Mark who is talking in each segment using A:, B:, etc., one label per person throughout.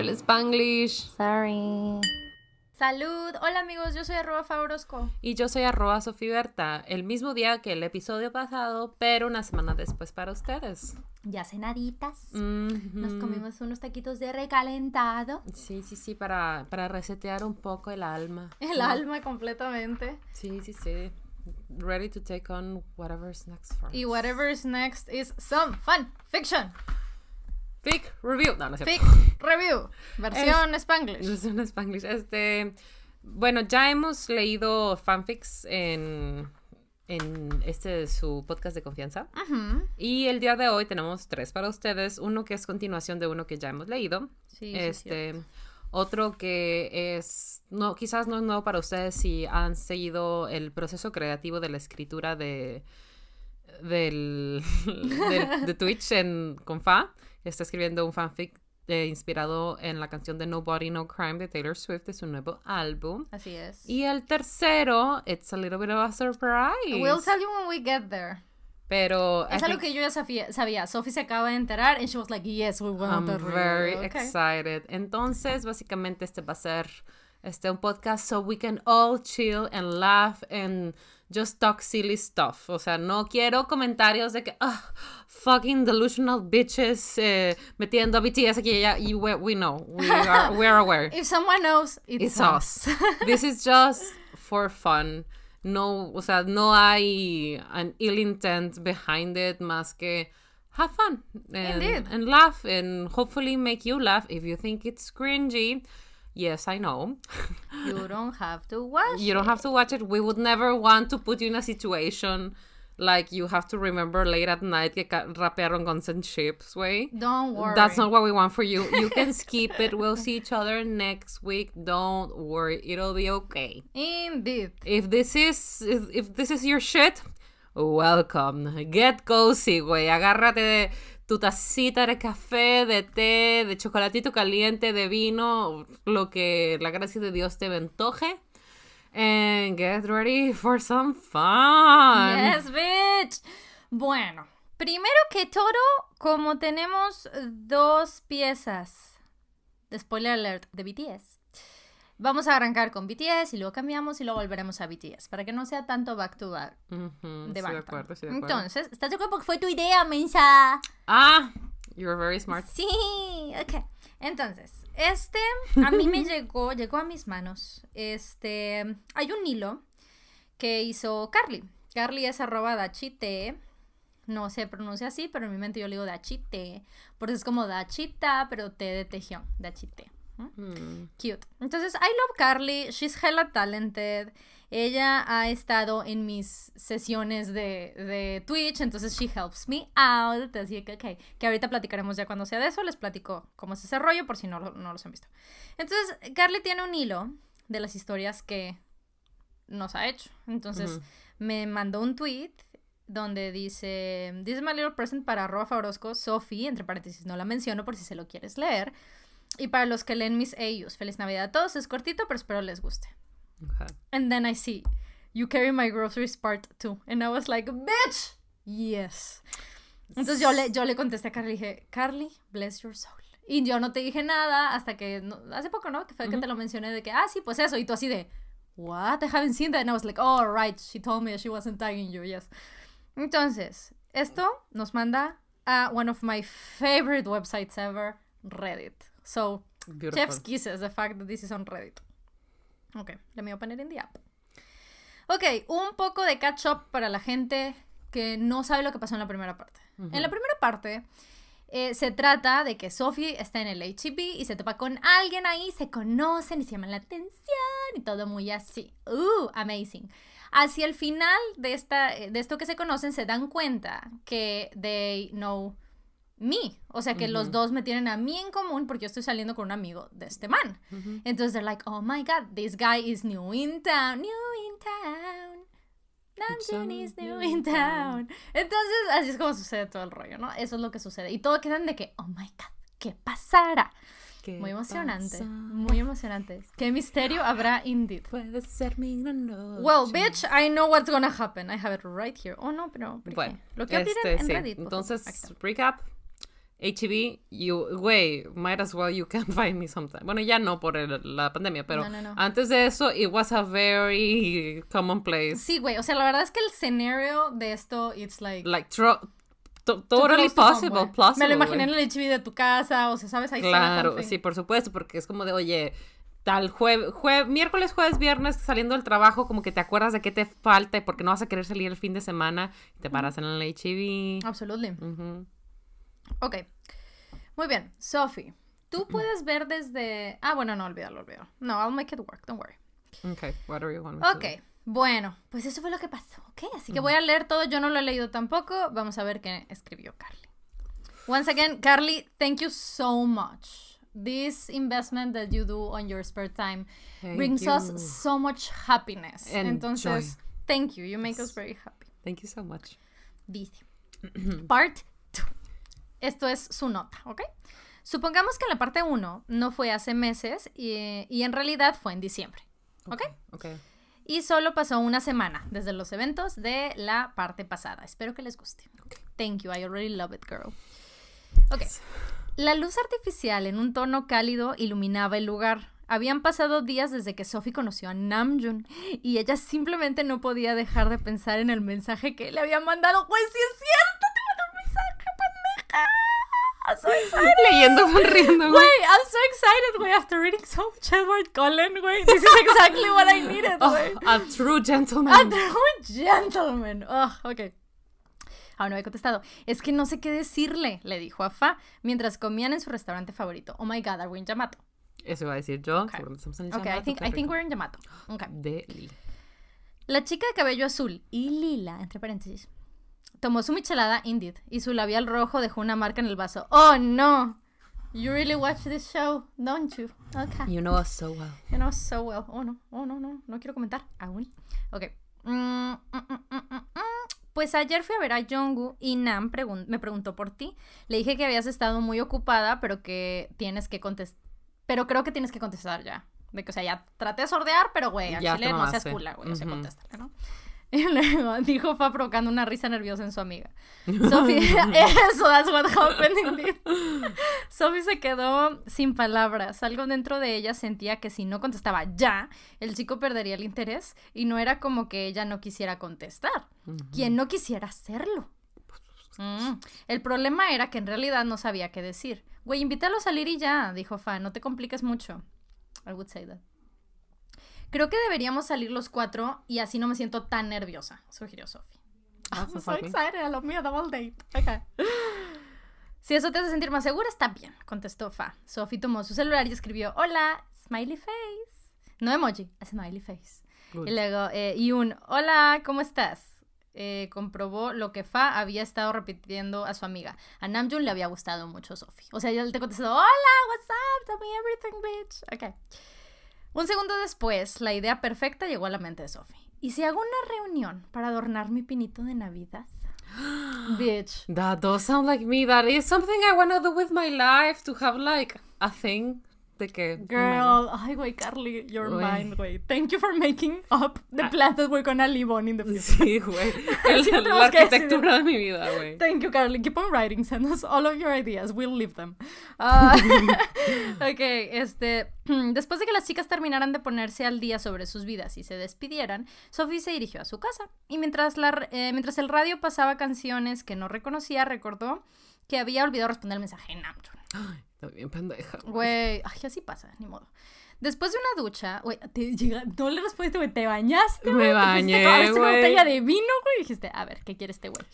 A: el spanglish. Sorry. Salud, hola amigos, yo soy arroba Favorosco.
B: Y yo soy arroba Sofiberta, el mismo día que el episodio pasado, pero una semana después para ustedes.
A: Ya cenaditas, nos comimos unos taquitos de recalentado.
B: Sí, sí, sí, para, para resetear un poco el alma. El alma
A: completamente.
B: Sí, sí, sí. Ready to take on whatever's next for us. Y
A: whatever's next is
B: some fun fiction. Fic Review. No, no Review. Versión es, Spanglish. Versión Spanglish. Este. Bueno, ya hemos leído fanfics en, en este su podcast de confianza. Y el día de hoy tenemos tres para ustedes. Uno que es continuación de uno que ya hemos leído. este, otro que es, no, quizás no es nuevo para ustedes si han seguido el proceso creativo de la escritura de, del, de, Twitch en, con Fa está escribiendo un fanfic eh, inspirado en la canción de Nobody No Crime de Taylor Swift de su nuevo álbum. Así es. Y el tercero, It's a Little Bit of a Surprise. We'll tell
A: you when we get there.
B: Pero es algo que yo
A: ya sabía, Sophie se acaba de enterar y she was like, "Yes, we want to I'm very excited."
B: Entonces, básicamente este va a ser este un podcast so we can all chill and laugh and just talk silly stuff. O sea, no quiero comentarios de que, ah, fucking delusional bitches eh, metiendo a BTS aquí y allá. we, we, know. We are, we are aware. If someone knows, it's, it's us. us. this is just for fun. No, o sea, no hay an ill intent behind it más que have fun and, Indeed. and laugh and hopefully make you laugh if you think it's cringy. Yes, I know.
A: you don't have to watch You don't it. have
B: to watch it. We would never want to put you in a situation like you have to remember late at night que raperon guns and chips way. Don't worry. That's not what we want for you. You can skip it. We'll see each other next week. Don't worry. It'll be okay. Indeed. If this is if this is your shit, welcome. Get cozy, way. Agárrate de tu tacita de café, de té, de chocolatito caliente, de vino, lo que la gracia de Dios te ventoje. And get ready for some fun. Yes,
A: bitch. Bueno, primero que todo, como tenemos dos piezas, spoiler alert de BTS, vamos a arrancar con BTS y luego cambiamos y luego volveremos a BTS para que no sea tanto back to back
B: de, acuerdo, Entonces,
A: ¿estás de Porque fue tu idea, mensa.
B: Ah, you're very smart. Sí,
A: ok. Entonces, este a mí me llegó, llegó a mis manos. Este, hay un hilo que hizo Carly. Carly es arroba dachite. No se pronuncia así, pero en mi mente yo le digo dachite. Porque es como dachita, pero te de tejión. Dachite. Mm. Cute. Entonces, I love Carly. She's hella talented. Ella ha estado en mis sesiones de, de Twitch, entonces she helps me out. Así que, que ahorita platicaremos ya cuando sea de eso. Les platico cómo es ese rollo por si no, no los han visto. Entonces, Carly tiene un hilo de las historias que nos ha hecho. Entonces, me mandó un tweet donde dice, This is my little present para Roa Orozco, Sophie, entre paréntesis, no la menciono por si se lo quieres leer. Y para los que leen mis ellos, feliz Navidad a todos. Es cortito, pero espero les guste. And then I see you carry my groceries part two. And I was like, bitch, yes.
B: Entonces yo le, yo
A: le contesté a Carly, dije, Carly, bless your soul. Y yo no te dije nada hasta que, hace poco, ¿no? Que fue que te lo mencioné de que, ah, sí, pues eso. Y tú así de, what? I haven't seen that. And I was like, oh, right, she told me she wasn't tagging you, yes. Entonces, esto nos manda a one of my favorite websites ever, Reddit. So, chef's kisses, the fact that this is on Reddit. Ok, let me open it in the app. Ok, un poco de catch up para la gente que no sabe lo que pasó en la primera parte. En la primera parte eh, se trata de que Sophie está en el HP y se topa con alguien ahí, se conocen y se llama la atención y todo muy así. ¡Uh! Amazing. Hacia el final de, esta, eh, de esto que se conocen se dan cuenta que they know mí. O sea, que los dos me tienen a mí en común porque yo estoy saliendo con un amigo de este man. Entonces, they're like, oh my God, this guy is new in town, new in town. Namjoon is new in town. Entonces, así es como sucede todo el rollo, ¿no? Eso es lo que sucede. Y todo quedan de que, oh my God, ¿qué pasará? muy emocionante, muy emocionante. ¿Qué misterio habrá indeed? Puede ser mi noche. Well, bitch, I know what's gonna happen. I have it right here. Oh, no, pero... Bueno, lo que este, en sí. Reddit, pues,
B: Entonces, recap, HB, you, güey, might as well you can find me sometime. Bueno, ya no por la pandemia, pero antes de eso, it was a very common place. Sí,
A: güey, o sea, la verdad es que el escenario de esto, it's like.
B: Like, Totally possible, possible. Me lo imaginé en el HB de tu casa, o sea, ¿sabes? Ahí claro, sí, por supuesto, porque es como de, oye, tal jueves, jue miércoles, jueves, viernes, saliendo del trabajo, como que te acuerdas de qué te falta y porque no vas a querer salir el fin de semana, te paras en el HIV. Absolutamente. Uh
A: Ok. Muy bien. Sophie, tú puedes ver desde. Ah, bueno, no, olvídalo, olvídalo. No, I'll make it work, don't worry.
B: Ok, whatever you want Ok.
A: bueno, pues eso fue lo que pasó, ¿ok? Así que voy a leer todo, yo no lo he leído tampoco, vamos a ver qué escribió Carly. Once again, Carly, thank you so much. This investment that you do on your spare time brings us so much happiness. Entonces, thank you, you make us very happy.
B: Thank you so much. Dice,
A: part esto es su nota, ¿ok? Supongamos que la parte 1 no fue hace meses y, en realidad fue en diciembre, ¿ok? Ok. Y solo pasó una semana desde los eventos de la parte pasada. Espero que les guste. Thank you, I already love it, girl. Ok. La luz artificial en un tono cálido iluminaba el lugar. Habían pasado días desde que Sophie conoció a Namjoon y ella simplemente no podía dejar de pensar en el mensaje que le había mandado. Pues sí es cierto.
B: I'm ah, so excited. Leyendo muy güey. I'm so excited, güey, after
A: reading so much Edward Cullen, güey. This is exactly what I needed, oh, güey.
B: a true gentleman. A
A: true gentleman. Oh, ok. Aún no he contestado. Es que no sé qué decirle, le dijo a Fa mientras comían en su restaurante favorito. Oh my god, are we in Yamato?
B: Eso iba a decir yo. Okay. I think, I think we're
A: in Yamato. Okay. Lila La chica de cabello azul y lila, entre paréntesis, tomó su michelada Indeed y su labial rojo dejó una marca en el vaso. ¡Oh, no! You really watch this show, don't you? Okay. You know us so well. You know us so well. Oh, no. Oh, no, no. No quiero comentar aún. Ok. Mm, mm, mm, pues ayer fui a ver a Jongu y Nam me preguntó por ti. Le dije que habías estado muy ocupada, pero que tienes que contestar. Pero creo que tienes que contestar ya. De que, o sea, ya traté de sordear, pero güey, chile no seas cula, güey,
B: no se contesta. ¿no?
A: Luego dijo Fa provocando una risa nerviosa en su amiga. Sophie, eso, that's what happened Sophie se quedó sin palabras. Algo dentro de ella sentía que si no contestaba ya, el chico perdería el interés y no era como que ella no quisiera contestar. Quien no quisiera hacerlo. Mm. El problema era que en realidad no sabía qué decir. Güey, invítalo a salir y ya, dijo Fa, no te compliques mucho. I would say that. Creo que deberíamos salir los cuatro y así no me siento tan nerviosa, sugirió Sophie. Ah, I'm so excited, I love a double date. Okay. si eso te hace sentir más segura, está bien, contestó Fa. Sophie tomó su celular y escribió, hola, smiley face. No emoji, smiley face. Y luego, eh, y un, hola, ¿cómo estás? Eh, comprobó lo que Fa había estado repitiendo a su amiga. A Namjoon le había gustado mucho Sophie. O sea, ella te contestó, hola, what's up, tell me everything, bitch. Ok. Un segundo después, la idea perfecta llegó a la mente de Sophie. ¿Y si hago una reunión para adornar mi pinito de Navidad?
B: Bitch. That does sound like me. That is something I want to do with my life, to have like a thing de que... Girl,
A: ay, güey, Carly, you're mine, mind, güey.
B: Thank you for making up the plan that we're gonna live on in the future. Sí, güey. la arquitectura de mi vida, güey.
A: Thank you, Carly. Keep on writing. Send us all of your ideas. We'll leave them. Uh, ok, este... Después de que las chicas terminaran de ponerse al día sobre sus vidas y se despidieran, Sophie se dirigió a su casa. Y mientras, la, eh, mientras el radio pasaba canciones que no reconocía, recordó que había olvidado responder el mensaje en Amtron.
B: bien pendeja.
A: Güey, así pasa, ni modo. Después de una ducha, güey, te llega, no le respondiste, güey, te bañaste, güey. Me bañé, güey. una botella de vino, güey, y dijiste, a ver, ¿qué quiere este güey?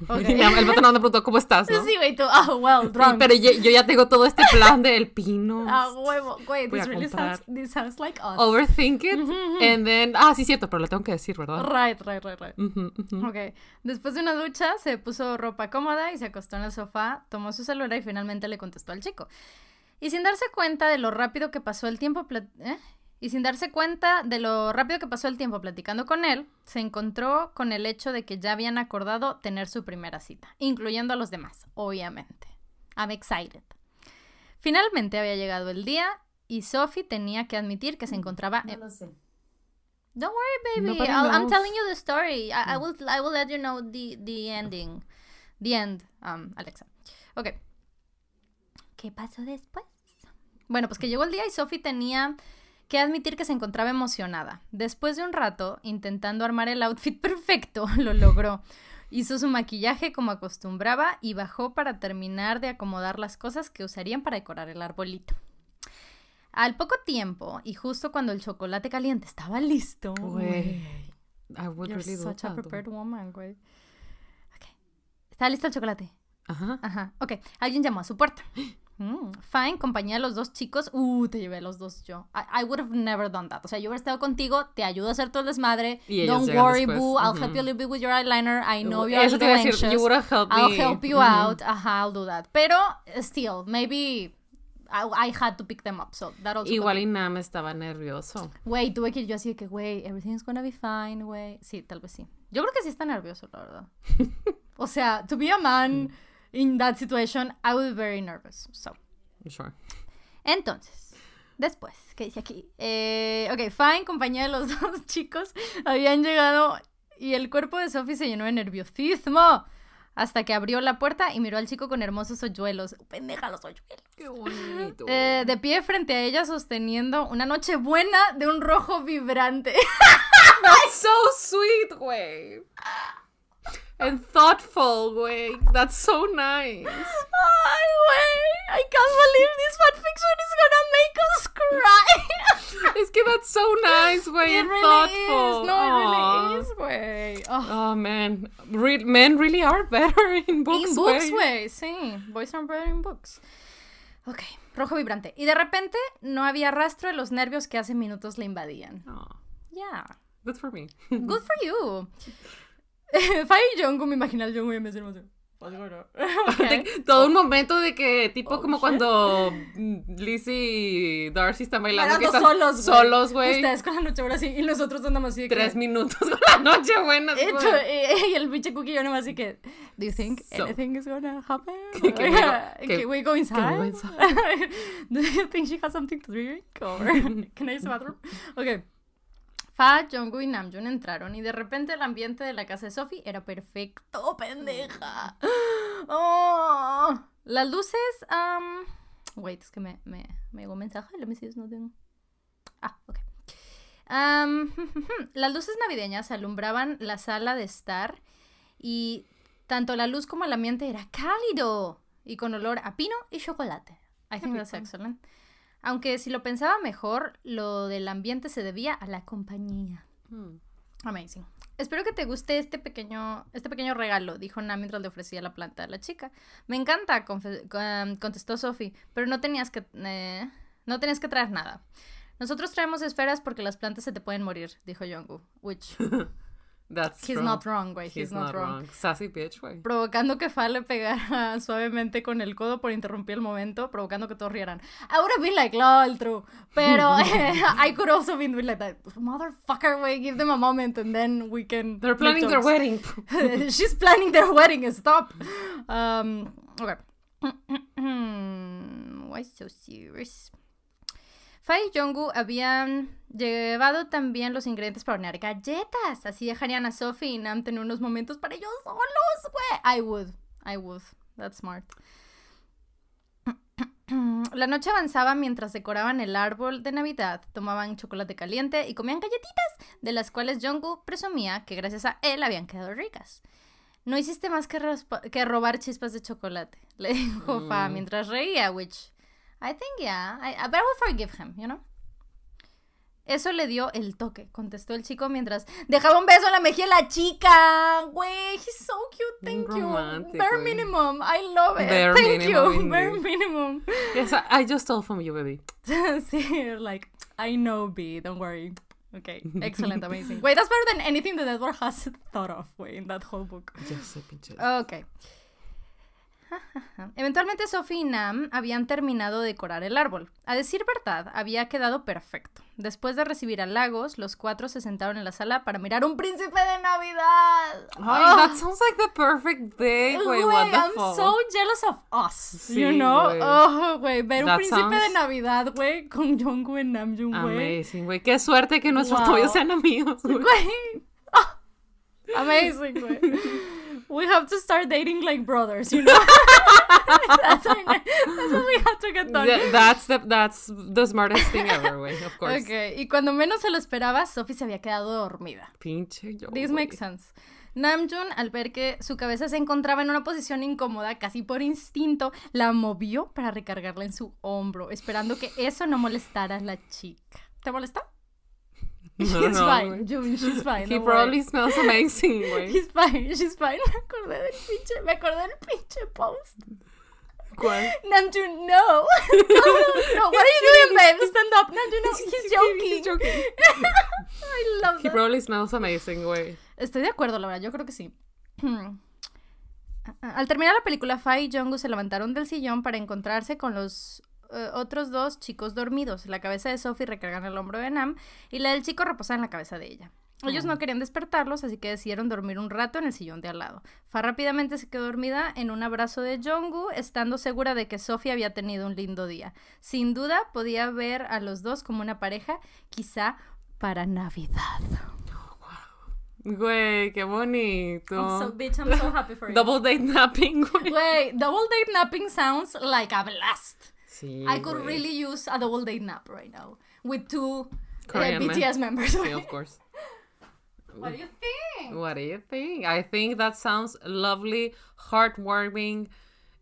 B: el botón me preguntó, ¿cómo estás? ¿no? Sí,
A: güey, tú, oh, well, drunk. pero yo, ya
B: tengo todo este plan del pino.
A: Ah, huevo, güey, this really sounds, like us. Overthink
B: it, and then, ah, sí, cierto, pero lo tengo que decir, ¿verdad?
A: Right, right, right,
B: right.
A: Ok, después de una ducha, se puso ropa cómoda y se acostó en el sofá, tomó su celular y finalmente le contestó al chico. Y sin darse cuenta de lo rápido que pasó el tiempo, ¿eh? y sin darse cuenta de lo rápido que pasó el tiempo platicando con él, se encontró con el hecho de que ya habían acordado tener su primera cita, incluyendo a los demás, obviamente. I'm excited. Finalmente había llegado el día y Sophie tenía que admitir que se mm, encontraba. No lo sé. Don't worry, baby. No I'm telling you the story. I, mm. will, I will let you know the, the ending. The end, um, Alexa. Ok. ¿Qué pasó después? Bueno, pues que llegó el día y Sophie tenía que admitir que se encontraba emocionada. Después de un rato, intentando armar el outfit perfecto, lo logró. Hizo su maquillaje como acostumbraba y bajó para terminar de acomodar las cosas que usarían para decorar el arbolito. Al poco tiempo, y justo cuando el chocolate caliente estaba listo. ¿Está listo el chocolate? Ajá. Ajá. Ok. Alguien llamó a su puerta. Mm, fine, compañía de los dos chicos. Uh, te llevé los dos yo. I, would have never done that. O sea, yo hubiera estado contigo, te ayudo a hacer todo el desmadre. Don't worry, boo. I'll help you a little bit with your eyeliner. I know uh, you're Eso te iba a decir, you would I'll help you out. Ajá, I'll do that. Pero, still, maybe. I, had to pick them up, so that also Igual y
B: nada me estaba nervioso.
A: Wey, tuve que ir yo así de que, güey, everything's gonna be fine, güey. Sí, tal vez sí. Yo creo que sí está nervioso, la verdad. o sea, to be a man... Mm in that situation, I would be very nervous. So. Entonces, después, ¿qué dice aquí? Eh, ok, Fine, compañía de los dos chicos habían llegado y el cuerpo de Sophie se llenó de nerviosismo hasta que abrió la puerta y miró al chico con hermosos hoyuelos. ¡Pendeja los hoyuelos! ¡Qué bonito! Eh, de pie frente a ella sosteniendo una noche buena de un rojo vibrante. That's so
B: sweet, güey. and thoughtful, way. That's so nice. Oh, I can't believe this fanfiction is gonna make us cry. it's que that's so nice, way. It really thoughtful. Is. No, Aww. it really is, way. Oh, oh man, Re men really are better in books. In books, way.
A: Sí, boys are better in books. Ok, rojo vibrante. Y de repente no había rastro de los nervios que hace minutos le invadían.
B: Oh. Yeah. Good for me. Good for
A: you. Faye y Jungkook, me imagino al Jungkook en pues
B: okay. Todo un oh. momento de que, tipo oh, como cuando mm, Lizzie y Darcy están bailando que están solos, güey. Solos, Ustedes con la noche ahora y nosotros andamos así. Tres que... minutos con la noche buena. y,
A: el pinche cookie y yo más así que, ¿Do you think anything is gonna happen? Que, que, we go inside? ¿Do you think she has something to drink? Or can I use the bathroom? Okay. Fa, Jungkook y Namjoon entraron y de repente el ambiente de la casa de Sophie era perfecto. pendeja! Oh. Las luces... Wait, es que me, me, me llegó un mensaje. Let me see, no tengo... Ah, ok. las luces navideñas alumbraban la sala de estar y tanto la luz como el ambiente era cálido y con olor a pino y chocolate. I think that's excellent. Aunque si lo pensaba mejor, lo del ambiente se debía a la compañía. Mm. Amazing. Espero que te guste este pequeño, este pequeño regalo, dijo Nam mientras le ofrecía la planta a la chica. Me encanta, contestó Sophie, pero no tenías que, eh, no que traer nada. Nosotros traemos esferas porque las plantas se te pueden morir, dijo Yongu, which
B: That's He's not wrong, güey. He's, not, wrong. Sassy bitch, güey.
A: Provocando que Falle pegar pegara suavemente con el codo por interrumpir el momento, provocando que todos rieran. I would have been like, lol, true. Pero I could also been like that. Motherfucker, güey, give them a moment and then we can.
B: They're planning their wedding. She's planning their wedding.
A: Stop. Um, okay. Why so serious? Fai y Jungkook habían llevado también los ingredientes para hornear galletas. Así dejarían a Sophie y Nam unos momentos para ellos solos, I would, I would. That's smart. La noche avanzaba mientras decoraban el árbol de Navidad, tomaban chocolate caliente y comían galletitas, de las cuales Jungkook presumía que gracias a él habían quedado ricas. No hiciste más que, robar chispas de chocolate, le dijo Fa mm. mientras reía, which I think yeah, I, but I will forgive him, you know. Eso le dio el toque, contestó el chico mientras dejaba un beso en la mejilla la chica. Güey, he's so cute,
B: thank you. Bare eh.
A: minimum, I love it. thank you, bare minimum.
B: Yes, I, just told from you, baby.
A: sí, like, I know, B, don't worry. Okay, excellent, amazing. Wait, that's better than anything the network has thought of, way in that whole book. Ya pinche. Okay. Eventualmente Sophie y Nam habían terminado de decorar el árbol. A decir verdad, había quedado perfecto. Después de recibir halagos, los cuatro se sentaron en la sala para mirar un príncipe de Navidad. oh. that sounds like the perfect day. Güey, I'm so jealous of us. you know? Oh, güey, ver un príncipe de Navidad, güey, con Jungkook
B: y Namjoon, güey. Amazing, güey. Qué suerte que nuestros wow. sean amigos, güey. Ah, amazing, güey. we have to start dating like brothers, you know. that's, what we have to get done. that's the that's the smartest thing ever, way. Of course. Okay.
A: Y cuando menos se lo esperaba, Sophie se había quedado dormida.
B: Pinche yo. This makes
A: sense. Namjoon, al ver que su cabeza se encontraba en una posición incómoda, casi por instinto, la movió para recargarla en su hombro, esperando que eso no molestara a la chica. ¿Te molestó?
B: She's fine, Yumi, she's fine. He probably smells amazing, güey. He's
A: fine, she's fine. Me acordé del pinche, me acordé del pinche post. ¿Cuál? Nanju, no. no. No, what are you doing, babe? Stand up. Nanju, no, he's joking. He's joking. I love that. He
B: probably smells amazing, güey.
A: Estoy de acuerdo, la verdad, yo creo que sí. Al terminar la película, Fai y Jongu se levantaron del sillón para encontrarse con los eh, otros dos chicos dormidos. La cabeza de Sophie recargan en el hombro de Nam y la del chico reposa en la cabeza de ella. Ellos no mm. querían despertarlos, así que decidieron dormir un rato en el sillón de al lado. Fa rápidamente se quedó dormida en un abrazo de Jongu, estando segura de que Sophie había tenido un lindo día. Sin duda, podía ver a los dos como una pareja, quizá para Navidad.
B: Güey, qué bonito. so, bitch, I'm so happy for Double date napping,
A: güey. double date napping sounds like a blast.
B: Sí, I could really
A: use a double day nap right now
B: with two uh, BTS members. of course. What do you think? What do you think? I think that sounds lovely, heartwarming,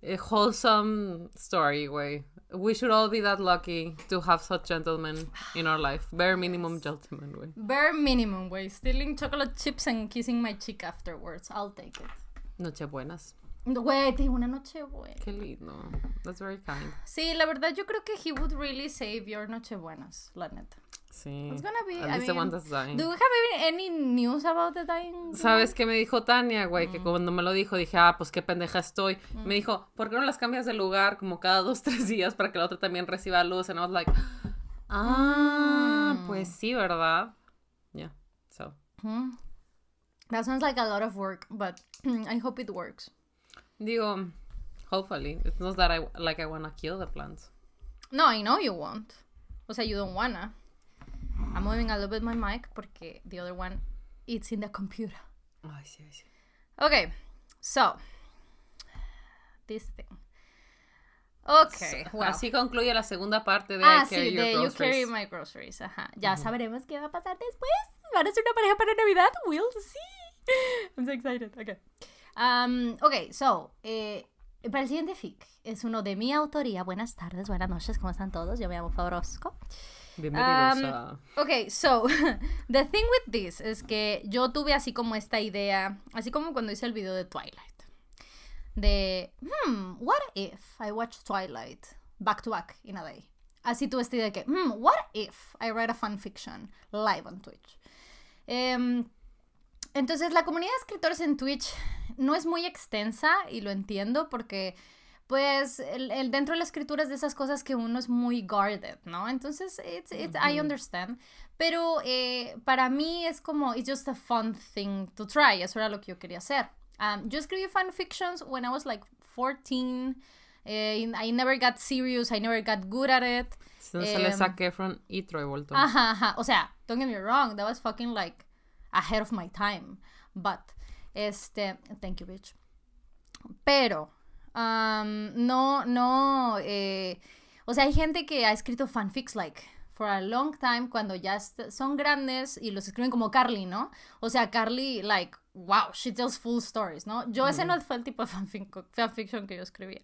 B: eh, wholesome story. Way we should all be that lucky to have such gentlemen in our life. Bare minimum yes. gentlemen way.
A: Bare minimum way. Stealing chocolate chips and kissing my cheek afterwards. I'll take it.
B: Noche buenas.
A: Güey, te una noche güey.
B: Qué lindo. That's very kind.
A: Sí, la verdad yo creo que he would really save your buenas, la neta.
B: Sí. It's gonna be, At I mean, dying. Do you
A: have any news about the dying?
B: ¿Sabes qué me dijo Tania, güey? Que mm. cuando me lo dijo dije, ah, pues qué pendeja estoy. Mm. Me dijo, ¿por qué no las cambias de lugar como cada dos, tres días para que la otra también reciba luz? And I was like, ah, mm. pues sí, ¿verdad? Yeah, so.
A: That sounds like a lot of work, but I hope it works. Digo,
B: hopefully. It's not that I, like I wanna kill the plants.
A: No, I know you won't. O sea, you don't wanna. I'm moving a little bit my mic porque the other one, it's in the computer.
C: Ay, sí, sí
A: Ok, Okay, so, this thing.
B: Okay, Así concluye la segunda parte de ah, I Carry sí, de You Carry
A: My Groceries, ajá. Ya sabremos qué va a pasar después. ¿Van a ser una pareja para Navidad? We'll see. I'm so excited. Okay ok, so, eh, para el siguiente fic, es uno de mi autoría. Buenas tardes, buenas noches, ¿cómo están todos? Yo me llamo Fabrosco.
C: Bienvenidos a...
A: Ok, so, the thing with this es que yo tuve así como esta idea, así como cuando hice el video de Twilight. De, hmm, what if I watch Twilight back to back in a day? Así tuve esta idea de que, hmm, what if I write a fanfiction live on Twitch? Em, entonces, la comunidad de escritores en Twitch no es muy extensa y lo entiendo porque, pues, el, dentro de la escritura es de esas cosas que uno es muy guarded, ¿no? Entonces, it's, I understand. Pero eh, para mí es como, it's just a fun thing to try. Eso era lo que yo quería hacer. Ah, yo escribí fanfictions when I was like 14. Eh, I never got serious, I never got good at it. Entonces le em,
B: saqué from y Ajá,
A: ajá. O sea, don't get me wrong, that was fucking like ahead of my time. But, este, thank you, bitch. Pero, um, no, no, eh, o sea, hay gente que ha escrito fanfics, like, for a long time, cuando ya son grandes y los escriben como Carly, ¿no? O sea, Carly, like, wow, she tells full stories, ¿no? Yo ese no fue el tipo de fanfiction que yo escribía.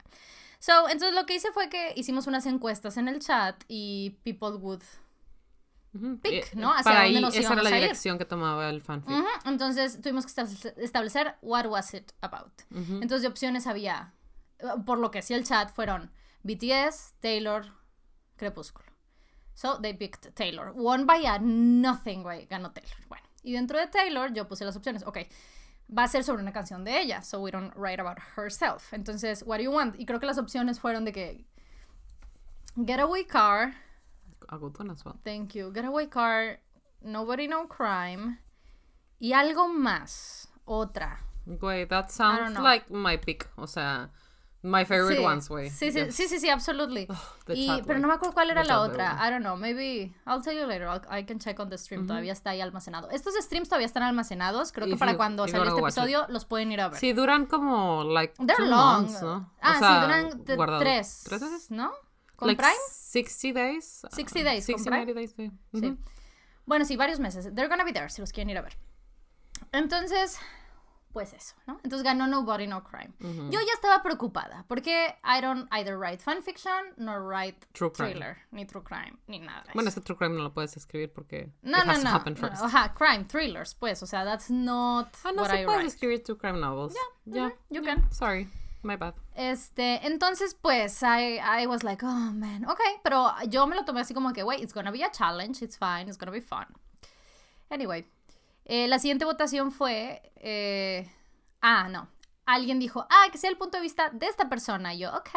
A: So, entonces lo que hice fue que hicimos unas encuestas en el chat y people would pick, eh, ¿no? Hacia Para ahí, esa era la dirección
B: que tomaba el fanfic.
A: Entonces tuvimos que establecer what was it about. Entonces de opciones había, por lo que hacía el chat, fueron BTS, Taylor, Crepúsculo. So they picked Taylor. One by a nothing, güey, ganó Taylor. Bueno, y dentro de Taylor yo puse las opciones. Ok, va a ser sobre una canción de ella, so we don't write about herself. Entonces, what do you want? Y creo que las opciones fueron de que Getaway Car
B: I'll go as well.
A: Thank you. Getaway Car, Nobody No Crime y algo más, otra.
B: Wait that sounds like my pick, o sea, my favorite sí. ones, güey. Sí, sí, sí, sí,
A: absolutely. y, pero no me acuerdo cuál era la otra. I don't know, maybe I'll tell you later. I can check on the stream. Todavía está ahí almacenado. Estos streams todavía están almacenados. Creo que para cuando salga este episodio los pueden ir a ver. Sí,
B: duran como like They're two long. Months, Ah, o sea, sí, duran tres. ¿Tres veces? ¿No? ¿Con like Prime?
A: 60 days. 60 uh, days. 60, 90 days, sí. sí. Bueno, sí, varios meses. They're gonna be there si los quieren ir a ver. Entonces, pues eso, ¿no? Entonces ganó Nobody No Crime. Yo ya estaba preocupada porque I don't either write fanfiction nor write true thriller, crime. ni true crime, ni nada. Bueno, ese
B: true crime no lo puedes escribir porque no, it no, has no, to happen first. no, ajá,
A: crime thrillers, pues, o sea, that's not ah, no what se I puedes write.
B: escribir true crime novels. Yeah, yeah, yeah you yeah. can. Sorry. My bad.
A: Este, entonces, pues, I, I was like, oh, man, ok. Pero yo me lo tomé así como que, wait, it's gonna be a challenge, it's fine, it's gonna be fun. Anyway, eh, la siguiente votación fue, eh, ah, no. Alguien dijo, ah, que sea el punto de vista de esta persona. Y yo, ok,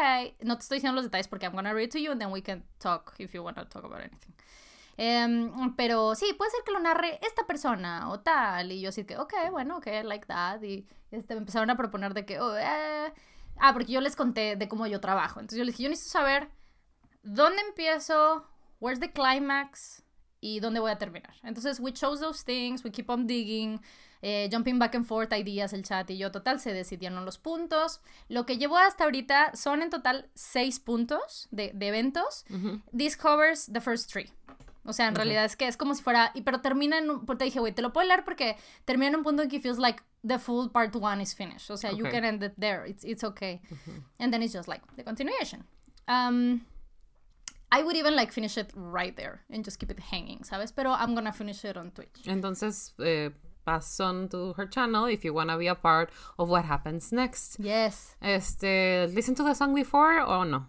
A: no te estoy diciendo los detalles porque I'm gonna read to you and then we can talk if you wanna talk about anything. Em, pero sí, puede ser que lo narre esta persona o tal. Y yo así que, ok, bueno, ok, like that. Y este, me empezaron a proponer de que, oh, eh, Ah, porque yo les conté de cómo yo trabajo. Entonces yo les dije, yo necesito saber dónde empiezo, where's the climax y dónde voy a terminar. Entonces we chose those things, we keep on digging, eh, jumping back and forth, ideas, el chat y yo total se decidieron los puntos. Lo que llevo hasta ahorita son en total seis puntos de, eventos. this the first three. O sea, en realidad es que es como si fuera. Y, pero termina en. Un, pues, te dije, güey, te lo puedo leer porque termina en un punto en que feels like the full part one is finished. O sea, you can end it there. It's, it's okay. And then it's just like the continuation. Um, I would even like finish it right there and just keep it hanging, ¿sabes? Pero I'm gonna finish it on Twitch.
B: Entonces. Eh pass on to her channel if you wanna be a part of what happens next. Yes. Este, listen to the song before o no?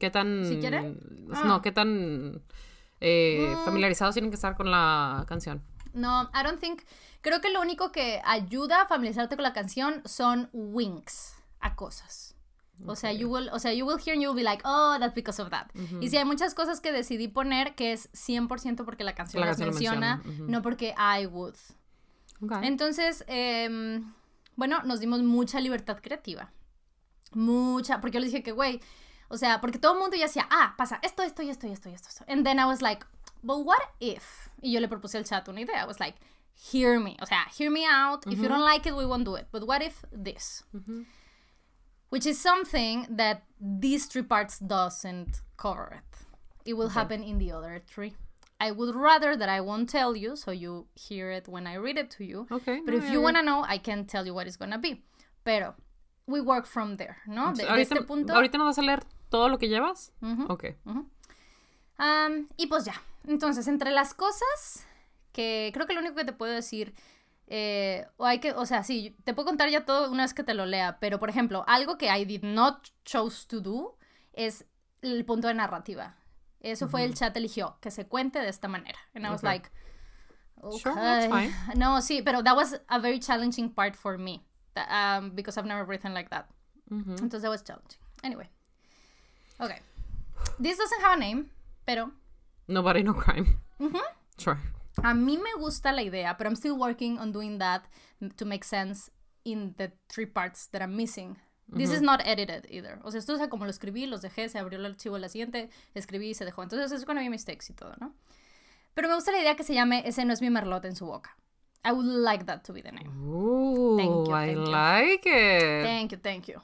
B: ¿Qué tan Si quieren No, ah. qué tan eh, mm. familiarizados tienen que estar con la canción.
A: No, I don't think. Creo que lo único que ayuda a familiarizarte con la canción son winks a cosas. O sea, you will, o sea, you will hear and you will be like, oh, that's because of that. Y si hay muchas cosas que decidí poner que es 100% porque la canción la menciona, no porque I would. Entonces, em, bueno, nos dimos mucha libertad creativa. Mucha, porque yo le dije que, güey, o sea, porque todo el mundo ya decía, ah, pasa esto, esto, y esto, y esto, y esto, And then I was like, but what if? Y yo le propuse al chat una idea. I was like, hear me. O sea, hear me out. If you don't like it, we won't do it. But what if this? Which is something that these three parts doesn't cover it. It will happen in the other three. I would rather that I won't tell you, so you hear it when I read it to you. Okay. But if you want to know, I can tell you what it's to be. Pero we work from there, ¿no? De, este punto, ahorita
B: nos vas a leer todo lo que llevas? Ok.
A: y pues ya. Entonces, entre las cosas que creo que lo único que te puedo decir. Eh, o hay que, o sea, sí, te puedo contar ya todo una vez que te lo lea, pero por ejemplo, algo que I did not chose to do es el punto de narrativa. Eso fue el chat eligió, que se cuente de esta manera. And I was like, okay. No, sí, pero that was a very challenging part for me, um, because I've never written like that. Entonces, that was challenging. Anyway. Okay. This doesn't have a name, pero.
B: Nobody, no crime. Mm -hmm. Sure.
A: A mí me gusta la idea, pero I'm still working on doing that to make sense in the three parts that I'm missing. This is not edited either. O sea, esto es como lo escribí, los dejé, se abrió el archivo la siguiente, escribí y se dejó. Entonces, eso es cuando había mistakes y todo, ¿no? Pero me gusta la idea que se llame Ese no es mi merlot en su boca. I would like that to be the name.
B: Ooh, I like it. Thank
A: you, thank you.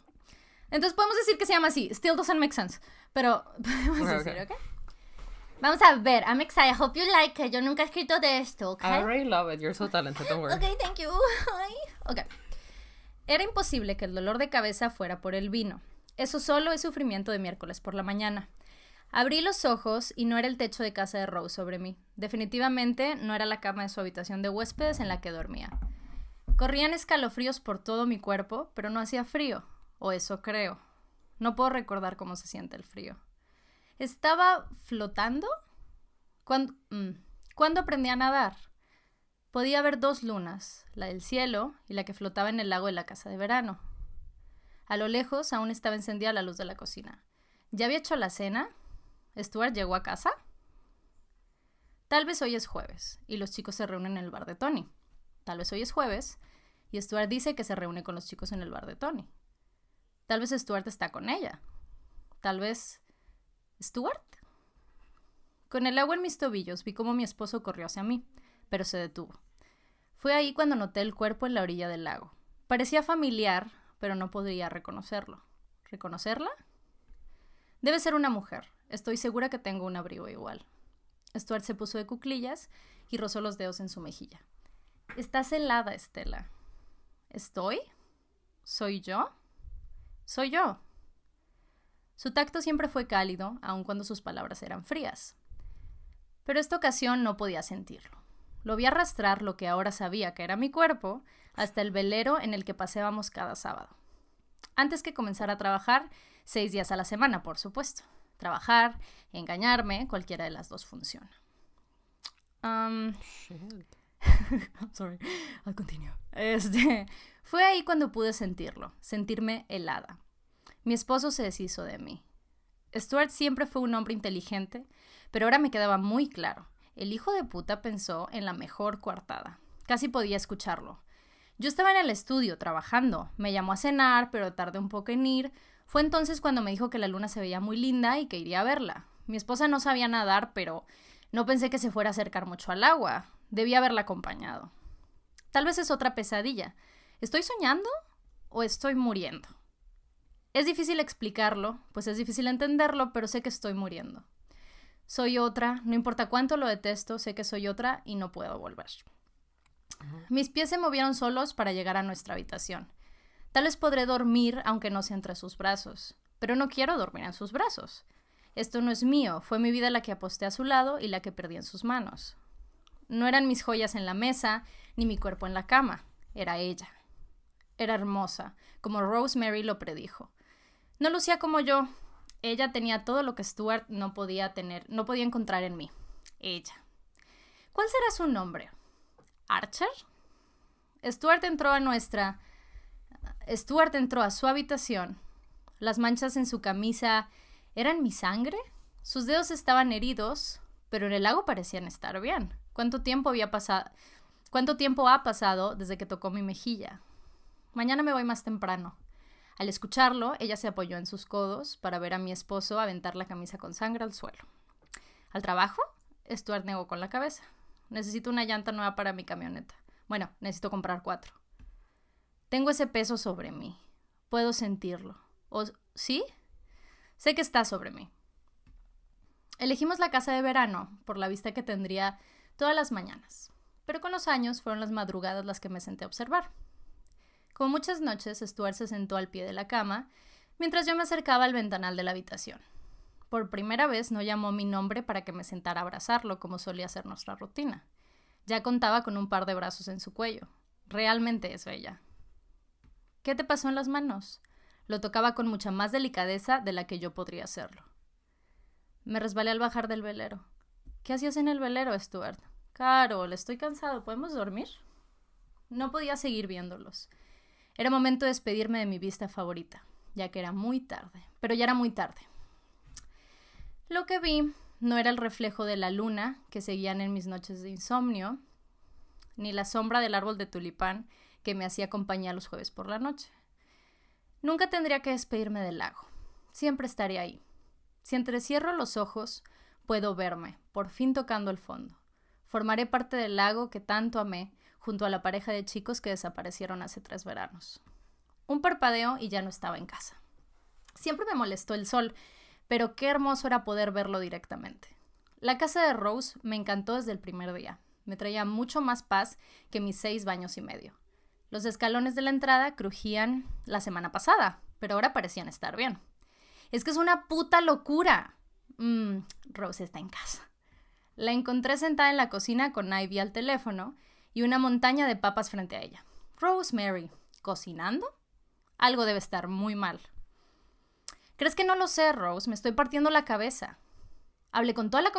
A: Entonces podemos decir que se llama así. Still doesn't make sense. Pero podemos decir, Vamos a ver, I'm excited. I hope you like it. Yo nunca he escrito de esto, ¿ok? I already
B: love it. You're so talented, don't Ok, thank
A: you. ok. Era imposible que el dolor de cabeza fuera por el vino. Eso solo es sufrimiento de miércoles por la mañana. Abrí los ojos y no era el techo de casa de Rose sobre mí. Definitivamente no era la cama de su habitación de huéspedes en la que dormía. Corrían escalofríos por todo mi cuerpo, pero no hacía frío o eso creo. No puedo recordar cómo se siente el frío. ¿Estaba flotando? ¿Cuándo, mm, aprendí a nadar? Podía ver dos lunas, la del cielo y la que flotaba en el lago de la casa de verano. A lo lejos aún estaba encendida la luz de la cocina. ¿Ya había hecho la cena? ¿Stuart llegó a casa? Tal vez hoy es jueves y los chicos se reúnen en el bar de Tony. Tal vez hoy es jueves y Stuart dice que se reúne con los chicos en el bar de Tony. Tal vez Stuart está con ella. Tal vez... Stuart. Con el agua en mis tobillos vi cómo mi esposo corrió hacia mí, pero se detuvo. Fue ahí cuando noté el cuerpo en la orilla del lago. Parecía familiar, pero no podría reconocerlo. ¿Reconocerla? Debe ser una mujer. Estoy segura que tengo un abrigo igual. Stuart se puso de cuclillas y rozó los dedos en su mejilla. Estás helada, Estela. ¿Estoy? ¿Soy yo? Soy yo. Su tacto siempre fue cálido, aun cuando sus palabras eran frías. Pero esta ocasión no podía sentirlo. Lo vi arrastrar lo que ahora sabía que era mi cuerpo hasta el velero en el que paseábamos cada sábado. Antes que comenzar a trabajar, seis días a la semana, por supuesto. Trabajar, engañarme, cualquiera de las dos funciona. Um, I'm sorry, I'll continue. Este, fue ahí cuando pude sentirlo, sentirme helada. Mi esposo se deshizo de mí. Stuart siempre fue un hombre inteligente, pero ahora me quedaba muy claro. El hijo de puta pensó en la mejor coartada. Casi podía escucharlo. Yo estaba en el estudio trabajando. Me llamó a cenar, pero tardé un poco en ir. Fue entonces cuando me dijo que la luna se veía muy linda y que iría a verla. Mi esposa no sabía nadar, pero no pensé que se fuera a acercar mucho al agua. Debía haberla acompañado. Tal vez es otra pesadilla, ¿estoy soñando o estoy muriendo? Es difícil explicarlo, pues es difícil entenderlo, pero sé que estoy muriendo. Soy otra, no importa cuánto lo detesto, sé que soy otra y no puedo volver. Mis pies se movieron solos para llegar a nuestra habitación. Tal vez podré dormir aunque no sea entre sus brazos, pero no quiero dormir en sus brazos. Esto no es mío, fue mi vida la que aposté a su lado y la que perdí en sus manos. No eran mis joyas en la mesa, ni mi cuerpo en la cama, era ella era hermosa, como Rosemary lo predijo. No lucía como yo. Ella tenía todo lo que Stuart no podía tener, no podía encontrar en mí. Ella. ¿Cuál será su nombre? ¿Archer? Stuart entró a nuestra. Stuart entró a su habitación. Las manchas en su camisa eran mi sangre. Sus dedos estaban heridos, pero en el lago parecían estar bien. ¿Cuánto tiempo había pasado? ¿Cuánto tiempo ha pasado desde que tocó mi mejilla? Mañana me voy más temprano. Al escucharlo, ella se apoyó en sus codos para ver a mi esposo aventar la camisa con sangre al suelo. ¿Al trabajo? Stuart negó con la cabeza. Necesito una llanta nueva para mi camioneta. Bueno, necesito comprar cuatro. Tengo ese peso sobre mí. Puedo sentirlo. ¿O sí? Sé que está sobre mí. Elegimos la casa de verano por la vista que tendría todas las mañanas, pero con los años fueron las madrugadas las que me senté a observar. Como muchas noches, Stuart se sentó al pie de la cama, mientras yo me acercaba al ventanal de la habitación. Por primera vez no llamó mi nombre para que me sentara a abrazarlo, como solía ser nuestra rutina. Ya contaba con un par de brazos en su cuello. Realmente es bella. ¿Qué te pasó en las manos? Lo tocaba con mucha más delicadeza de la que yo podría hacerlo. Me resbalé al bajar del velero. ¿Qué hacías en el velero, Stuart? Carol, estoy cansado. ¿Podemos dormir? No podía seguir viéndolos. Era momento de despedirme de mi vista favorita, ya que era muy tarde, pero ya era muy tarde. Lo que vi no era el reflejo de la luna que seguían en mis noches de insomnio, ni la sombra del árbol de tulipán que me hacía compañía los jueves por la noche. Nunca tendría que despedirme del lago. Siempre estaré ahí. Si entrecierro los ojos, puedo verme, por fin tocando el fondo. Formaré parte del lago que tanto amé junto a la pareja de chicos que desaparecieron hace tres veranos. Un parpadeo y ya no estaba en casa. Siempre me molestó el sol, pero qué hermoso era poder verlo directamente. La casa de Rose me encantó desde el primer día. Me traía mucho más paz que mis seis baños y medio. Los escalones de la entrada crujían la semana pasada, pero ahora parecían estar bien. Es que es una puta locura. Mmm, Rose está en casa. La encontré sentada en la cocina con Ivy al teléfono y una montaña de papas frente a ella. Rosemary, ¿cocinando? Algo debe estar muy mal. ¿Crees que no lo sé, Rose? Me estoy partiendo la cabeza. Hablé con toda la,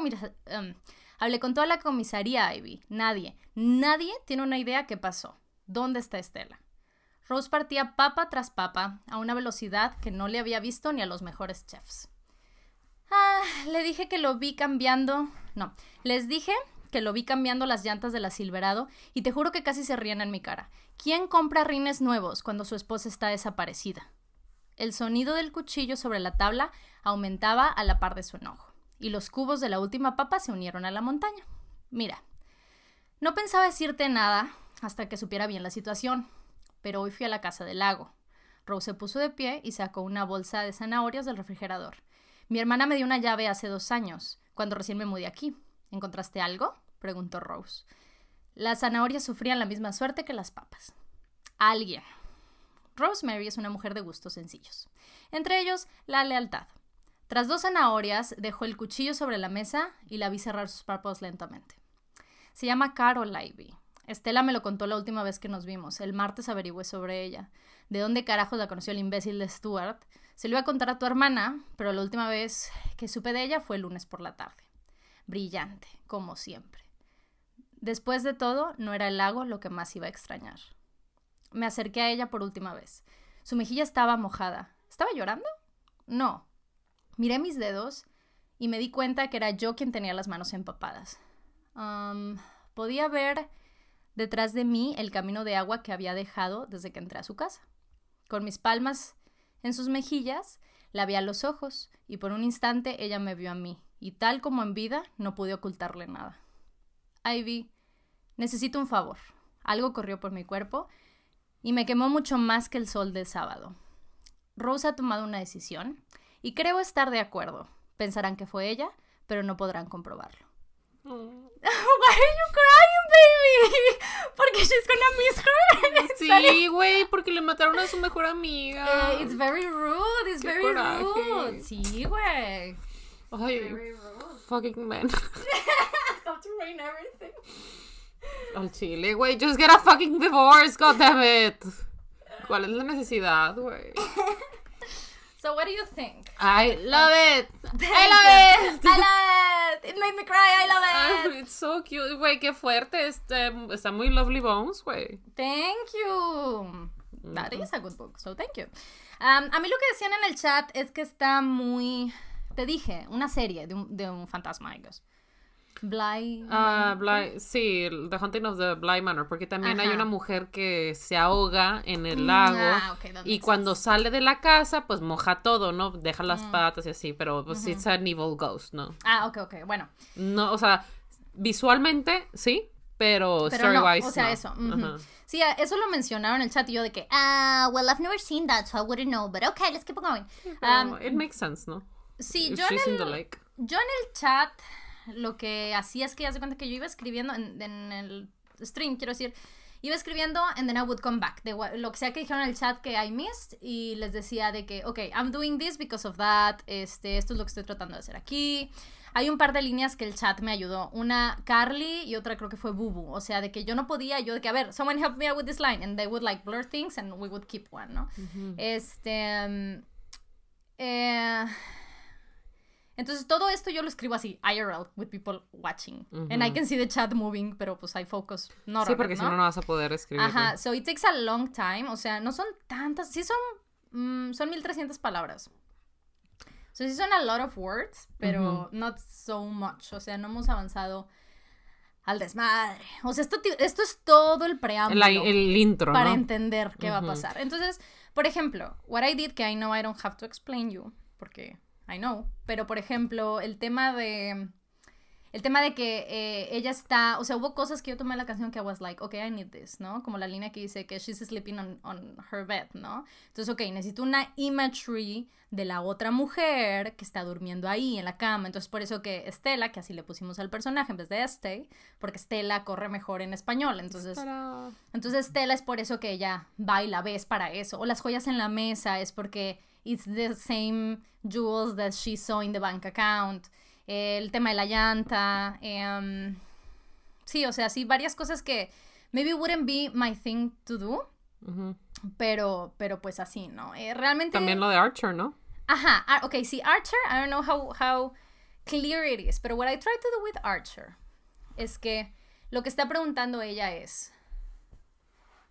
A: em, hablé con toda la comisaría, Ivy. Nadie, nadie tiene una idea qué pasó. ¿Dónde está Estela? Rose partía papa tras papa a una velocidad que no le había visto ni a los mejores chefs. Ah, le dije que lo vi cambiando. No, les dije que lo vi cambiando las llantas de la Silverado y te juro que casi se rían en mi cara. ¿Quién compra rines nuevos cuando su esposa está desaparecida? El sonido del cuchillo sobre la tabla aumentaba a la par de su enojo, y los cubos de la última papa se unieron a la montaña. Mira, no pensaba decirte nada hasta que supiera bien la situación, pero hoy fui a la casa del lago. Rose se puso de pie y sacó una bolsa de zanahorias del refrigerador. Mi hermana me dio una llave hace dos años, cuando recién me mudé aquí. ¿Encontraste algo? preguntó Rose. Las zanahorias sufrían la misma suerte que las papas. Alguien. Rosemary es una mujer de gustos sencillos. Entre ellos, la lealtad. Tras dos zanahorias, dejó el cuchillo sobre la mesa y la vi cerrar sus párpados lentamente. Se llama Carol Ivy. Estela me lo contó la última vez que nos vimos. El martes averigüé sobre ella. ¿De dónde carajos la conoció el imbécil de Stuart? Se lo iba a contar a tu hermana, pero la última vez que supe de ella fue el lunes por la tarde. Brillante, como siempre. Después de todo, no era el lago lo que más iba a extrañar. Me acerqué a ella por última vez. Su mejilla estaba mojada. ¿Estaba llorando? No. Miré mis dedos y me di cuenta que era yo quien tenía las manos empapadas. podía ver detrás de mí el camino de agua que había dejado desde que entré a su casa. Con mis palmas en sus mejillas, la vi a los ojos y por un instante ella me vio a mí, y tal como en vida, no pude ocultarle nada. Ivy, necesito un favor. Algo corrió por mi cuerpo y me quemó mucho más que el sol del sábado. Rose ha tomado una decisión y creo estar de acuerdo. Pensarán que fue ella, pero no podrán comprobarlo.
B: ¿Por Why
A: are you crying, baby? Porque she's con miss her.
B: Sí, güey, porque le mataron a su mejor amiga. Es eh, it's very rude, it's very rude. Sí, güey. Ay, fucking man
A: to
B: Al chile, güey, just get a fucking divorce, goddammit. ¿Cuál es la necesidad, güey?
A: So what do you think?
B: I love it. I love it. I love it. It made me cry. I love it. it's so cute, güey. Qué fuerte. Este, está muy lovely bones, güey.
A: Thank you. Mm-hmm. That is a good book. So thank you. Um, a mí lo que decían en el chat es que está muy, te dije, una serie de un, de un fantasma, I guess. Bly. Ah, Bly
B: sí, The Haunting of the Bly Manor, porque también hay una mujer que se ahoga en el mm, lago ah, y cuando sale de la casa, pues moja todo, ¿no? Deja las mm. patas y así, pero pues es un it's an evil ghost, ¿no?
A: Ah, ok, ok, bueno.
B: No, o sea, visualmente sí, pero, story-wise no, O sea, eso.
A: Sí, eso lo mencionaron en el chat y yo de que, ah, well, I've never seen that, so I wouldn't know, but okay, let's keep on going. Um, it makes
B: sense, ¿no? Sí, yo en el,
A: yo en el chat lo que hacía es que ya se cuenta que yo iba escribiendo en, el stream, quiero decir, iba escribiendo and then I would come back, lo que sea que dijeron en el chat que I missed y les decía de que, ok, I'm doing this because of that, este, esto es lo que estoy tratando de hacer aquí. Hay un par de líneas que el chat me ayudó, una Carly y otra creo que fue Bubu, o sea, de que yo no podía, yo de que, a ver, someone help me out with this line, and they would like blur things and we would keep one, ¿no? Este... Mm, eh, entonces todo esto yo lo escribo así, IRL, with people watching. And I can see the chat moving, pero pues hay focus. no sí, porque si no, no
B: vas a poder escribir. Ajá,
A: so it takes a long time, o sea, no son tantas, sí son, mm, son 1300 palabras. So sí son a lot of words, pero no not so much, o sea, no hemos avanzado al desmadre. O sea, esto, esto es todo el preámbulo. El, intro. Para entender qué va a pasar. Entonces, por ejemplo, what I did, que I know I don't have to explain you, porque I know. Pero, por ejemplo, el tema de. El tema de que eh, ella está. O sea, hubo cosas que yo tomé la canción que I was like, okay, I need this, ¿no? Como la línea que dice que she's sleeping on, her bed, ¿no? Entonces, ok, necesito una imagery de la otra mujer que está durmiendo ahí en la cama. Entonces, por eso que Estela, que así le pusimos al personaje en vez de este, porque Estela corre mejor en español. Entonces, entonces Estela es por eso que ella baila, ves para eso. O las joyas en la mesa es porque it's the same jewels that she saw in the bank account, el tema de la llanta, em, sí, o sea, sí, varias cosas que maybe wouldn't be my thing to do, pero, pero pues así, ¿no? Eh, realmente... También
B: lo de Archer, ¿no?
A: Ajá, ah, ok, sí, Archer, I don't know how, how clear it is, pero what I try to do with Archer es que lo que está preguntando ella es,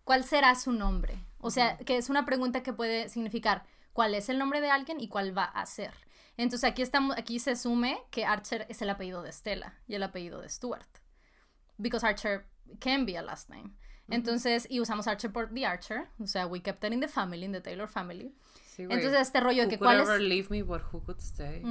A: ¿cuál será su nombre? O sea, que es una pregunta que puede significar, cuál es el nombre de alguien y cuál va a ser. Entonces aquí, estamos, aquí se sume que Archer es el apellido de Stella y el apellido de Stuart. Because Archer can be a last name. Entonces, y usamos Archer por The Archer, o sea, we kept it in the family, in the Taylor family. Entonces este rollo de que cuál es... Leave
B: me, but who could stay?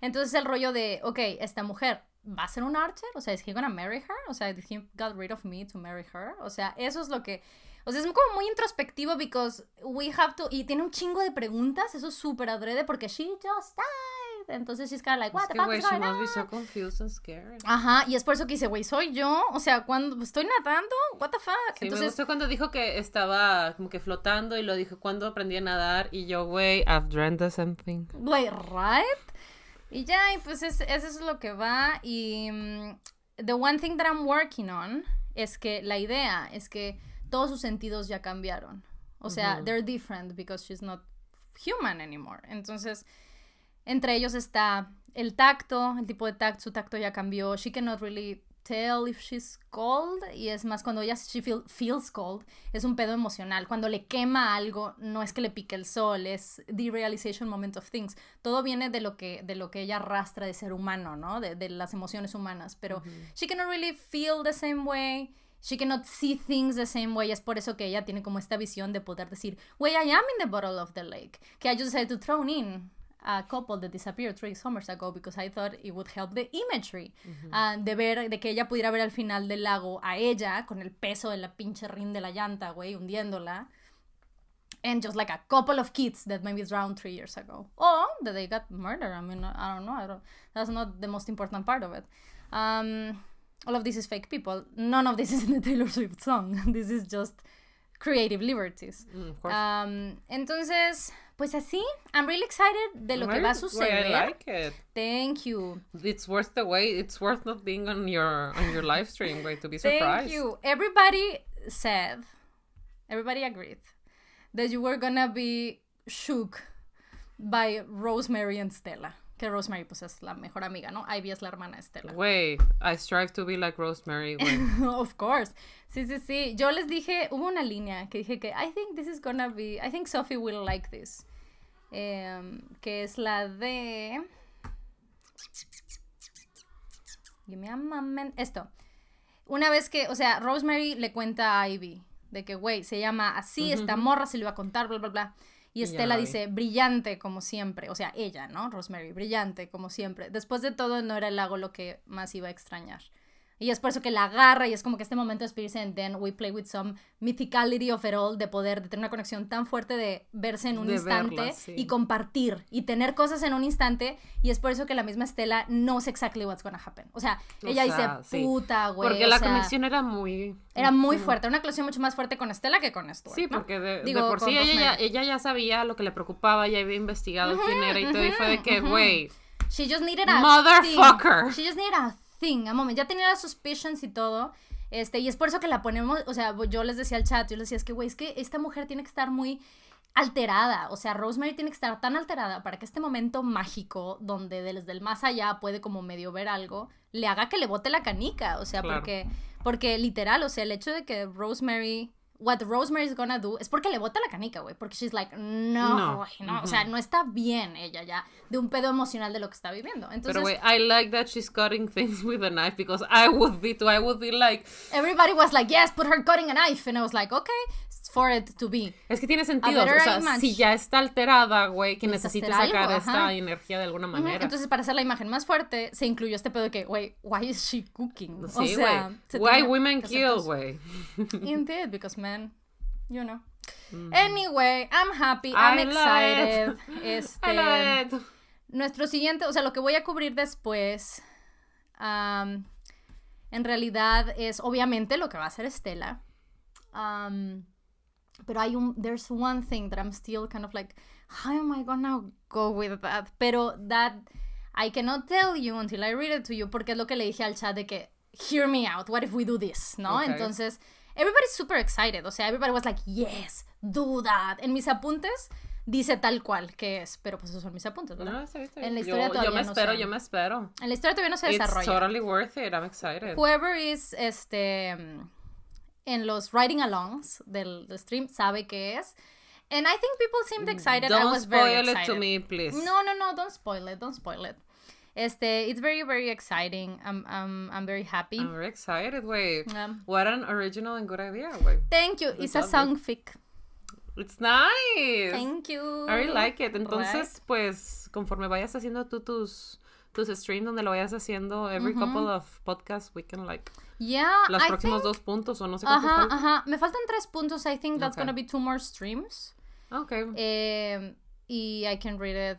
A: Entonces el rollo de, ok, esta mujer va a ser un Archer, o sea, is he gonna marry her? O sea, did he got rid of me to marry her? O sea, eso es lo que o sea, es como muy introspectivo because we have to... Y tiene un chingo de preguntas, eso es súper adrede porque she just died. Entonces like, what es the que, fuck
B: is confused and
A: Ajá, y es por eso que dice, güey, soy yo. O sea, cuando estoy nadando, what the fuck. Entonces... me
B: cuando dijo que estaba como que flotando y lo dijo, cuando aprendí a nadar? Y yo, güey, I've dreamt of something. Güey, right? Y ya, y pues eso es lo que va. Y mm,
A: the one thing that I'm working on es que la idea es que todos sus sentidos ya cambiaron. O sea, they're different because she's not human anymore. Entonces, entre ellos está el tacto, el tipo de tacto, su tacto ya cambió. She cannot really tell if she's cold y es más cuando ella she feels cold es un pedo emocional cuando le quema algo no es que le pique el sol es the realization moment of things todo viene de lo que de lo que ella arrastra de ser humano no de, las emociones humanas pero she cannot really feel the same way She cannot see things the same way. Es por eso que ella tiene como esta visión de poder decir, way I am in the bottle of the lake. Que I just decided to throw in a couple that disappeared three summers ago because I thought it would help the imagery. Ah, de ver, de que ella pudiera ver al final del lago a ella con el peso de la pinche rin de la llanta, güey, hundiéndola. And just like a couple of kids that maybe drowned three years ago. Or that they got murdered. I mean, I don't know. that's not the most important part of it. Um, all of this is fake people. None of this is in the Taylor Swift song. this is just
B: creative liberties. Mm,
A: um, entonces, pues así, I'm really excited
B: de lo que va a suceder. I like it. Thank you. It's worth the wait. It's worth not being on your on your live stream, right? To be surprised. Thank
A: you. Everybody said, everybody agreed that you were gonna be shook by Rosemary and Stella. que Rosemary pues es la mejor amiga, ¿no? Ivy es la hermana Estela.
B: Güey, I strive to be like Rosemary,
A: of course. Sí, sí, sí. Yo les dije, hubo una línea que dije que I think this is gonna be, I think Sophie will like this. Em, que es la de... Give me a Esto. Una vez que, o sea, Rosemary le cuenta a Ivy de que, güey, se llama así, esta morra se le va a contar, bla, bla, bla. Y Estela dice, brillante como siempre. O sea, ella, ¿no? Rosemary, brillante como siempre. Después de todo, no era el lago lo que más iba a extrañar. Y es por eso que la agarra y es como que este momento de Spirits and Then We Play With Some Mythicality of It All, de poder, de tener una conexión tan fuerte de verse en un instante y compartir y tener cosas en un instante. Y es por eso que la misma Estela no exactly what's gonna happen. O sea, ella dice, puta, güey. Porque la conexión
B: era muy... Era muy fuerte,
A: una conexión mucho más fuerte con Estela que
B: con Stuart. Sí, porque de, por sí ella, ya sabía lo que le preocupaba, ya había investigado el y fue de que, güey...
A: She just needed a... Motherfucker. She just needed thing, a moment. Ya tenía las suspicions y todo. Este, y es por eso que la ponemos, o sea, yo les decía al chat, yo les decía, es que, güey, es que esta mujer tiene que estar muy alterada, o sea, Rosemary tiene que estar tan alterada para que este momento mágico, donde desde el más allá puede como medio ver algo, le haga que le bote la canica, o sea, porque, porque literal, o sea, el hecho de que Rosemary what Rosemary's gonna do es porque le bota la canica, güey. Porque she's like, no, no. no. O sea, no está bien ella ya de un pedo emocional de lo que está viviendo. Entonces, Pero, güey,
B: I like that she's cutting things with a knife because I would be too. I would be like.
A: Everybody was like, yes, put her cutting a knife. And I was like, okay for it to be.
B: Es que tiene sentido. O sea, si ya está alterada, güey, que necesita sacar esta energía de alguna manera. Entonces,
A: para hacer la imagen más fuerte, se incluyó este pedo que, güey, why is she cooking? Sí, o sea, se why women kill, güey. Indeed, because men, you know. Anyway, I'm happy, I'm excited. Este, it. Nuestro siguiente, o sea, lo que voy a cubrir después, um, en realidad es obviamente lo que va a hacer Estela. Um, pero hay un there's one thing that I'm still kind of like how am I gonna go with that pero that I cannot tell you until I read it to you porque es lo que le dije al chat de que hear me out what if we do this no entonces everybody's super excited o sea everybody was like yes do that en mis apuntes dice tal cual que es, pero pues esos son mis
B: apuntes, ¿verdad? No, En la historia yo, todavía yo me espero, yo me espero.
A: En la historia todavía no se desarrolla. It's totally
B: worth it, I'm excited. Whoever
A: is este en los riding alongs del, stream sabe qué es. And I think people seemed excited. Don't I was spoil very excited. it to me, please. No, no, no, don't spoil it, don't spoil it. Este, it's very, very exciting. I'm, I'm, I'm very
B: happy. I'm very excited, wey What an original and good idea, wey
A: Thank you. It's, a song fic
B: It's nice. Thank
A: you. I really like it. Entonces,
B: pues, conforme vayas haciendo tú tus, tus streams, donde lo vayas haciendo, every couple of podcasts, we can like
A: Yeah. Los próximos
B: dos puntos o no sé cuántos. Ajá,
A: Me faltan tres puntos. I think that's gonna be two more streams. Ah, okay. Eh, y I can read it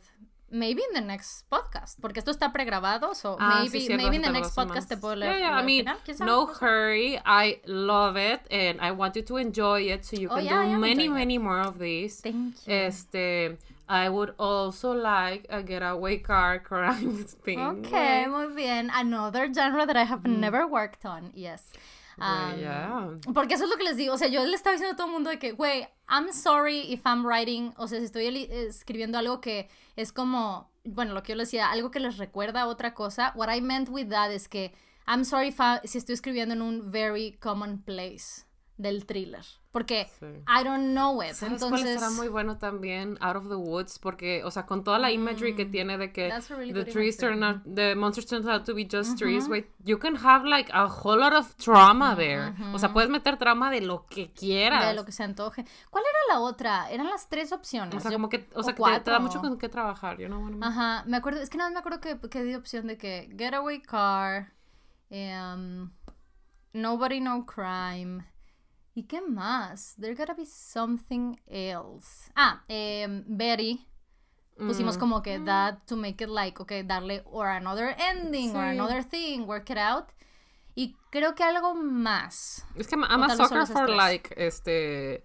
A: maybe in the next podcast, porque esto está pregrabado, so ah, maybe, maybe in the next podcast te puedo leer. Yeah, I mean, no
B: hurry, I love it and I want you to enjoy it so you oh, can do many, many more of these. Thank you. Este, I would also like a getaway car crime thing. Okay,
A: muy bien. Another genre that I have mm. never worked on. Yes.
B: yeah. Um,
A: porque eso es lo que les digo. O sea, yo le estaba diciendo a todo el mundo de que, güey, I'm sorry if I'm writing. O sea, si estoy escribiendo algo que es como, bueno, lo que yo le decía, algo que les recuerda a otra cosa. What I meant with that is que I'm sorry if I, si estoy escribiendo en un very common place del thriller porque I don't know it. Entonces, será muy
B: bueno también Out of the Woods porque, o sea, con toda la imagery que mm, tiene de que really the trees turn the monsters turn out to be just trees, wait, you can have like a whole lot of drama there. O sea, puedes meter trauma de lo que quieras. De lo que se antoje. ¿Cuál
A: era la otra? Eran las tres opciones. O sea, como que, o sea, te, da mucho con
B: qué trabajar, yo no. Know Ajá,
A: me acuerdo, es que nada, me acuerdo que, que di opción de que Getaway Car, em, Nobody No Crime. ¿Y qué más? There gotta be something else. Ah, em, Betty. Pusimos mm. como que mm. that to make it like, okay, darle or another ending or another thing, work it out. Y creo que algo más. Es que I'm a sucker for like,
B: este.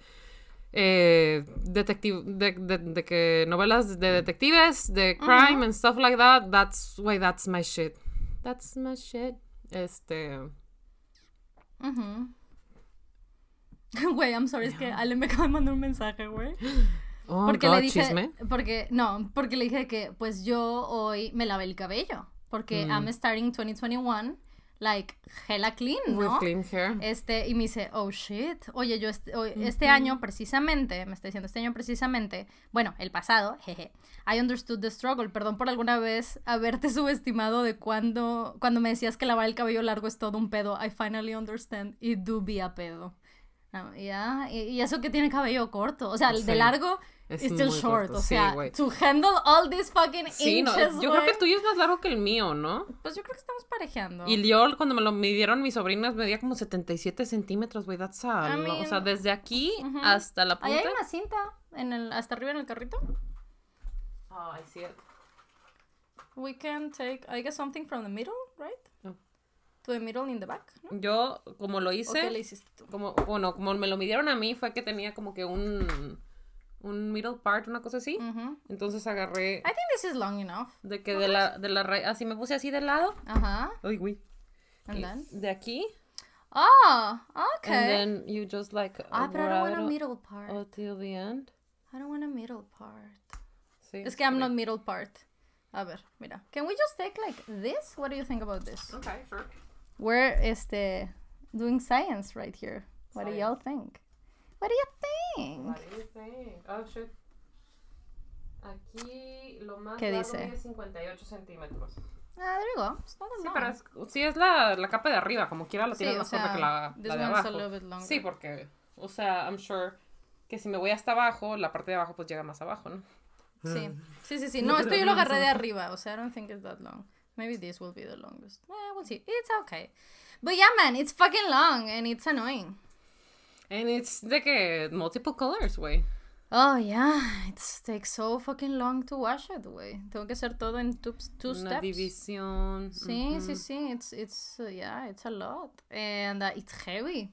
B: Eh, detective, de, que novelas de detectives, de crime and stuff like that. That's why that's my shit. That's my shit. Este. Mm Güey, I'm sorry, es que Ale
A: me acaba de mandar un mensaje, güey.
B: Oh, porque le dije, chisme.
A: porque no, porque le dije que pues yo hoy me lavé el cabello, porque mm. I'm starting 2021 like hella clean, ¿no? With clean hair. Este y me dice, "Oh shit. Oye, yo este, este año precisamente, me está diciendo este año precisamente, bueno, el pasado, jeje. I understood the struggle. Perdón por alguna vez haberte subestimado de cuando cuando me decías que lavar el cabello largo es todo un pedo. I finally understand it do be a pedo." Ah, ya, ah, y, eso que tiene cabello corto. O sea, el de largo es still short. Corto. O sea, to handle all these fucking inches. yo creo que el
B: tuyo es más largo que el mío, ¿no?
A: Pues yo creo que estamos parejando Y yo,
B: cuando me lo midieron mis sobrinas, medía como 77 centímetros, güey. That's a O sea, desde aquí hasta la punta. Ahí hay una
A: cinta en el, hasta arriba en el carrito.
B: Oh, I see it.
A: We can take, I guess, something from the middle, right? to the middle in the back.
B: ¿no? Yo, como lo hice. qué le hiciste tú? Como, bueno, como me lo midieron a mí, fue que tenía como que un. Un middle part, una cosa así. Entonces agarré. I think this
A: is long enough.
B: De que de la, de la Así me puse así de lado. Ajá. Uy, uy. De aquí.
A: ah okay. And then
B: you just like. Ah, pero I don't want a middle part.
A: until the end. I don't want a middle part. Sí, es que I'm not middle part. A ver, mira. Can we just take like this? What do you think about this? Okay, sure. We're este, doing science right here. What do y'all think? What do you
B: think? What do you think? Oh, shit. Aquí lo más ¿Qué largo dice? 58 centímetros. Ah, there you go. sí, pero es, sí, es la, la, capa de arriba, como quiera la tiene más corta que la, la de abajo. Sí, porque, o sea, I'm sure que si me voy hasta abajo, la parte de abajo pues llega más abajo, ¿no? Sí, sí, sí, sí. No, esto yo lo agarré de arriba,
A: o sea, I don't think it's that long. Maybe this will be the longest. Eh, we'll see.
B: It's okay.
A: But yeah, man, it's fucking long and it's annoying.
B: And it's like a multiple colors way.
A: Oh yeah, it takes so fucking long to wash it, Way. Tengo que hacer todo en two, two Una steps. división. Sí, mm -hmm. sí, sí. It's it's uh, yeah, it's a lot, and uh, it's heavy.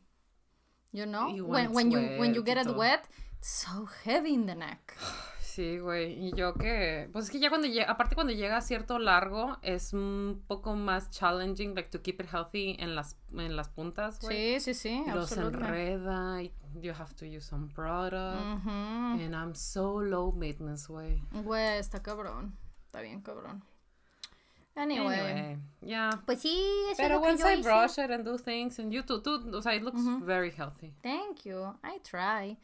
A: You know, you when when you when you get it wet, it's so heavy in the neck.
B: Sí, güey. Y yo qué? Pues es que ya cuando llega. Aparte, cuando llega a cierto largo, es un poco más challenging, like to keep it healthy en las, en las puntas, güey. Sí, sí, sí. Los enreda. Y you have to use some product. And I'm so low maintenance, güey.
A: Güey, está cabrón. Está bien cabrón.
B: Anyway. yeah.
A: Pues sí, eso es lo once que yo I brush
B: it and do things, and you too, too o sea, it looks very healthy.
A: Thank you. I try.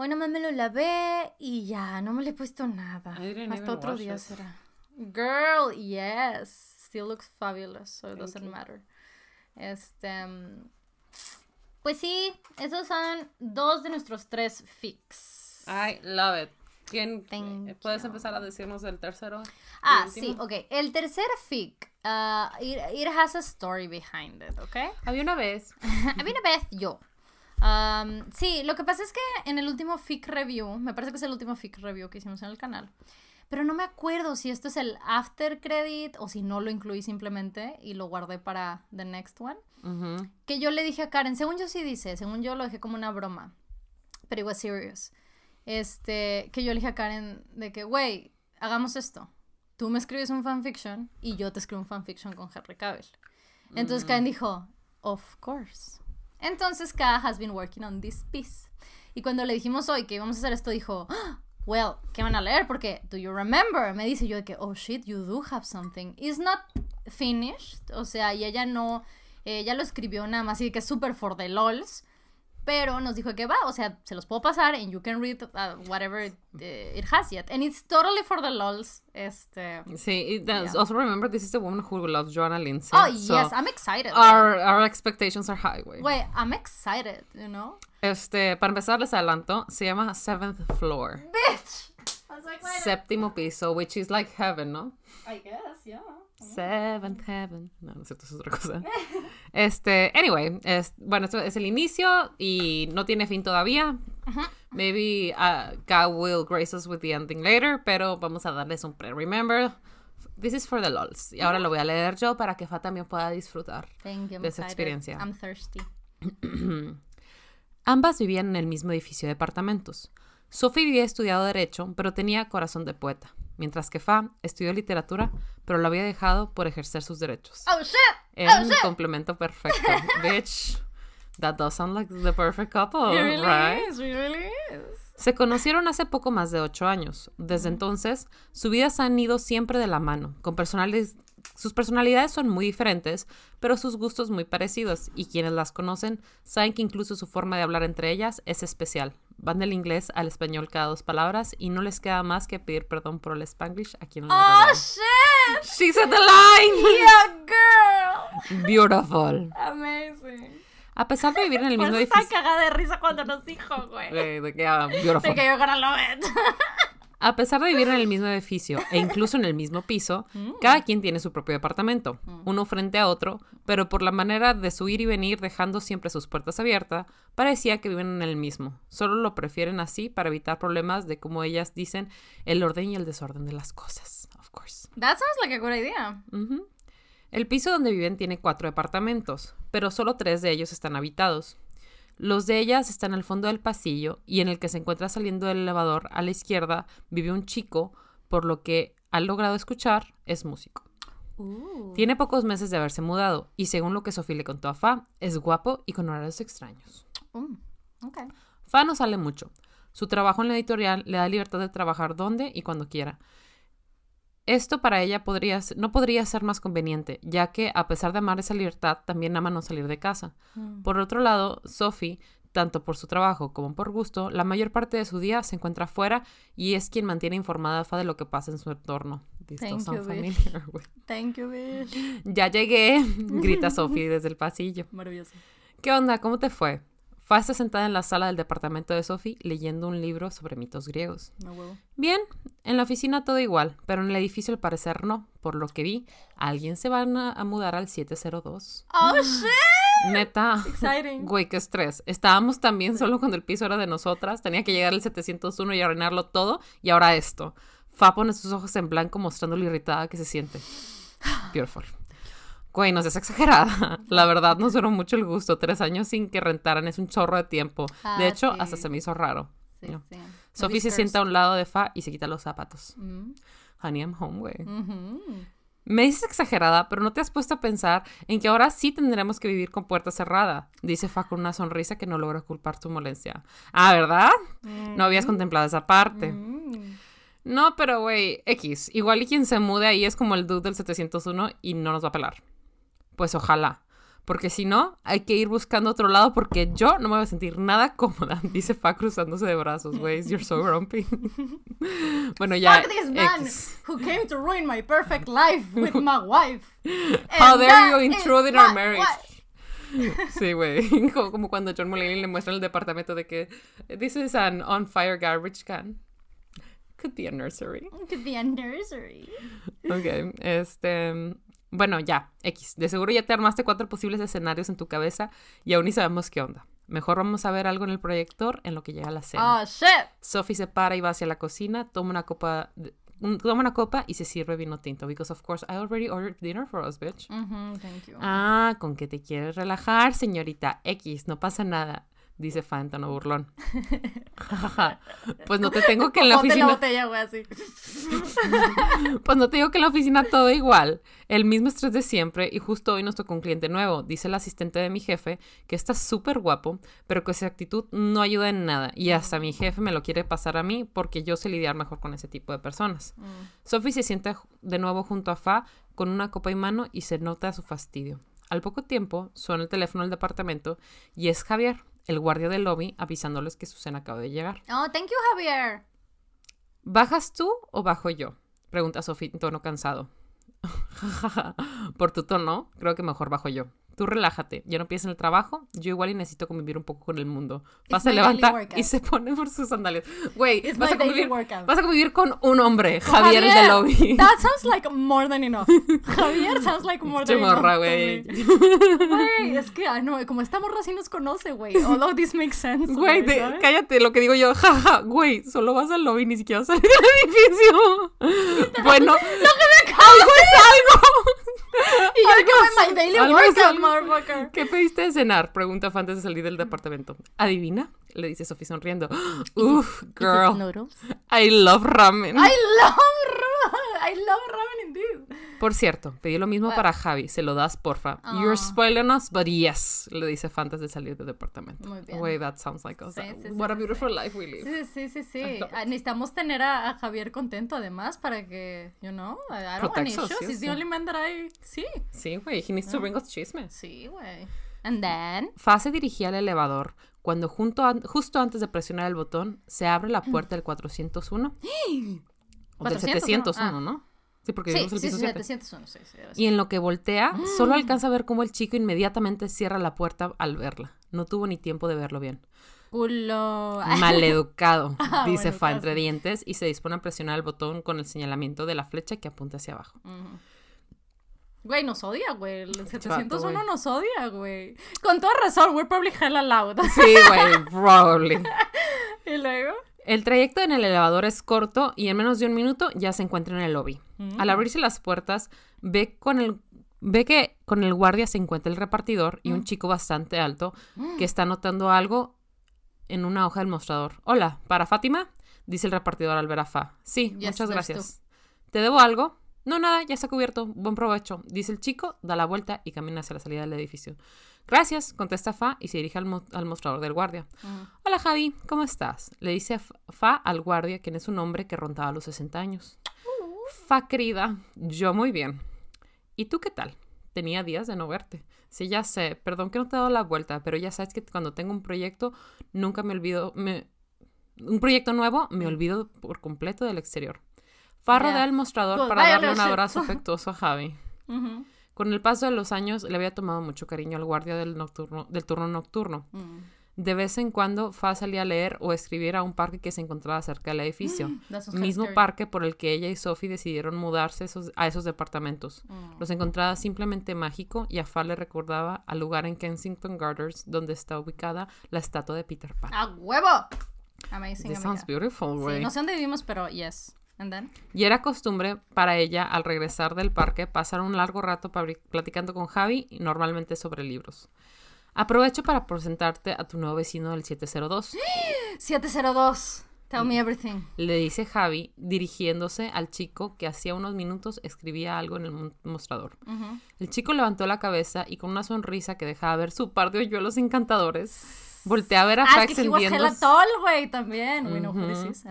A: Bueno, nomás me lo lavé y ya, no me le he puesto nada. Hasta otro día será. Girl, yes. Still looks fabulous, so it doesn't matter. Este. Mm, pues sí, esos son dos de nuestros
B: tres fix. I love it. ¿Quién, eh, ¿Puedes empezar a decirnos el tercero? Ah, sí, ok.
A: El tercer fic, uh, it, it, has a story behind it, ok. Había una vez. Había una vez yo sí, lo que pasa es que en el último fic review, me parece que es el último fic review que hicimos en el canal, pero no me acuerdo si esto es el after credit o si no lo incluí simplemente y lo guardé para the next one. Que yo le dije a Karen, según yo sí dice, según yo lo dejé como una broma, pero igual serious. Este, que yo le dije a Karen de que, güey, hagamos esto. Tú me escribes un fanfiction y yo te escribo un fanfiction con Harry Cavill. Entonces mm. Karen dijo, of course. Entonces Ka has been working on this piece. Y cuando le dijimos hoy que íbamos a hacer esto, dijo, ah, well, ¿qué van a leer? Porque, do you remember? Me dice yo de que, oh shit, you do have something. It's not finished, o sea, y ella no, eh, ella lo escribió nada más, y que es súper for the lols, pero nos dijo que va, o sea, se los puedo pasar and you can read uh, whatever eh, it, has yet. And it's totally for the lols. Este,
B: sí, Also remember, this is the woman who loves Joanna Lindsay. Oh, yes, I'm
A: excited. Our,
B: our expectations are high, güey.
A: I'm excited, you know?
B: Este, para empezar, les adelanto, se llama Seventh Floor. Bitch! Like, Séptimo piso, which is like heaven, ¿no?
A: I guess, yeah.
B: Seventh Heaven. No, no es cierto, es otra cosa. Este, anyway, bueno, esto es el inicio y no tiene fin todavía. Maybe uh, God will grace us with the ending later, pero vamos a darles un pre-remember. This is for the lols. Y ahora lo voy a leer yo para que Fa también pueda disfrutar de esa experiencia. I'm thirsty. Ambas vivían en el mismo edificio de apartamentos. Sophie había estudiado Derecho, pero tenía corazón de poeta mientras que Fa estudió literatura, pero lo había dejado por ejercer sus derechos.
A: Oh, shit. Oh, un
B: complemento perfecto. Bitch, that does sound like the perfect couple, right? really is. Se conocieron hace poco más de ocho años. Desde entonces, sus vidas han ido siempre de la mano, con sus personalidades son muy diferentes, pero sus gustos muy parecidos, y quienes las conocen saben que incluso su forma de hablar entre ellas es especial, Van del inglés al español cada dos palabras y no les queda más que pedir perdón por el spanglish a quien no ¡Oh,
A: shit! She's
C: at the line!
B: Yeah, girl! Beautiful.
A: Amazing.
B: A pesar de vivir en el mismo edificio. Por
A: cagada de risa cuando nos dijo, güey.
B: De, que, ah, beautiful. De que
A: yo gonna love it.
B: A pesar de vivir en el mismo edificio e incluso en el mismo piso, mm. cada quien tiene su propio departamento, mm. uno frente a otro, pero por la manera de subir y venir dejando siempre sus puertas abiertas, parecía que viven en el mismo. Solo lo prefieren así para evitar problemas de, como ellas dicen, el orden y el desorden de las cosas. Of
A: course. That sounds like a good idea.
B: El piso donde viven tiene cuatro departamentos, pero solo tres de ellos están habitados. Los de ellas están al fondo del pasillo y en el que se encuentra saliendo del elevador a la izquierda vive un chico, por lo que ha logrado escuchar es músico. Uh. Tiene pocos meses de haberse mudado y según lo que Sofía le contó a Fa, es guapo y con horarios extraños. Mm, Fa no sale mucho. Su trabajo en la editorial le da libertad de trabajar donde y cuando quiera. Esto para ella podría, no podría ser más conveniente, ya que a pesar de amar esa libertad, también ama no salir de casa. Mm. Por otro lado, Sophie, tanto por su trabajo como por gusto, la mayor parte de su día se encuentra fuera y es quien mantiene informada a Fa de lo que pasa en su entorno. Thank you, Thank you, Ya llegué, grita Sophie desde el pasillo. Maravilloso. ¿Qué onda? ¿Cómo te fue? está sentada en la sala del departamento de Sophie leyendo un libro sobre mitos griegos. Bien, en la oficina todo igual, pero en el edificio al parecer no. Por lo que vi, alguien se va a, mudar al 702. ¡Oh, mm. shit! Neta. Exciting. Güey, qué estrés. Estábamos también solo cuando el piso era de nosotras. Tenía que llegar al 701 y arruinarlo todo. Y ahora esto. Fa pone sus ojos en blanco mostrando irritada que se siente. Beautiful. Güey, no seas exagerada. La verdad, nos duró mucho el gusto. Tres años sin que rentaran es un chorro de tiempo. Ah, de hecho, hasta se me hizo raro. Sí, Sophie se sienta a un lado de Fa y se quita los zapatos. Mm. Honey, I'm home, güey. Me dices exagerada, pero no te has puesto a pensar en que ahora sí tendremos que vivir con puerta cerrada, dice Fa con una sonrisa que no logra culpar su molestia. Ah, ¿verdad?
A: No habías contemplado
B: esa parte. Mm. No, pero güey, X. Igual y quien se mude ahí es como el dude del 701 y no nos va a pelar pues ojalá. Porque si no, hay que ir buscando otro lado porque yo no me voy a sentir nada cómoda, dice Fa cruzándose de brazos, güey. You're so grumpy. bueno, ya. Fuck this man
A: who came to ruin my perfect life with my wife. How dare you intrude in our marriage.
B: Sí, güey. Como, cuando John Mulaney le muestra en el departamento de que this is an on fire garbage can. Could be a nursery.
A: Could be a nursery.
B: Ok, este. Bueno, ya, X. De seguro ya te armaste cuatro posibles escenarios en tu cabeza y aún ni sabemos qué onda. Mejor vamos a ver algo en el proyector en lo que llega la cena. Oh, shit. Sophie se para y va hacia la cocina, toma una copa toma una copa y se sirve vino tinto. Because of course I already ordered dinner for us, bitch.
A: thank you.
B: Ah, con que te quieres relajar, señorita X, no pasa nada dice Fantano burlón. pues no te tengo que en la oficina. pues no te digo que en la oficina todo igual. El mismo estrés de siempre y justo hoy nos tocó un cliente nuevo. Dice el asistente de mi jefe que está súper guapo, pero que esa actitud no ayuda en nada. Y hasta mi jefe me lo quiere pasar a mí porque yo sé lidiar mejor con ese tipo de personas. Mm. Sophie se sienta de nuevo junto a Fa con una copa en mano y se nota su fastidio. Al poco tiempo suena el teléfono del departamento y es Javier, el guardia del lobby avisándoles que Susan acaba de llegar.
A: Oh, thank you, Javier.
B: ¿Bajas tú o bajo yo? Pregunta Sophie en tono cansado. Por tu tono, creo que mejor bajo yo, Tú relájate, ya no pienses en el trabajo, yo igual y necesito convivir un poco con el mundo. Vas a levantar y se pone por sus sandalias. Güey, vas a, convivir, vas a convivir con un hombre, Javier, Javier del lobby. That sounds like more than enough. Javier sounds like more than morra, güey. Güey,
A: es que, no, como esta morra sí nos conoce, güey. Although this makes sense. Güey,
B: cállate, lo que digo yo, jaja, güey, solo vas al lobby, ni siquiera vas del edificio. bueno, lo que me acabo es algo. Y yo que my daily workout, ¿Qué pediste de cenar? Pregunta Fan antes de salir del departamento. ¿Adivina? Le dice Sophie sonriendo. Uf, girl. I love ramen. I love ramen.
A: I love
B: ramen por cierto, pedí lo mismo para Javi. Se lo das, porfa. You're ah. spoiling us, but yes. Le dice Fantas de salir del departamento. Muy bien. Way, that sounds like What a beautiful life we live.
A: Sí, sí, sí. Ah, necesitamos tener a, Javier contento, además, para que, you know, I don't Protects want issues. He's the only man that I
B: Sí, güey. He needs to bring us chisme. Sí, güey. And then... Fa dirigía al elevador cuando justo antes de presionar el botón se abre la puerta del 401.
A: o del 701, ah. ¿no?
B: Y en lo que voltea, solo mm. alcanza a ver cómo el chico inmediatamente cierra la puerta al verla. No tuvo ni tiempo de verlo bien.
A: Culo.
B: Maleducado, ah, dice Fa entre dientes y se dispone a presionar el botón con el señalamiento de la flecha que apunta hacia abajo.
A: Güey, nos odia, güey. El 701 nos odia, güey. Con toda razón, we're probably hella loud. Sí, güey,
B: probably. ¿Y luego? El trayecto en el elevador es corto y en menos de un minuto ya se encuentra en el lobby. Al abrirse las puertas, ve con el ve que con el guardia se encuentra el repartidor y un mm. chico bastante alto mm. que está anotando algo en una hoja del mostrador. Hola, ¿para Fátima? dice el repartidor al ver a Fa. Sí, muchas gracias. ¿Te debo algo? No, nada, ya está cubierto. Buen provecho, dice el chico, da la vuelta y camina hacia la salida del edificio. Gracias, contesta Fa y se dirige al, mostrador del guardia. Ah. Hola Javi, ¿cómo estás? Le dice Fa al guardia, quien es un hombre que rondaba los 60 años. Facrida, querida, yo muy bien. ¿Y tú qué tal? Tenía días de no verte. Sí, ya sé, perdón que no te he dado la vuelta, pero ya sabes que cuando tengo un proyecto, nunca me olvido, un proyecto nuevo, me mm. olvido por completo del exterior. Farro rodea el mostrador pues, para darle un abrazo afectuoso a Javi. Con el paso de los años, le había tomado mucho cariño al guardia del, nocturno, del turno nocturno. Mm. De vez en cuando, Fa salía a leer o escribir a un parque que se encontraba cerca del edificio. mismo parque por el que ella y Sophie decidieron mudarse a esos departamentos. Oh. Los encontraba simplemente mágico y a Fa le recordaba al lugar en Kensington Gardens donde está ubicada la estatua de Peter Pan.
A: ¡A huevo! Amazing. This sounds beautiful, güey. Sí, no sé dónde vivimos, pero yes.
B: Y era costumbre para ella, al regresar del parque, pasar un largo rato platicando con Javi, normalmente sobre libros. Aprovecho para presentarte a tu nuevo vecino del 702.
A: 702. Tell me everything.
B: Le dice Javi, dirigiéndose al chico que hacía unos minutos escribía algo en el mostrador. El chico levantó la cabeza y con una sonrisa que dejaba ver su par de hoyuelos encantadores, voltea a ver a ah, Fax
A: güey,
B: también. We know who this is.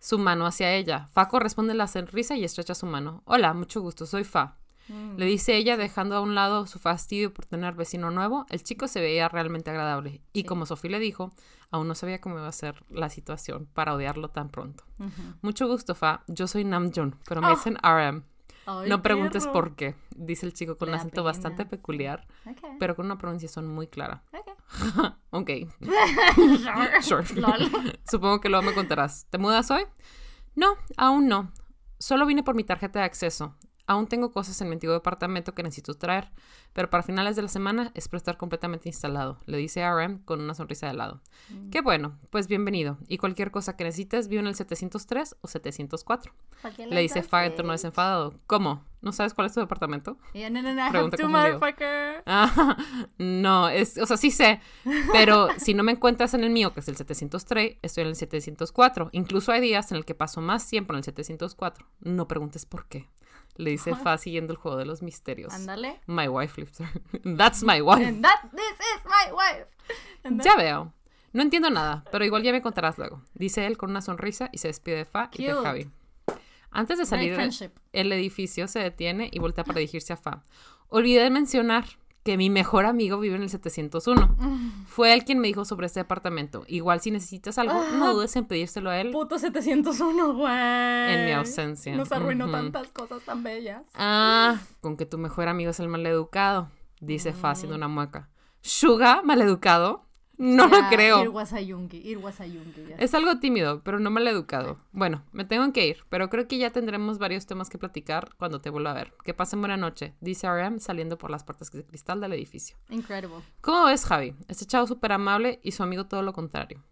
B: Su mano hacia ella. Fa corresponde la sonrisa y estrecha su mano. Hola, mucho gusto, soy Fa. Le dice ella, dejando a un lado su fastidio por tener vecino nuevo, el chico se veía realmente agradable. Y como Sofía le dijo, aún no sabía cómo iba a ser la situación para odiarlo tan pronto. Mucho gusto, Fa. Yo soy Namjoon, pero me oh. dicen RM. no preguntes por qué, dice el chico con un acento bastante peculiar, pero con una pronunciación muy clara. Ok. sure. Supongo que luego me contarás. ¿Te mudas hoy? No, aún no. Solo vine por mi tarjeta de acceso. Aún tengo cosas en mi antiguo departamento que necesito traer, pero para finales de la semana es espero estar completamente instalado, le dice RM con una sonrisa de lado. Mm. Qué bueno, pues bienvenido. Y cualquier cosa que necesites, vivo en el 703 o 704. Le dice Fag en tono desenfadado. ¿Cómo? ¿No sabes cuál es tu departamento? no, o sea, sí sé, pero si no me encuentras en el mío, que es el 703, estoy en el 704. Incluso hay días en el que paso más tiempo en el 704. No preguntes por qué. Le dice Fa siguiendo el juego de los misterios. Ándale. My wife lifter. That's my wife.
A: that, this is my wife. ya veo.
B: No entiendo nada, pero igual ya me contarás luego. Dice él con una sonrisa y se despide de Fa y de Javi.
A: Antes de salir,
B: el edificio se detiene y vuelta para dirigirse a Fa. Olvidé mencionar, que mi mejor amigo vive en el 701. Mm. Fue él quien me dijo sobre este apartamento Igual si necesitas algo, no dudes en pedírselo a él. Puto 701, güey. En mi ausencia. Nos arruinó tantas
A: cosas tan bellas.
B: Ah, con que tu mejor amigo es el maleducado, dice fácil haciendo una mueca. Suga, maleducado. No lo creo. Es algo tímido, pero no mal educado. Bueno, me tengo que ir, pero creo que ya tendremos varios temas que platicar cuando te vuelva a ver. Que pasen buena noche. Dice RM saliendo por las puertas de cristal del edificio. Incredible. ¿Cómo ves, Javi? Este chavo súper amable y su amigo todo lo contrario.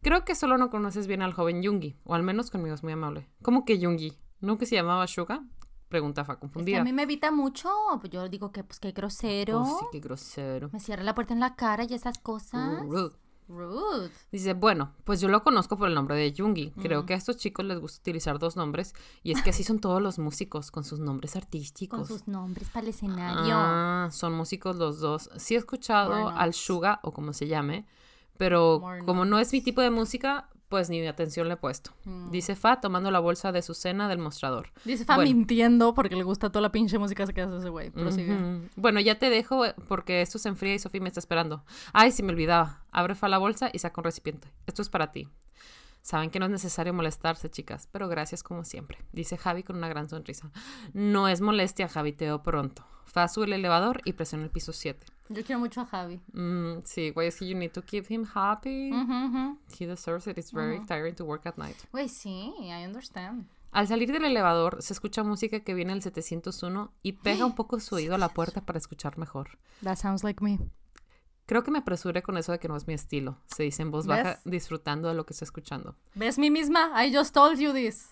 B: Creo que solo no conoces bien al joven Yungi, o al menos conmigo es muy amable. ¿Cómo que Yungi? ¿No que se llamaba Suga pregunta fa confundida. a mí me
A: evita mucho, pues, yo digo que pues qué grosero. sí,
B: qué grosero.
A: Me cierra la puerta en la cara y esas cosas. Rude. Rude.
B: Dice, bueno, pues yo lo conozco por el nombre de Jungi. Creo mm. que a estos chicos les gusta utilizar dos nombres. Y es que así son todos los músicos, con sus nombres artísticos. Con sus
A: nombres para el escenario.
B: Ah, son músicos los dos. Sí he escuchado al Suga, o como se llame. Pero como no es mi tipo de música, pues ni atención le he puesto. Mm. Dice Fa tomando la bolsa de su cena del mostrador. Dice Fa
A: mintiendo porque le gusta toda la pinche música que hace ese güey.
B: Bueno, ya te dejo eh, porque esto se enfría y Sofía me está esperando. Ay, si me olvidaba. Abre Fa la bolsa y saca un recipiente. Esto es para ti. Saben que no es necesario molestarse, chicas, pero gracias como siempre, dice Javi con una gran sonrisa. No es molestia, Javi, te veo pronto. Fa sube el elevador y presiona el piso 7.
A: Yo quiero mucho a Javi.
B: Mm, sí, güey, es que you need to keep him happy. He deserves it. It's very tiring to work at night.
A: Güey, sí, I understand.
B: Al salir del elevador, se escucha música que viene del 701 y pega un poco su oído a la puerta para escuchar mejor. That sounds like me. Creo que me apresure con eso de que no es mi estilo. Se dice en voz baja, disfrutando de lo que está escuchando.
A: ¿Ves mi misma? I just told you this.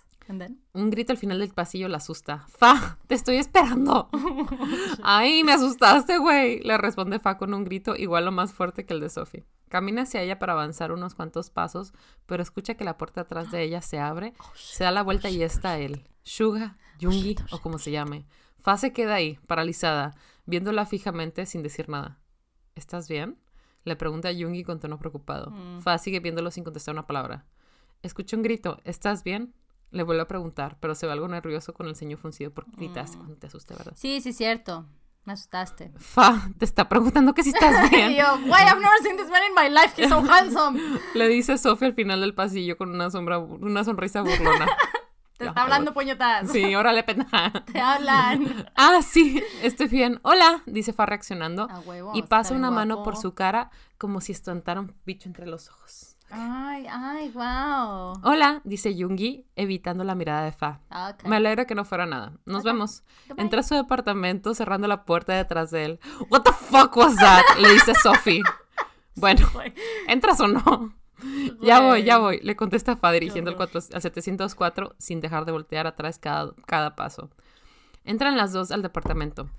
B: Un grito al final del pasillo la asusta. Fa, te estoy esperando. Ay, me asustaste, güey. Le responde Fa con un grito igual o más fuerte que el de Sophie. Camina hacia ella para avanzar unos cuantos pasos, pero escucha que la puerta atrás de ella se abre, oh, se da la vuelta y oh, oh, está él. Shuga, Yungi o como se llame. Fa se queda ahí, paralizada, viéndola fijamente sin decir nada. ¿Estás bien? Le pregunta a Yungi con tono preocupado. Mm. Fa sigue viéndolo sin contestar una palabra. Escucha un grito. ¿Estás bien? Le vuelvo a preguntar, pero se ve algo nervioso con el ceño funcido porque gritaste cuando te mm. asusté, ¿verdad?
A: Sí, sí, cierto. Me asustaste. Fa,
B: te está preguntando que si estás bien.
A: why I've never seen this man in my life, he's so handsome.
B: Le dice Sofía al final del pasillo con una sombra, una sonrisa burlona. te está hablando puñetas. Sí, órale, pendeja. Te hablan. ah, sí, estoy bien. Hola, dice Fa reaccionando. A huevo, y pasa una mano por su cara como si estantara un bicho entre los ojos.
A: Ay, ay, wow.
B: Hola, dice Yungi, evitando la mirada de Fa. Ah, Me alegra que no fuera nada. Nos vemos. Entra a su departamento cerrando la puerta detrás de él. What the fuck was that? Le dice Sophie. Bueno, ¿entras o no? Ya voy, ya voy, le contesta Fa dirigiendo al, 704 sin dejar de voltear atrás cada, cada paso. Entran las dos al departamento.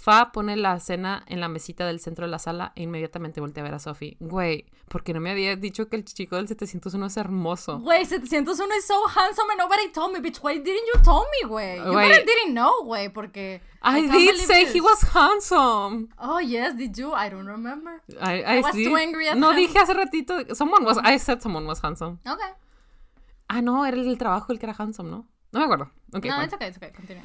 B: Fa pone la cena en la mesita del centro de la sala e inmediatamente voltea a ver a Sophie. Güey, qué no me había dicho que el chico del 701 es hermoso.
A: Güey, 701 es so handsome and nobody told me, bitch. Why didn't you tell me, güey? You didn't know, güey, porque. I, did say he was
B: handsome.
A: Oh, yes, did you? I don't remember. I, was too angry at No dije hace
B: ratito. Someone was. I said someone was handsome. Okay. Ah, no, era el trabajo el que era handsome, ¿no? No me acuerdo. Okay, no, it's
A: okay, it's okay. Continúa.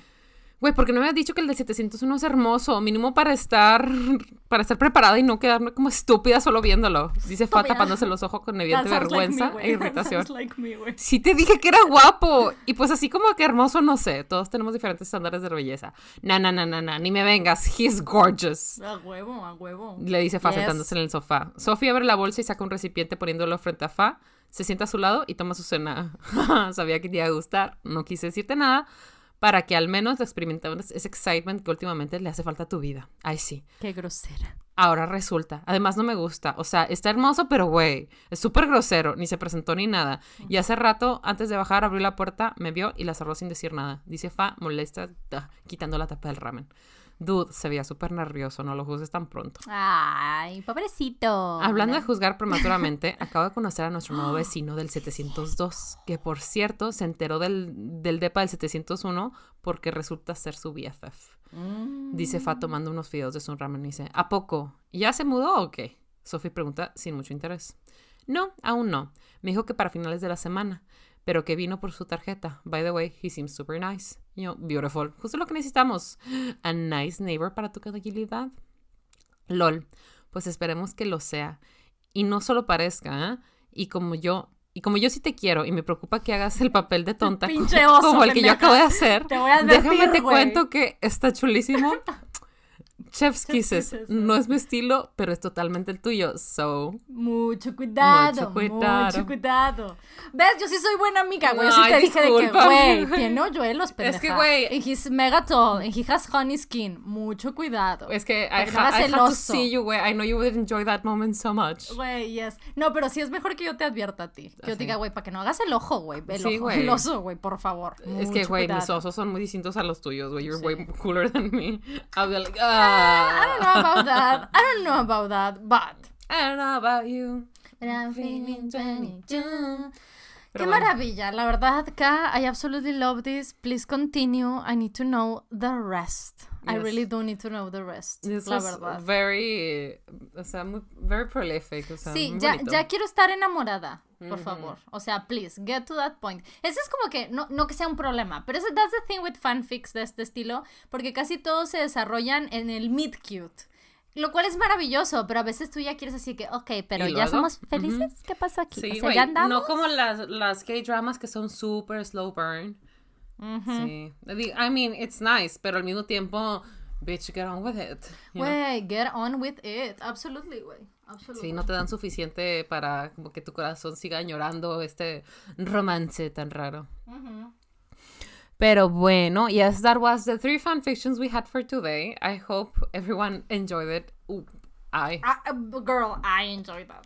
B: Güey, porque no me has dicho que el de 701 es hermoso, mínimo para estar para estar preparada y no quedarme como estúpida solo viéndolo. Dice Fa tapándose los ojos con evidente vergüenza e irritación.
A: si
B: sí te dije que era guapo y pues así como que hermoso no sé, todos tenemos diferentes estándares de belleza. Na na na na ni me vengas, he's gorgeous. A
A: huevo, a huevo. Le dice Fa sentándose en el
B: sofá. Sofía abre la bolsa y saca un recipiente poniéndolo frente a Fa se sienta a su lado y toma su cena. Sabía que te iba a gustar, no quise decirte nada, para que al menos experimentemos ese excitement que últimamente le hace falta a tu vida. Ay, sí. Qué grosera. Ahora resulta. Además, no me gusta. O sea, está hermoso, pero güey, es súper grosero. Ni se presentó ni nada. Y hace rato, antes de bajar, abrió la puerta, me vio y la cerró sin decir nada. Dice Fa, molesta, quitando la tapa del ramen. Dude, se veía súper nervioso, no lo juzgues tan pronto.
A: Ay, pobrecito. Hablando de juzgar prematuramente,
B: acabo de conocer a nuestro nuevo vecino del 702, que por cierto se enteró del, DEPA del 701 porque resulta ser su BFF. Dice Fa mm. tomando unos fideos de su ramen y dice, ¿a poco? ¿Ya se mudó o qué? Sophie pregunta sin mucho interés. No, aún no. Me dijo que para finales de la semana, pero que vino por su tarjeta. By the way, he seems super nice. Yo beautiful. Justo lo que necesitamos. A nice neighbor para tu tranquilidad. LOL. Pues esperemos que lo sea. Y no solo parezca, ¿eh? Y como yo y como yo sí te quiero y me preocupa que hagas el papel de tonta, como el que yo acabo de hacer, te déjame te cuento que está chulísimo Chef's kisses. Eh. No es mi estilo, pero es totalmente el tuyo. So.
A: Mucho cuidado. Mucho cuidado. Mucho cuidado. ¿Ves? Yo sí soy buena amiga, güey. yo sí te dije de que, güey, tiene hoyuelos, pendeja. Es que, güey. And he's mega tall. he has honey skin. Mucho cuidado. Es que I, ha, I have to see you,
B: güey. I know you would enjoy that moment so much. Güey, yes. No, pero sí es mejor que yo te advierta a ti. Que yo te diga, güey,
A: para que no hagas el ojo, güey. El ojo. El oso, güey, por favor.
B: Es que, güey, mis osos son muy distintos a los tuyos, güey. You're way cooler than me. I'll be I don't know about
A: that. I don't know about that, but. I don't know about you. But I'm feeling 22. Qué bueno. maravilla, la verdad que I absolutely love this. Please continue. I need to know the rest. I really don't need to know the rest. la verdad.
B: Very, o sea, muy, very prolific. sí, ya, ya
A: quiero estar enamorada, por favor. O sea, please, get to that point. Eso es como que, no, no que sea un problema, pero eso, that's the thing with fanfics de este estilo, porque casi todos se desarrollan en el mid cute. Lo cual es maravilloso, pero a veces tú ya quieres así que, ok, pero ya somos felices. ¿Qué pasa aquí? Sí, o sea, no como
B: las, las gay dramas que son súper slow burn. Sí. I mean, it's nice, pero al mismo tiempo, bitch, get on with it. Güey,
A: get on with it. Absolutely,
B: güey. Absolutely. Sí, no te dan suficiente para como que tu corazón siga añorando este romance tan raro. Pero bueno, yes, that was the three fanfictions we had for today. I hope everyone enjoyed it. I. I
A: uh, girl, I enjoyed that.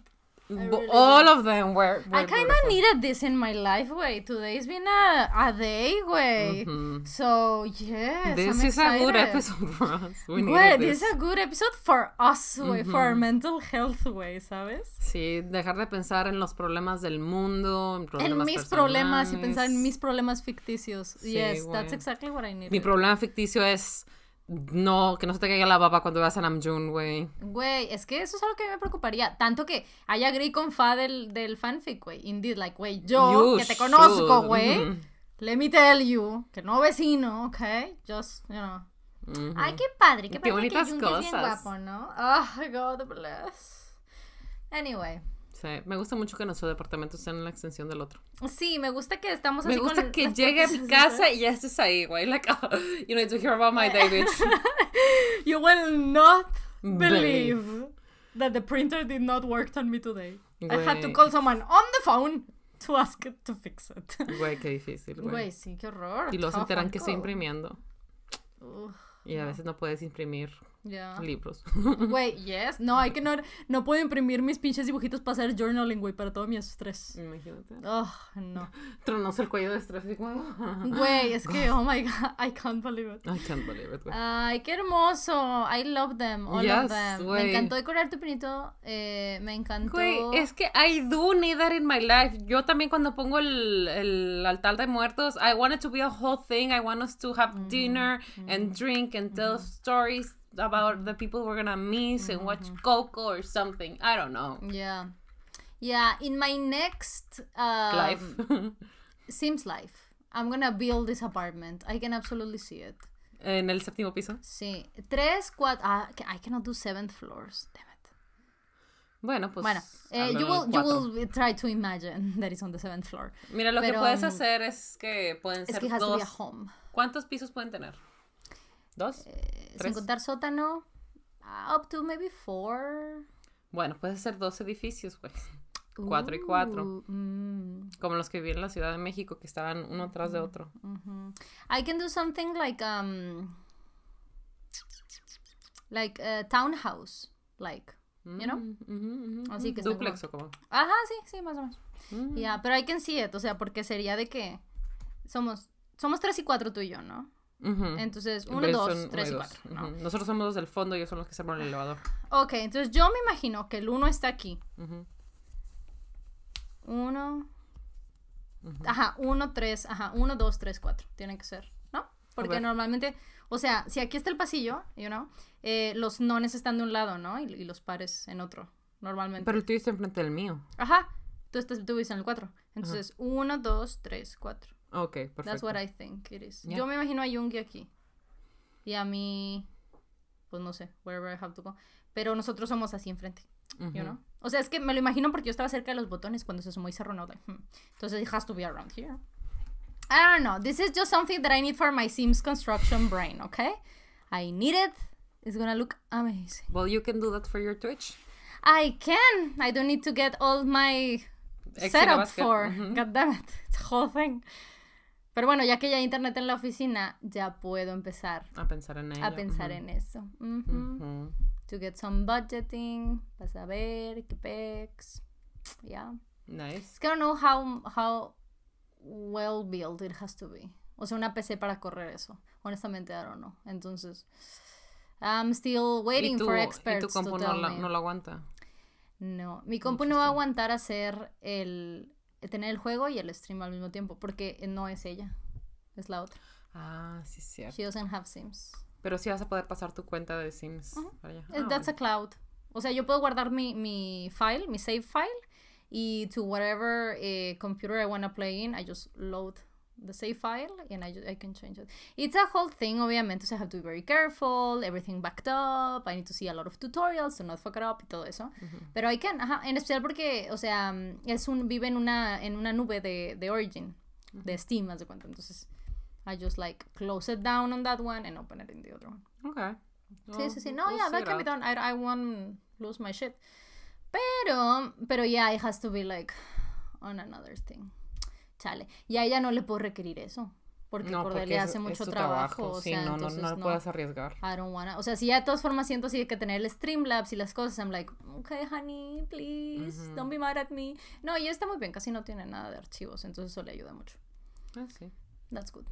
B: Really all did. of them were. I kind of needed this
A: in my life, way. Today's been a, a day, way. So yes, this is a good episode
B: for us. We way, this. is
A: a good episode for us, way, for our
B: mental health, way, ¿sabes? Sí, dejar de pensar en los problemas del mundo, en, problemas en mis personales. problemas y pensar
A: en mis problemas ficticios. yes, that's exactly what I needed. Mi
B: problema ficticio es no, que no se te caiga la baba cuando veas a Namjoon, güey.
A: Güey, es que eso es algo que me preocuparía. Tanto que I agree con Fa del, fanfic, güey. Indeed, like, güey, yo, que te conozco, güey. Mm-hmm. Let me tell you, que no vecino, ok? Just, you know. Mm-hmm. Ay, qué padre, qué, qué bonitas cosas. guapo, ¿no? Oh, God bless. Anyway
B: me gusta mucho que nuestro departamento esté en la extensión del otro.
A: Sí, me gusta que estamos me gusta que llegue a mi casa
B: y ya estés ahí, güey. Like, you need to hear about my day, bitch.
A: you will not
B: believe, that the printer did not work on me today. I had to call someone on the phone to ask it to fix it. Güey, qué difícil, güey. Güey, sí, qué horror. Y luego se enteran que estoy imprimiendo. Uf, y a veces no puedes imprimir Libros.
A: Güey, yes. No, hay que no. No puedo imprimir mis pinches dibujitos para hacer journaling, güey, para todo mi estrés. Imagínate. Oh,
B: no. Tronos el cuello de estrés y Güey, es que,
A: oh my god, I can't believe it.
B: I can't believe it, güey.
A: Ay, qué hermoso. I love them. All of them. Me encantó decorar tu pinito. Eh, me encantó. Güey, es que
B: I do need that in my life. Yo también cuando pongo el, el altar de muertos, I want it to be a whole thing. I want us to have dinner and drink and tell stories. about the people we're gonna miss mm-hmm. and watch mm-hmm. Coco or something. I don't know. Yeah,
A: yeah. In my next um, life, Sims life, I'm gonna build this apartment. I can absolutely see it.
B: En el séptimo piso. Sí,
A: tres, cuatro. Ah, I cannot do seventh floors. Damn it. Bueno, pues. Bueno, eh, you, will, you will try to imagine that it's on the seventh floor. Mira, lo Pero, que puedes um, hacer
B: es que pueden ser es que has To be a home. ¿Cuántos pisos pueden tener? ¿Dos? Eh, sin contar
A: sótano. Ah, up to maybe four.
B: Bueno, puede ser dos edificios, pues. Uh, cuatro y cuatro. Mm. Como los que vi en la Ciudad de México, que estaban uno tras de otro.
A: I can do something like um like a townhouse, like,
B: you know? Mm, Así que duplex o como.
A: Ajá, sí, sí, más o menos. Mm. Ya, pero I can see it, o sea, porque sería de que somos somos tres y cuatro tú y yo, ¿no?
B: Entonces, uno, dos, tres y cuatro. Nosotros somos los del fondo y ellos son los que se ponen el elevador.
A: Ok, entonces yo me imagino que el uno está aquí. Uno. Ajá, uno, tres, ajá, uno, dos, tres, cuatro. Tienen que ser, ¿no? Porque normalmente, o sea, si aquí está el pasillo, you know, eh, los nones están de un lado, ¿no? Y, los pares en otro, normalmente. Pero
B: el tuyo está enfrente del mío.
A: Ajá, tú, estás, en el cuatro. Entonces, uno, dos, tres, cuatro.
B: Ok, perfecto. That's what I think it
A: is. Yo me imagino a Yungi aquí. Y a mí, pues no sé, wherever I have to go. Pero nosotros somos así enfrente. Uh -huh. you know? O sea, es que me lo imagino porque yo estaba cerca de los botones cuando se sumó y se hmm. Entonces, it has to be around here. I don't know. This is just something that I need for my Sims construction brain, okay? I need it. It's gonna look amazing. Well, you can do that for your Twitch. I can. I don't need to get all my setup for. Mm -hmm. God damn it. It's a whole thing. Pero bueno, ya que ya hay internet en la oficina, ya puedo empezar a pensar en eso. To get some budgeting, para saber qué pecs. Yeah. Nice. Es que I don't know how, how well built it has to be. O sea, una PC para correr eso. Honestamente, I don't know. Entonces, I'm still waiting for experts. ¿Y tu compu no, no lo
B: aguanta? No.
A: Mi compu no va a aguantar hacer el tener el juego y el stream al mismo tiempo, porque no es ella, es la otra. Ah, sí, cierto. She doesn't have
B: Sims. Pero sí vas a poder pasar tu cuenta de Sims. Eh, ah, that's a
A: cloud. O sea, yo puedo guardar mi, file, mi save file, y to whatever eh, computer I wanna play in, I just load the save file and I, I can change it. It's a whole thing, obviamente, so I have to be very careful, everything backed up, I need to see a lot of tutorials to not fuck it up y todo eso. Pero I can, ajá, en especial porque, o sea, es un, vive en una, en una nube de, de origin, de Steam, más de cuenta, entonces I just like close it down on that one and open it in the other one. Okay. sí, sí, sí. No, yeah, that can be done. I, I won't lose my shit. Pero, pero yeah, it has to be like on another thing chale. Y a ella no le puedo requerir eso. Porque por hace mucho trabajo. O sea, no, entonces, no, puedes arriesgar. O sea, si ya de todas formas siento así que tener el Streamlabs y las cosas, I'm like, okay, honey, please, don't be mad at me. No, y está muy bien, casi no tiene nada de archivos, entonces eso le ayuda mucho. Ah, sí. That's good.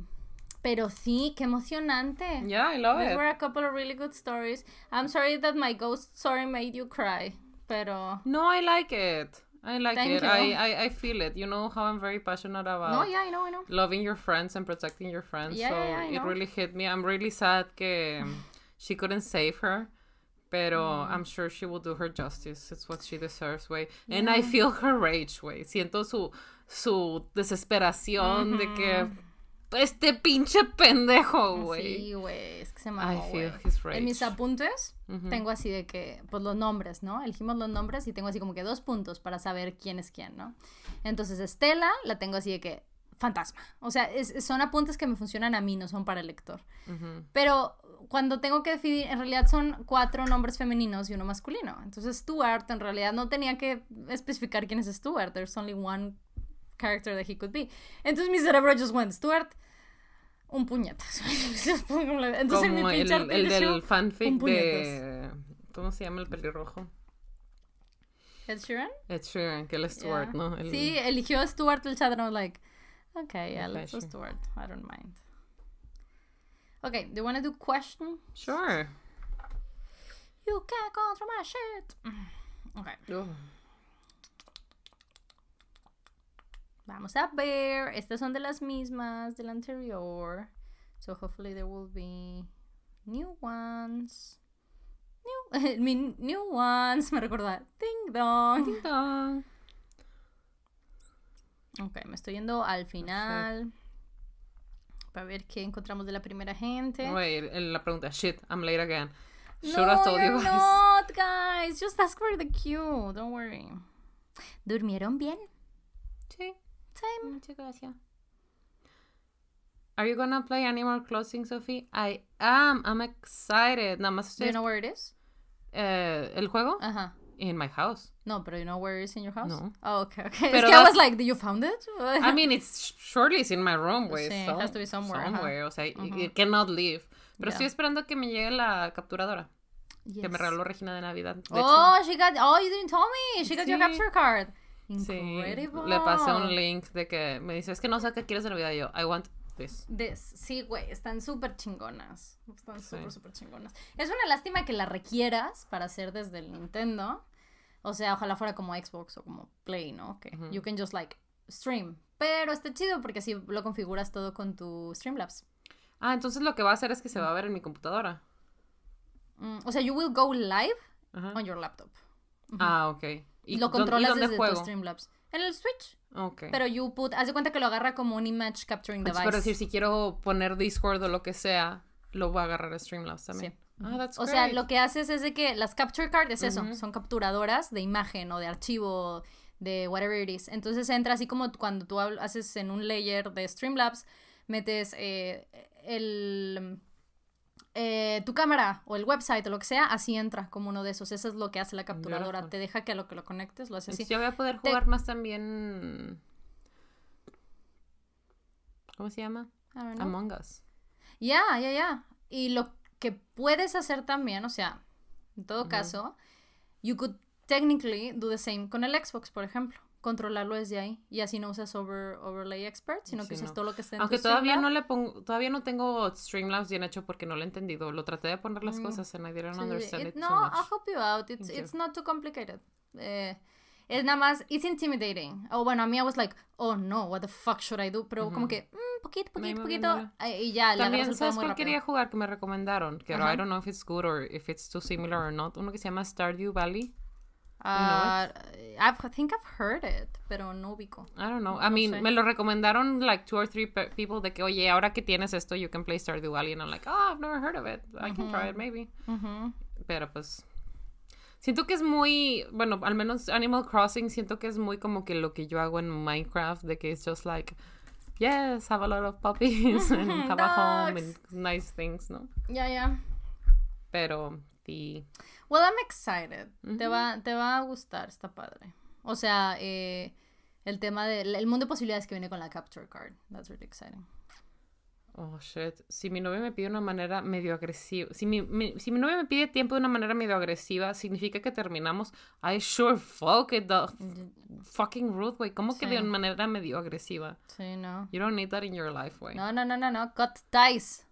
A: Pero sí, qué emocionante.
B: Yeah, I love it. There were a
A: couple of really good stories. I'm sorry that my ghost story made you cry, pero...
B: No, I like it. I like Thank it. I, I, I feel it. You know how I'm very passionate about. No, yeah, I know, I know. Loving your friends and protecting your friends. Yeah, so yeah, yeah, it really hit me. I'm really sad that she couldn't save her, pero mm. I'm sure she will do her justice. It's what she deserves, way. And I feel her rage, way. Siento su su desesperación mm -hmm. de que mm-hmm. este pinche pendejo, ah, güey. Sí,
A: güey, es que se En mis apuntes tengo así de que, pues los nombres, ¿no? Elegimos los nombres y tengo así como que dos puntos para saber quién es quién, ¿no? Entonces, Estela la tengo así de que fantasma. O sea, son apuntes que me funcionan a mí, no son para el lector. Pero cuando tengo que definir, en realidad son cuatro nombres femeninos y uno masculino. Entonces, Stuart en realidad no tenía que especificar quién es Stuart. There's only one character that he could be. Entonces mi cerebro just went, Stuart, un puñetas. Entonces mi el, el, del fanfic
B: de... ¿Cómo se llama el pelirrojo? Ed Sheeran? Ed Sheeran, que el Stuart, ¿no? El... Sí, eligió
A: a Stuart el chat and I was like, okay, yeah, let's go Stuart. I don't mind. Okay, do you want to do question? Sure. You can't control my shit. Mm, okay. Vamos a ver. Estas son de las mismas del anterior. So hopefully there will be new ones. New, new ones. Me recordar. Ding dong. Ding dong. Ok, me estoy yendo al final. Para ver qué encontramos de la primera gente. Wait,
B: la pregunta. Shit, I'm late again. Should no, you're guys. not,
A: guys. Just ask for
B: the queue. Don't worry. ¿Durmieron bien? Sí time. Muchas gracias. Are you gonna play any more closing, Sophie? I am. I'm excited. Nada más. Do you know where it is? Uh, el juego. Ajá. Uh -huh. In my house. No, but you know where it is in your house? No. Oh, okay, okay. Pero es que I was
A: like, you found it? I mean,
B: it's surely it's in my room, güey. Sí, so, has to be somewhere. Somewhere, -huh. o sea, -huh. it cannot leave. Pero yeah. estoy esperando que me llegue la capturadora. Yes. Que me regaló Regina de Navidad. De oh,
A: hecho. she got. Oh, you didn't tell me. She sí. got your capture card le pasé un
B: link de que me dice, es que no sé qué quieres de la vida yo, I want this.
A: this. Sí, güey, están súper chingonas. Están súper, súper chingonas. Es una lástima que la requieras para hacer desde el Nintendo. O sea, ojalá fuera como Xbox o como Play, ¿no? Que you can just like stream. Pero está chido porque así lo configuras todo con tu Streamlabs.
B: Ah, entonces lo que va a hacer es que se va a ver en mi computadora.
A: Mm, o sea, you will go live
B: on your laptop. Ah, ok. Y lo controlas desde tu Streamlabs.
A: En el Switch. Ok. Pero you put, haz de cuenta que lo agarra como un image capturing device. Pero decir,
B: si quiero poner Discord o lo que sea, lo va a agarrar a Streamlabs también. Sí.
A: Ah, o sea, lo que haces es de que las capture cards es eso, son capturadoras de imagen o de archivo, de whatever it is. Entonces entra así como cuando tú haces en un layer de Streamlabs, metes eh, el eh, tu cámara o el website o lo que sea, así entra como uno de esos. Eso es lo que hace la capturadora. Te deja que a lo que lo conectes lo hace así. Yo voy
B: a poder jugar más también. ¿Cómo se llama? Among Us.
A: Ya, ya, ya. Y lo que puedes hacer también, o sea, en todo caso, you could technically do the same con el Xbox, por ejemplo controlarlo desde ahí y así no usas over, overlay expert, sino que usas todo lo que está en Aunque tu todavía
B: no le pongo todavía no tengo Streamlabs bien hecho porque no lo he entendido. Lo traté de poner las mm. cosas en I didn't sí, understand it, No, too much. I'll help
A: you out. It's, it's not too complicated. Eh, es nada más, it's intimidating. O oh, bueno, a mí I was like, oh no, what the fuck should I do? Pero como que, mm, un poquito, poquito, poquito, y ya, También, le ¿sabes cuál quería
B: jugar que me recomendaron? Que uh -huh. I don't know if it's good or if it's too similar or not. Uno que se llama Stardew Valley. Uh,
A: I think I've heard it, pero no ubico.
B: I don't know. I mean, me lo recomendaron like two or three people de que, oye, ahora que tienes esto, you can play Stardew Valley. And I'm like, oh, I've never heard of it. I can try it, maybe. Pero pues... Siento que es muy, bueno, al menos Animal Crossing, siento que es muy como que lo que yo hago en Minecraft, de que es just like, yes, have a lot of puppies, and have a home, and nice things, ¿no? Yeah, yeah. Pero, The...
A: Well, I'm excited. te, va, a gustar, está padre. O sea, eh, el tema del mundo de posibilidades que viene con la capture card. That's really exciting.
B: Oh, shit. Si mi novio me pide una manera medio agresiva, si si mi novio me pide tiempo de una manera medio agresiva, significa que terminamos. I sure fuck it, the mm. fucking rude, way ¿Cómo que de una manera medio agresiva? Sí, no. You don't need that in your life, way No, no, no, no, no. Cut ties.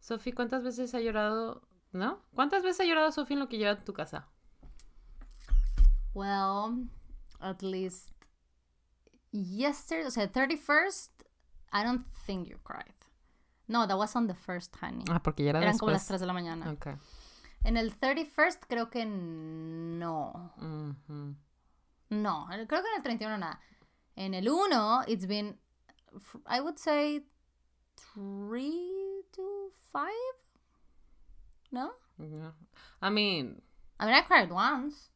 B: Sophie, ¿cuántas veces ha llorado ¿No? ¿Cuántas veces ha llorado Sofía en lo que lleva a tu casa? Well, at least
A: yesterday, o sea, 31st, I don't think you cried. No, that was on the first, honey. Ah, porque ya era Eran como las 3 de la mañana. En el 31st creo que no. No, creo que en el 31 nada. En el 1, it's been, I would say, 3 to 5 No?
B: Yeah. I mean. I mean, I
A: cried once.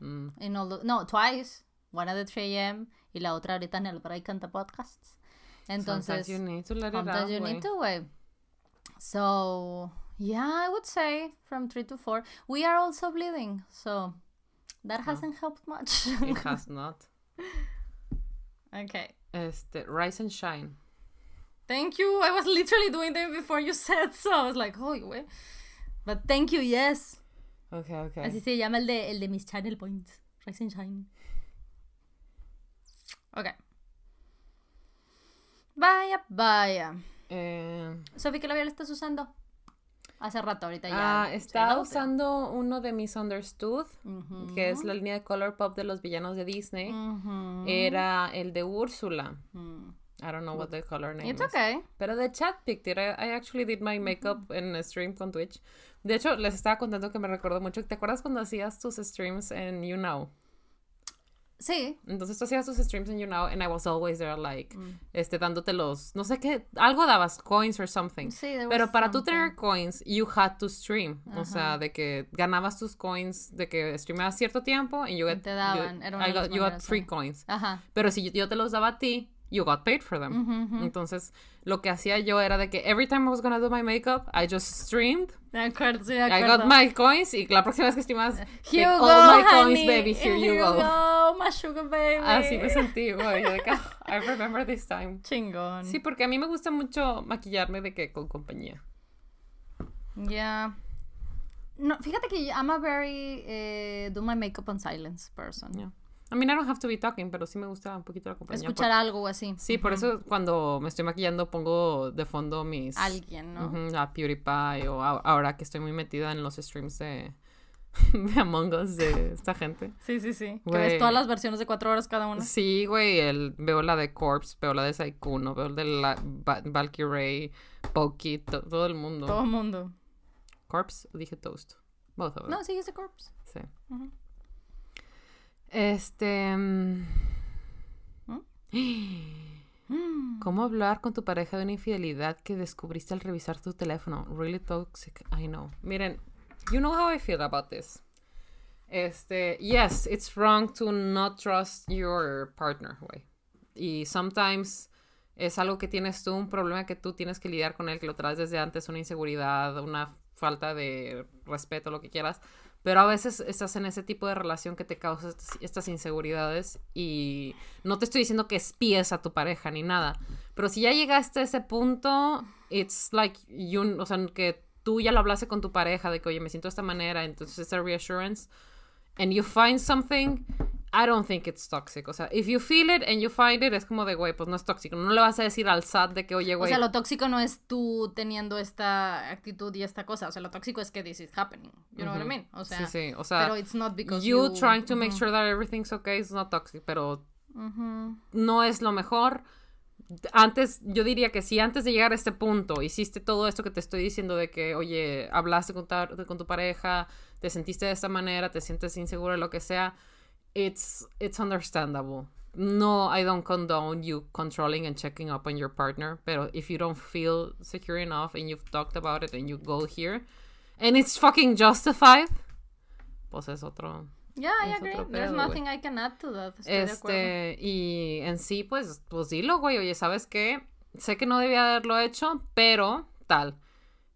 A: Mm. In all the, no, twice. One at the 3 a.m. y la otra ahorita en el break and the podcasts. Entonces. Sometimes you need to let it out. you way. need to, wait. So, yeah, I would say from three to four. We are also bleeding, so that no. hasn't helped much. it
B: has not. Okay. Este, rise and shine.
A: Thank you. I was literally doing them before you said so. I was like, oh, güey. But thank you, yes. Okay, okay. Así se llama el de, el de mis channel points. Rise and shine. Ok. Vaya, vaya. Eh... Sofi, ¿qué labial estás usando?
B: Hace rato, ahorita ya. Ah, estaba usando uno de Misunderstood, Understood que es la línea de Color Pop de los villanos de Disney. Era el de Úrsula. Mm. I don't know what the color name It's okay. Pero the chat picked it. I, actually did my makeup mm a stream con Twitch. De hecho, les estaba contando que me recuerdo mucho. ¿Te acuerdas cuando hacías tus streams en You Sí. Entonces tú hacías tus streams en You know and I was always there like mm. este dándote los no sé qué, algo dabas coins or something. Sí, there Pero para tú tener coins you had to stream, o sea, de que ganabas tus coins de que streamabas cierto tiempo y you te daban, Era I got, you got three coins. Ajá. Pero si yo, te los daba a ti you got paid for them. Entonces, lo que hacía yo era de que every time I was gonna do my makeup, I just streamed. De acuerdo, sí, acuerdo. I got my coins y la próxima vez que estimas, here you go, all my honey. coins, baby, here, you go.
A: go. my sugar baby. Así me sentí,
B: güey, de que ah, I remember this time. Chingón. Sí, porque a mí me gusta mucho maquillarme de que con compañía.
A: Yeah. No, fíjate que I'm a
B: very eh, do my makeup on silence person. Yeah. I mean, I don't have to be talking, pero sí me gusta un poquito la compañía. Escuchar algo así. Sí, por eso cuando me estoy maquillando pongo de fondo mis... Alguien, ¿no? a PewDiePie o ahora que estoy muy metida en los streams de, Among Us de esta gente. Sí, sí, sí. Que ves todas
A: las versiones de cuatro horas cada una.
B: Sí, güey. El, veo la de Corpse, veo la de Saikuno, veo la de la, Valkyrie, Poki, todo el mundo. Todo el mundo. Corpse, dije Toast. Both of them. No, sí, es de Corpse. Sí. Este. Mm. Mm. ¿Cómo hablar con tu pareja de una infidelidad que descubriste al revisar tu teléfono? Really toxic, I know. Miren, you know how I feel about this. Este, yes, it's wrong to not trust your partner, Y sometimes es algo que tienes tú, un problema que tú tienes que lidiar con él, que lo traes desde antes, una inseguridad, una falta de respeto, lo que quieras. Pero a veces estás en ese tipo de relación que te causa estas, inseguridades y no te estoy diciendo que espíes a tu pareja ni nada. Pero si ya llegaste a ese punto, it's like, you, o sea, que tú ya lo hablaste con tu pareja de que, oye, me siento de esta manera, entonces esa reassurance, and you find something I don't think it's toxic. O sea, if you feel it and you find it, es como de, güey, pues no es tóxico. No le vas a decir al SAT de que, oye, güey. O sea, lo
A: tóxico no es tú teniendo esta actitud y esta cosa. O sea, lo tóxico es que this is happening. You know what I mean? O sea, sí, sí. O sea, pero it's not because you, trying to make sure
B: that everything's okay is not toxic. Pero no es lo mejor. Antes, yo diría que si antes de llegar a este punto hiciste todo esto que te estoy diciendo de que, oye, hablaste con, con tu pareja, te sentiste de esta manera, te sientes insegura, lo que sea it's it's understandable. No, I don't condone you controlling and checking up on your partner, Pero if you don't feel secure enough and you've talked about it and you go here and it's fucking justified, pues es otro Yeah, I agree. There's nothing
A: I can add to that. este,
B: y en sí, pues, pues dilo, güey. Oye, ¿sabes qué? Sé que no debía haberlo hecho, pero tal.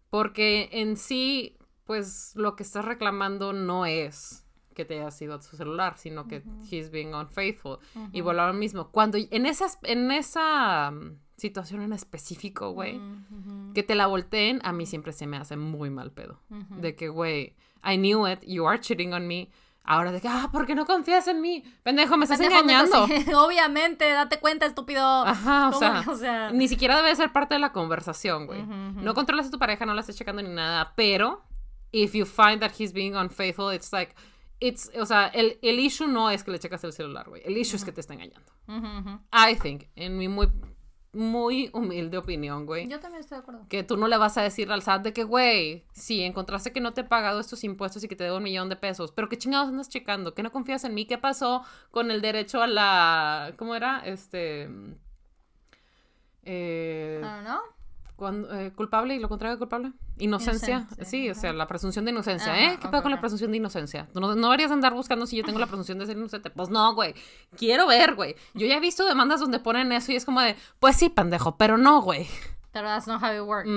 B: Porque en sí, pues, lo que estás reclamando no es que te haya sido a tu celular, sino que he's being unfaithful. Y volaron lo mismo. Cuando en esa, en esa mm, situación en específico, güey, que te la volteen, a mí siempre se me hace muy mal pedo. De que, güey, I knew it, you are cheating on me. Ahora de que, ah, ¿por qué no confías en mí? Pendejo, me estás engañando.
A: Obviamente, date cuenta, estúpido. Ajá, o sea,
B: Ni siquiera debe ser parte de la conversación, güey. No controlas a tu pareja, no la estás checando ni nada, pero if you find that he's being unfaithful, it's like, It's, o sea, el, issue no es que le checas el celular, güey. El issue es que te está engañando. I think, en mi muy, muy humilde opinión, güey. Yo también estoy de acuerdo. Que tú no le vas a decir al SAT de que, güey, si encontraste que no te he pagado estos impuestos y que te debo un millón de pesos. Pero qué chingados andas checando, que no confías en mí. ¿Qué pasó con el derecho a la. ¿Cómo era? Este. Eh, ah, ¿no? Eh, culpable y lo contrario de culpable. Inocencia. sí, o sea, la presunción de inocencia. ¿Eh? ¿Qué pasa con la presunción de inocencia? No, no deberías andar buscando si yo tengo la presunción de ser inocente. Pues no, güey. Quiero ver, güey. Yo ya he visto demandas donde ponen eso y es como de, pues sí, pendejo, pero no, güey.
A: Pero that's not how it works.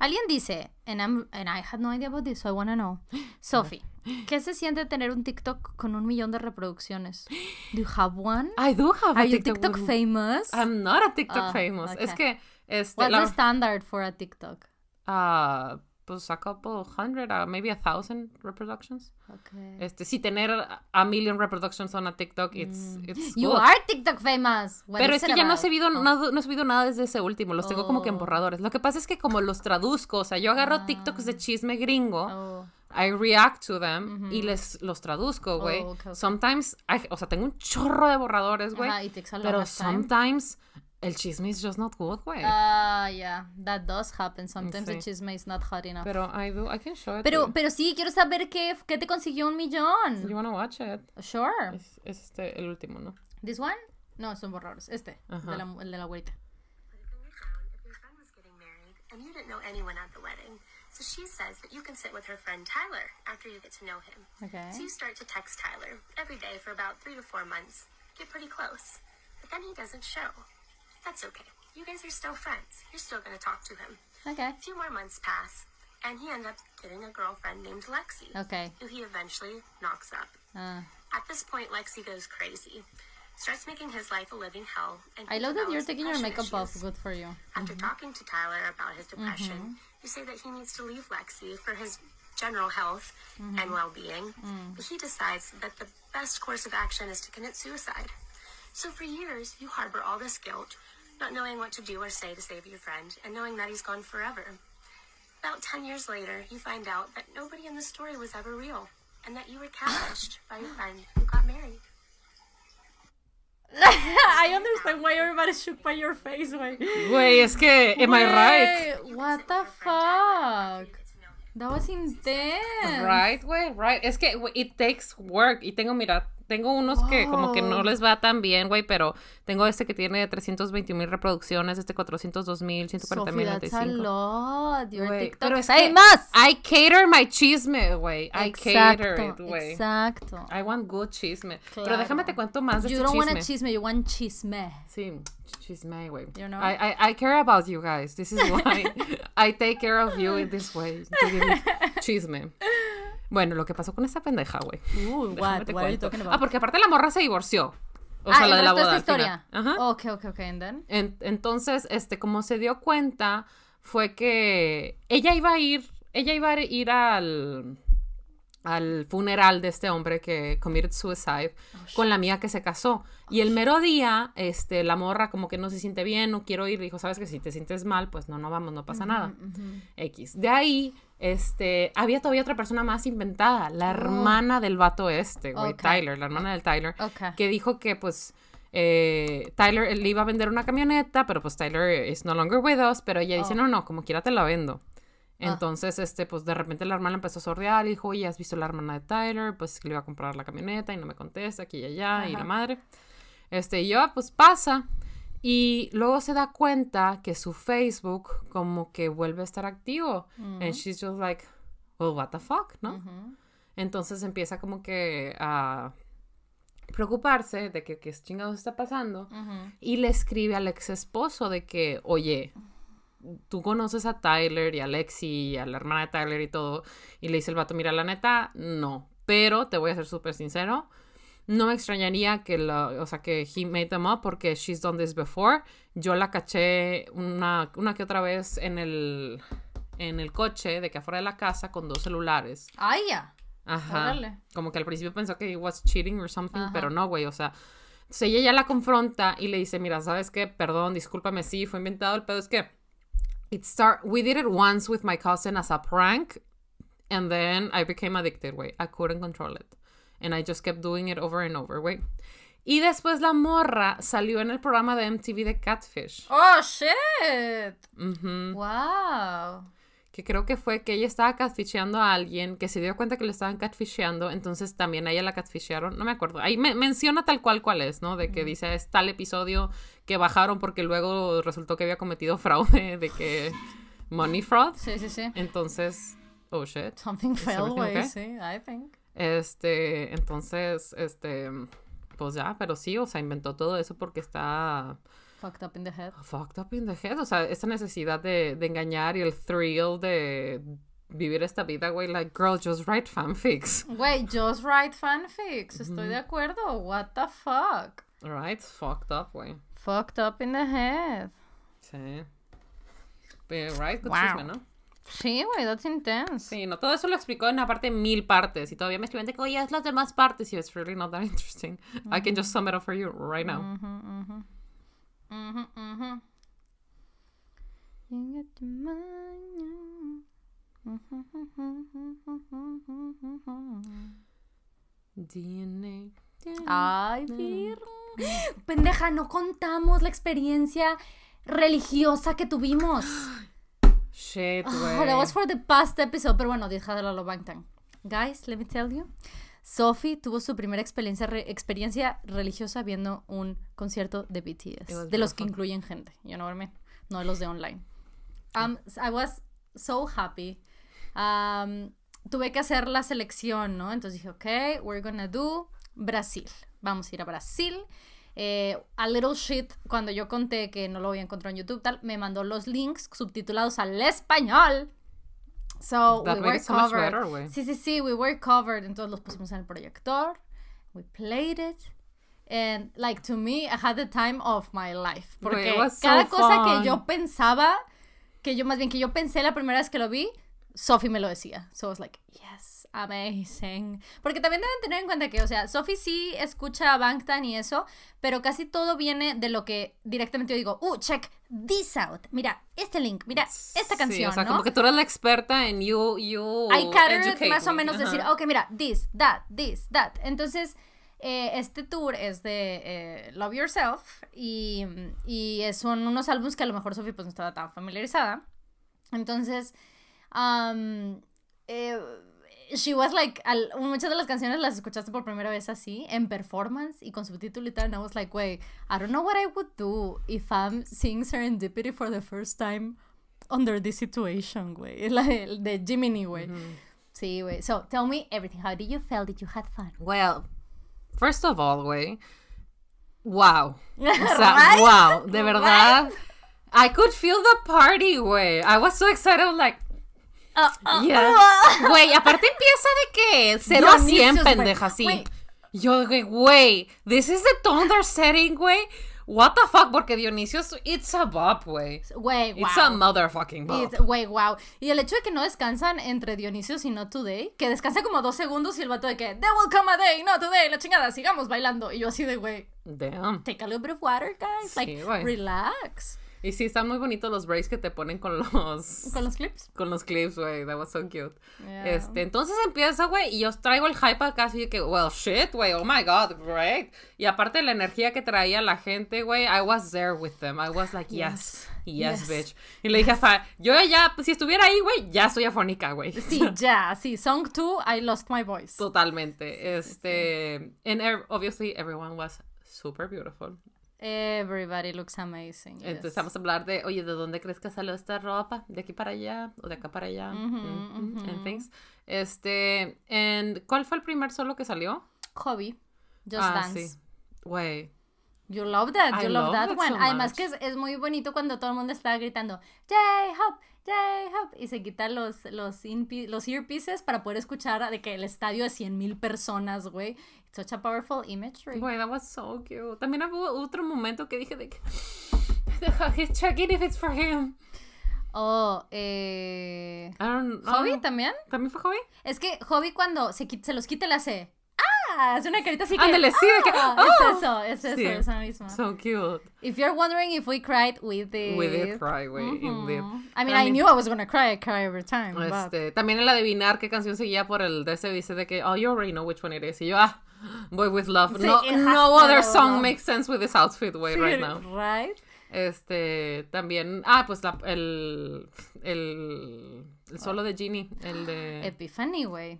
A: Alguien dice, and, I had no idea about this, so I wanna know. Sophie, ¿qué se siente tener un TikTok con un millón de reproducciones? Do you have one?
B: I do have a TikTok. Are TikTok famous? I'm not a TikTok ah, famous. Es que este, What's la... the standard for a TikTok? Ah, pues a couple hundred, maybe a thousand reproductions. Okay. Este, si tener a million reproductions on a TikTok, it's, mm. it's You are TikTok famous. Pero es que ya no he, subido, he subido nada desde ese último, los tengo como que en oh. borradores. Lo que pasa es que como los traduzco, o sea, yo agarro TikToks de ah. chisme gringo. Oh. I react to them y les los traduzco, güey. Oh, sometimes, o sea, tengo un chorro de borradores, güey.
A: Pero sometimes
B: El chisme is just not good, way.
A: Ah, uh, yeah, that does happen. Sometimes sí. the chisme is not hot enough. Pero I do, I can show it. Pero, pero sí, quiero saber qué, qué te consiguió
B: un millón. You wanna watch it? Sure. Es, es este, el último, ¿no?
A: This one? No, son borradores. Este, uh -huh. de la, el de la abuelita.
C: And you didn't know anyone at the wedding. So she says that you can sit with her friend Tyler after you get to know him. Okay. So you
B: start to text Tyler every day for about three to four months. Get pretty close. But then he doesn't show. That's okay. You guys are still friends. You're still going to talk to him. Okay. A few more months pass, and he ends up getting a girlfriend named Lexi. Okay. Who he eventually knocks up. Uh. At this point, Lexi goes crazy. Starts making his life
C: a living hell. And I love that you're taking your makeup issues. off.
A: Good for you. After mm -hmm.
C: talking to Tyler about his mm-hmm. depression, mm -hmm. you say that he needs to leave Lexi for his general health mm-hmm. mm -hmm. and well being. But he decides that the best course of action is to commit suicide. So for years, you harbor all this guilt not knowing what to do or say to save your friend, and knowing that he's gone forever. About 10 years later, you find out that nobody in the story was ever real, and that you were catfished by your friend who got married. I
A: understand why everybody shook by your face, way. Wait, es que, am Wait, I right? What the fuck? That was intense. Right, way, right. Es que
B: it takes work. Y tengo, mira, Tengo unos que como que no les va tan bien, güey, pero tengo este que tiene 321 mil reproducciones, este 402 mil, 140 mil, 95. Pero hay más. I cater my chisme, güey. I cater it, güey. Exacto. I want good chisme. Claro. Pero déjame te cuento más de you este chisme. You don't want a chisme, you want chisme. Sí, chisme, güey. You know? I, I, I care about you guys. This is why I take care of you in this way. Chisme. Bueno, lo que pasó con esa pendeja, güey. Uy, what, what Ah, porque aparte la morra se divorció.
A: O ah, sea, la de la boda. historia.
B: Ajá. Ok, ok, ok. entonces, este, como se dio cuenta, fue que ella iba a ir, ella iba a ir al al funeral de este hombre que cometió suicide oh, con la amiga que se casó. y oh, el mero día, este, la morra como que no se siente bien, no quiero ir, dijo, sabes que si te sientes mal, pues no, no vamos, no pasa nada. X. De ahí este, había todavía otra persona más inventada, la oh. hermana del vato este, güey, Tyler, la hermana del Tyler, que dijo que pues eh, Tyler le iba a vender una camioneta, pero pues Tyler is no longer with us, pero ella dice, oh. no, no, como quiera te la vendo. Ah. Entonces, este, pues de repente la hermana empezó a sordear y dijo, oye, ¿has visto la hermana de Tyler? Pues que le iba a comprar la camioneta y no me contesta, aquí y allá, y la madre. Este, y yo, ah, pues pasa. Y luego se da cuenta que su Facebook como que vuelve a estar activo. And mm. she's just like, well, what the fuck, ¿no? Entonces empieza como que a preocuparse de que qué chingados está pasando. Y le escribe al ex esposo de que, oye, tú conoces a Tyler y a Lexi y a la hermana de Tyler y todo. Y le dice el vato, mira, la neta, no. Pero te voy a ser súper sincero no me extrañaría que, lo, o sea, que he made them up porque she's done this before. Yo la caché una, una que otra vez en el, en el coche de que afuera de la casa con dos celulares. ¡Ay, ah, ya. Ajá. Como que al principio pensó que he was cheating or something, pero no, güey, o sea... ella la confronta y le dice, mira, ¿sabes qué? Perdón, discúlpame, sí, fue inventado el pedo, es que... It start, we did it once with my cousin as a prank, and then I became addicted, güey. I couldn't control it. And I just kept doing it over and over, Wait. Y después la morra salió en el programa de MTV de Catfish. ¡Oh, shit! ¡Wow! Que creo que fue que ella estaba catfisheando a alguien, que se dio cuenta que le estaban catfisheando, entonces también a ella la catfishearon, no me acuerdo. Ahí me menciona tal cual cuál es, ¿no? De que dice, es tal episodio que bajaron porque luego resultó que había cometido fraude, de que... Money fraud. Sí, sí, sí. Entonces, oh, shit. Something fell away, sí, I think. Este, entonces, este, pues ya, pero sí, o sea, inventó todo eso porque está... Fucked up in the head. Fucked up in the head. O sea, esa necesidad de, de engañar y el thrill de vivir esta vida, güey. Like, girl, just write fanfics.
A: Güey, just write fanfics. Estoy de acuerdo. What the fuck?
B: Right? Fucked up, güey. Fucked up in the head. Sí. Right? Good wow. ¿no? Sí, güey, that's intense. Sí, no, todo eso lo explicó en aparte mil partes y todavía me escriben de que, oye, es las demás partes y it's really not that interesting. Mm -hmm. I can just sum it up for you right now. Mm
C: -hmm, mm -hmm,
B: DNA,
C: Ay, Vir. Pendeja,
A: no contamos la experiencia religiosa que tuvimos.
B: Shit, ah, that was
A: for the past episode, pero bueno, dejadlo lo Bangtan. Guys, let me tell you. Sophie tuvo su primera experiencia, religiosa viendo un concierto de BTS. De los que incluyen gente, you know what No de los de online. Um, I was so happy. Um, tuve que hacer la selección, ¿no? Entonces dije, ok, we're gonna do Brasil. Vamos a ir a Brasil. Eh, a Little Shit, cuando yo conté que no lo había encontrado en YouTube, tal, me mandó los links subtitulados al español. So we were covered. sí, sí, sí, we were covered. Entonces los pusimos en el proyector. We played it. And like to me, I had the time of my life. Porque cada cosa que yo pensaba, que yo más bien que yo pensé la primera vez que lo vi, Sophie me lo decía. So I was like, yes, amazing. Porque también deben tener en cuenta que, o sea, Sophie sí escucha a Bangtan y eso, pero casi todo viene de lo que directamente yo digo, uh, check this out. Mira, este link, mira, esta canción. Sí, o sea, como que tú
B: eres la experta en you, you. I más o menos decir,
A: ok, mira, this, that, this, that. Entonces. Eh, este tour es de eh, Love Yourself y, y son unos álbumes que a lo mejor Sophie pues no estaba tan familiarizada. Entonces, Um, eh, she was like, al, muchas de las canciones las escuchaste por primera vez así, en performance y con subtítulo y tal. And I was like, wait, I don't know what I would do if I'm seeing Serendipity for the first time under this situation, güey. La de, de Jiminy, güey. Mm -hmm. Sí, güey. So tell me everything. How did you feel? Did
B: you have fun? Well, first of all, güey. Wow. O sea, right? wow. De verdad. Right? I could feel the party, güey. I was so excited. i like, Güey, aparte empieza de que 0 a 100, pendeja, sí Yo, güey, this is the thunder setting, güey. What the fuck, porque Dionisio it's a bop, güey. Güey, wow. It's a motherfucking bop.
A: Güey, wow. Y el hecho de que no descansan entre Dionisio y Not Today, que descansa como dos segundos y el vato de que, there will come a day, Not today, la chingada, sigamos bailando. Y yo así de, güey, damn. Take a little bit of water,
B: guys. like, relax. Y sí, están muy bonitos los braids que te ponen con los... ¿Con los clips? Con los clips, güey. That was so cute. Este, entonces empieza, güey, y yo traigo el hype acá así que, well, shit, güey. Oh, my God, great. Y aparte la energía que traía la gente, güey, I was there with them. I was like, yes. Yes, bitch. Y le dije hasta, yo ya, pues, si estuviera ahí, güey, ya soy afónica, güey. Sí, ya, sí. Song two, I lost my voice. Totalmente. este, and obviously everyone was super beautiful. Everybody looks amazing. Entonces vamos a hablar de, oye, ¿de dónde crees que salió esta ropa? ¿De aquí para allá? ¿O de acá para allá? Mm, mm, things. Este, ¿cuál fue el primer solo que salió? Hobby.
A: Just ah, Sí.
B: You love that, you love, that, one. Además que
A: es, muy bonito cuando todo el mundo está gritando J-Hop, J-Hop y se quitan los, los, los earpieces para poder escuchar de que el estadio es 100 mil personas, güey. Such a powerful imagery. Boy,
B: that was so cute. También hubo otro momento
A: que dije de que. He's checking if it's for him. Oh, eh. ¿Hobby también? ¿También fue Hobby? Es que Hobby cuando se, se los quita la hace. ¡Ah! Hace una carita así que. Ándale, sí, de que. Ah", oh". es eso, es eso, sí. eso
B: mismo. So cute.
A: If you're wondering if we cried, we did. We did
B: cry, we mm I mean, I, knew I was
A: gonna cry, I cry every time. Este,
B: También el adivinar qué canción seguía por el de dice de que, oh, you already know which one it is. Y yo, ah. Boy with Love. no, other song makes sense with this outfit way right now. Right. Este, también, ah, pues la, el, el, el solo de Ginny, el de...
A: Epiphany, güey.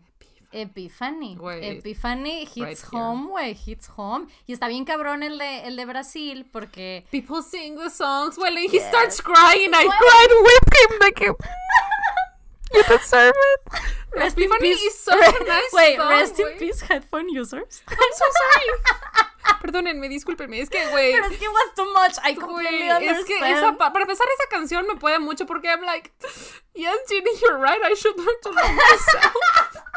A: Epiphany. Epiphany hits home, way hits home. Y está bien cabrón el de, el de Brasil porque...
B: People sing the songs, well, he starts crying, I cried
C: with him, like...
A: You deserve it.
B: Rest in peace. is so nice Wait, song, rest in peace headphone users. I'm so sorry. Perdónenme, discúlpenme. Es que, güey. Pero es que was too much. I completely wey, Es que esa, para empezar, esa canción me puede mucho porque I'm like, yes, Ginny, you're right. I should learn to love myself.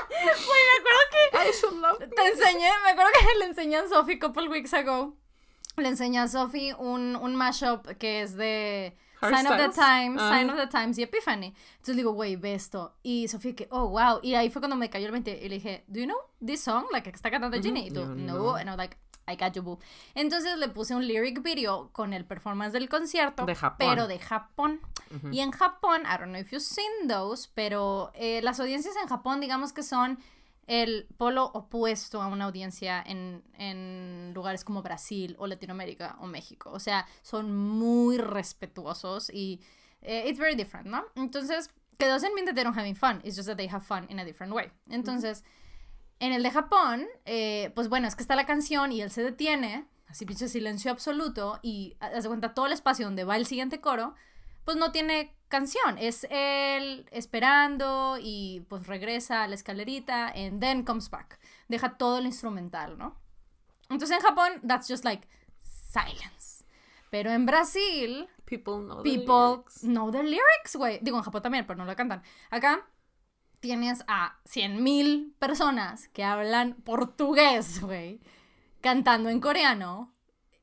B: Güey, me acuerdo que. I should
A: love Te me. enseñé, me acuerdo que le enseñé a Sophie couple weeks ago. Le enseñé a Sophie un, un mashup que es de Sign of the Times, ah. Sign of the Times y Epiphany. Entonces digo, güey, ve esto. Y Sofía que, oh, wow. Y ahí fue cuando me cayó el mente y le dije, do you know this song? Like, está cantando Ginny. Y tú, no. no. And I like, I got you, boo. Entonces le puse un lyric video con el performance del concierto. De Japón. Pero de Japón. Y en Japón, I don't know if you've seen those, pero eh, las audiencias en Japón, digamos que son el polo opuesto a una audiencia en, lugares como Brasil o Latinoamérica o México. O sea, son muy respetuosos y eh, it's very different, ¿no? Entonces, que doesn't mean that they don't have fun, it's just that they have fun in a different way. Entonces, en el de Japón, eh, pues bueno, es que está la canción y él se detiene, así pinche silencio absoluto, y hace cuenta todo el espacio donde va el siguiente coro, pues no tiene canción. Es él esperando y pues regresa a la escalerita and Then Comes Back. Deja todo el instrumental, ¿no? Entonces en Japón, that's just like silence. Pero en Brasil,
B: people know people the
A: lyrics. know the lyrics, güey. Digo, en Japón también, pero no lo cantan. Acá tienes a 100.000 personas que hablan portugués, güey, cantando en coreano,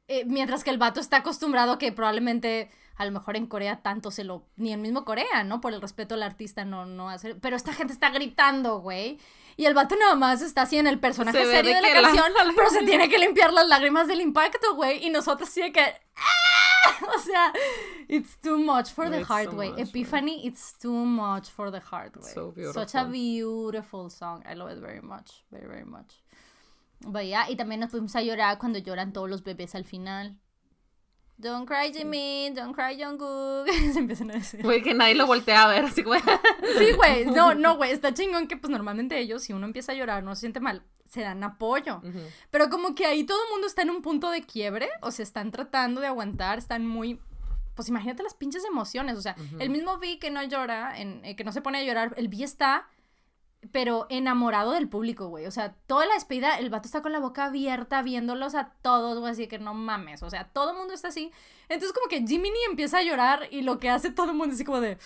A: eh, mientras que el vato está acostumbrado que probablemente a lo mejor en Corea tanto se lo, ni en mismo Corea, ¿no? Por el respeto al artista no, no hace, pero esta gente está gritando, güey. Y el vato nada más está así en el personaje serio de, la canción, pero se tiene que limpiar las lágrimas del impacto, güey. Y nosotros sí de que... Ah", o sea, it's too much for the hard way. Epiphany, it's too much for the heart, way. Such a beautiful song. I love it very much, very, very much. But yeah, y también nos fuimos a llorar cuando lloran todos los bebés al final. Don't cry Jimmy. don't cry Jungkook. Se empiezan a decir.
B: Güey, que nadie lo voltea a ver, así güey.
A: Sí, güey. No, no, güey. Está chingón que pues normalmente ellos, si uno empieza a llorar, no se siente mal, se dan apoyo. Pero como que ahí todo el mundo está en un punto de quiebre, o sea, están tratando de aguantar, están muy pues imagínate las pinches emociones, o sea, el mismo Vi que no llora, en, eh, que no se pone a llorar, el Vi está pero enamorado del público, güey. O sea, toda la despedida, el vato está con la boca abierta viéndolos a todos, güey, así que no mames. O sea, todo el mundo está así. Entonces como que Jiminy empieza a llorar y lo que hace todo el mundo es como de,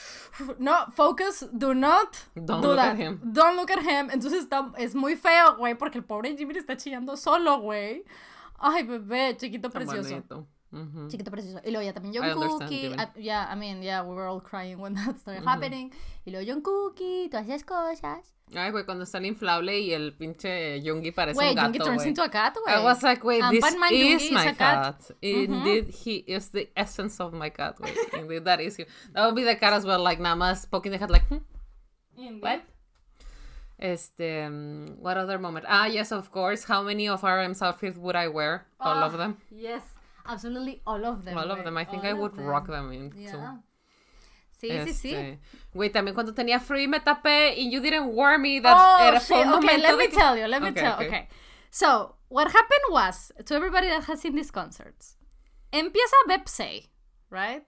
A: no, focus, do not Don't look At him. Don't look at him. Entonces está, es muy feo, güey, porque el pobre Jiminy está chillando solo, güey. Ay, bebé, chiquito precioso. Chiquito precioso. Y luego ya también John I yeah, I mean, yeah, we were all crying when that started happening. Y luego John Cookie, todas esas cosas.
B: Ay, güey, cuando está el inflable y el pinche Yungi parece un gato, Yungi turns into a cat, güey. I was like, wait, this is my cat. Indeed, he is the essence of my cat, Indeed, that is him. That would be the cat as well, like, nada más poking the head, like, hmm, what? Este, mm, what other moment? Ah, yes, of course. How many of RM's outfits would I wear? All of ah, them.
A: Yes absolutely all
B: of them. All of them. I think I would rock them in yeah. too. Sí, sí, sí. Este, güey, también cuando tenía free me tapé y you didn't warn me that oh, era Okay, let me tell you, let me tell. Okay. okay.
A: So, what happened was to everybody that has seen these concerts. Empieza Bepsey, right?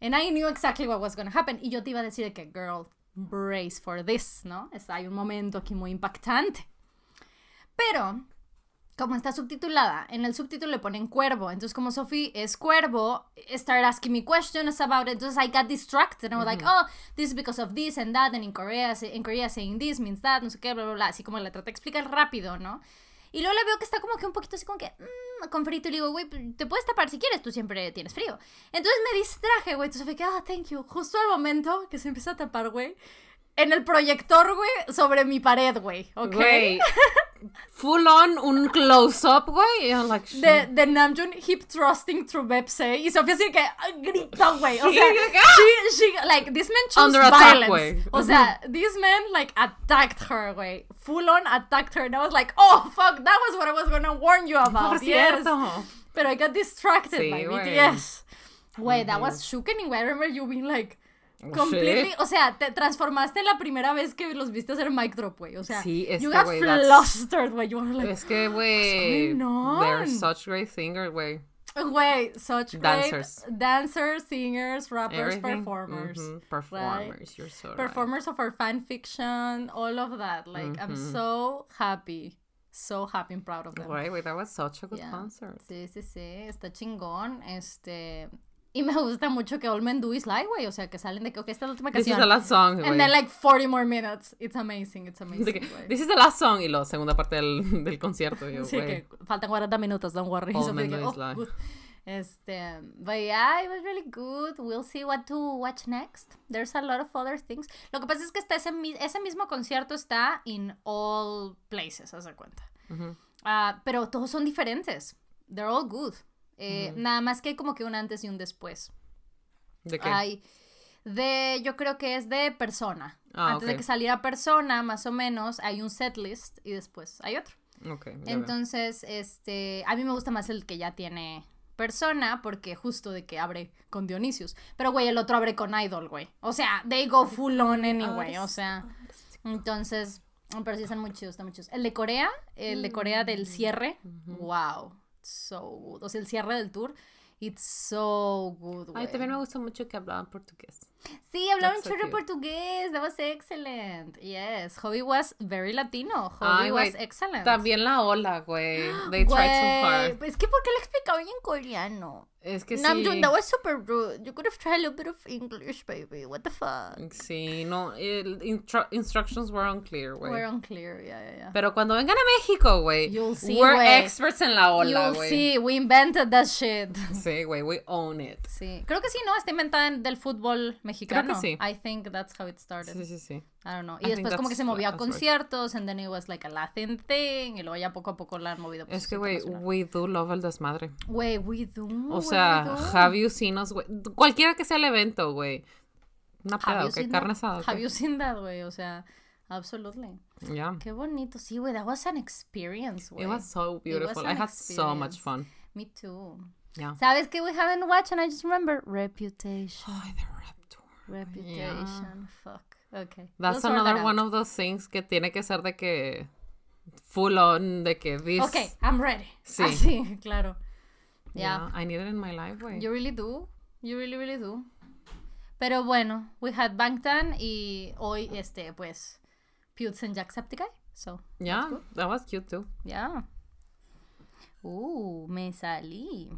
A: And I knew exactly what was going to happen y yo te iba a decir que girl, brace for this, ¿no? es hay un momento aquí muy impactante. Pero como está subtitulada, en el subtítulo le ponen cuervo. Entonces, como Sophie es cuervo, started asking me questions about it. Entonces, I got distracted. I was like, oh, this is because of this and that. And in Korea, in Korea saying this means that, no sé qué, bla, bla, bla. Así como le traté de explicar rápido, ¿no? Y luego le veo que está como que un poquito así como que mm", con frito y le digo, güey, pues, te puedes tapar si quieres, tú siempre tienes frío. Entonces me distraje, güey, entonces me quedé, oh, ah, thank you. Justo al momento que se empezó a tapar, güey, en el proyector, güey, sobre mi pared, güey, ¿ok? full on un close up, guey like, the, The de Namjoon hip thrusting through Bepse is obviously que ah, grita, güey. O sea, ah. she, she, like, this man chose Under violence. Attack, o sea, this man, like, attacked her, güey. Full on attacked her. And I was like, oh, fuck, that was what I was gonna warn you about. Por yes. But I got distracted sí, by wey. BTS. Güey, that was shocking, güey. I remember you being like, Completely, o sea, te transformaste la primera vez que los viste hacer mic drop, güey. O sea, sí, es you que, got wey, flustered, güey. Like, es que, ah, pues, güey, they're such
B: great singers, güey.
A: Güey, such great dancers, singers, rappers, mm-hmm. performers. Performers, you're so Performers of our fan fiction, all of that. Like, I'm mm-hmm. so happy. So happy and proud of them. Right,
B: wait, that was such a good concert.
A: Sí, sí, sí. Está chingón. Este, y me gusta mucho que All Men Do Is Lie, O sea, que salen de que, esta es la última canción. This is the last song, And then like 40 more minutes. It's amazing, it's amazing,
B: This is the last song. Y la segunda parte del, del concierto, Sí, que
A: faltan 40 minutos, don't worry. Oh, este, but yeah, it was really good. We'll see what to watch next. There's a lot of other things. Lo que pasa es que está ese, ese mismo concierto está in all places, haz de cuenta. Ah, pero todos son diferentes. They're all good. Eh, nada más que hay como que un antes y un después. ¿De qué? Hay, de, yo creo que es de persona. Ah, antes de que saliera persona, más o menos, hay un setlist y después hay otro.
B: Entonces,
A: este, a mí me gusta más el que ya tiene persona porque justo de que abre con Dionisius. Pero, güey, el otro abre con Idol, güey. O sea, they go full on anyway, o sea. Entonces, pero sí están muy chidos, están El de Corea, el de Corea del mm. cierre, wow so good. O sea, el cierre del tour.
B: It's so good. Ay, también me gustó mucho que hablaban portugués.
A: Sí, hablaban chorro
B: portugués.
A: That was excellent. Yes. Hobby was very latino. Hobby was excellent. También
B: la ola, güey. They Es
A: que, ¿por qué le explicaba en coreano?
B: Es que Namjoon, sí. that was
A: super rude. You could have tried a little bit of English,
B: baby. What the fuck? Sí, no, el, instru instructions were unclear, güey. Were
A: unclear, yeah, yeah, yeah.
B: Pero cuando vengan a México, güey, we're wey. experts en la ola, You'll wey. see,
A: we invented that shit.
B: Sí, güey, we own it. Sí,
A: creo que sí, ¿no? Está inventada del fútbol mexicano. Creo que sí. I think that's how it started. Sí, sí, sí. I don't know. Y después como que se movió a conciertos, and then it was like a Latin thing, y luego ya poco a poco la han movido. Pues, es que, güey, we
B: do love el desmadre.
A: we do. O sea, have you
B: seen us, güey. Cualquiera que sea el evento, güey. Una peda, okay, carne asada. Have you
A: seen güey? O sea, absolutely. Yeah. Qué bonito. Sí, güey, that was an experience, güey. It was so beautiful. I had so much fun. Me too. Yeah. ¿Sabes qué We
B: haven't watched and I just remember Reputation. Oh, the Reputation. Fuck. Okay. That's another one of those things que tiene que ser de que full on de que this. Okay,
A: I'm ready. Sí. Así, ah, claro.
B: Yeah. I need it in my life, You
A: really do. You really really do. Pero bueno, we had Bangtan y hoy este pues Pewds and Jacksepticeye. So.
B: Yeah, that was cute too.
A: Yeah. Uh, me salí.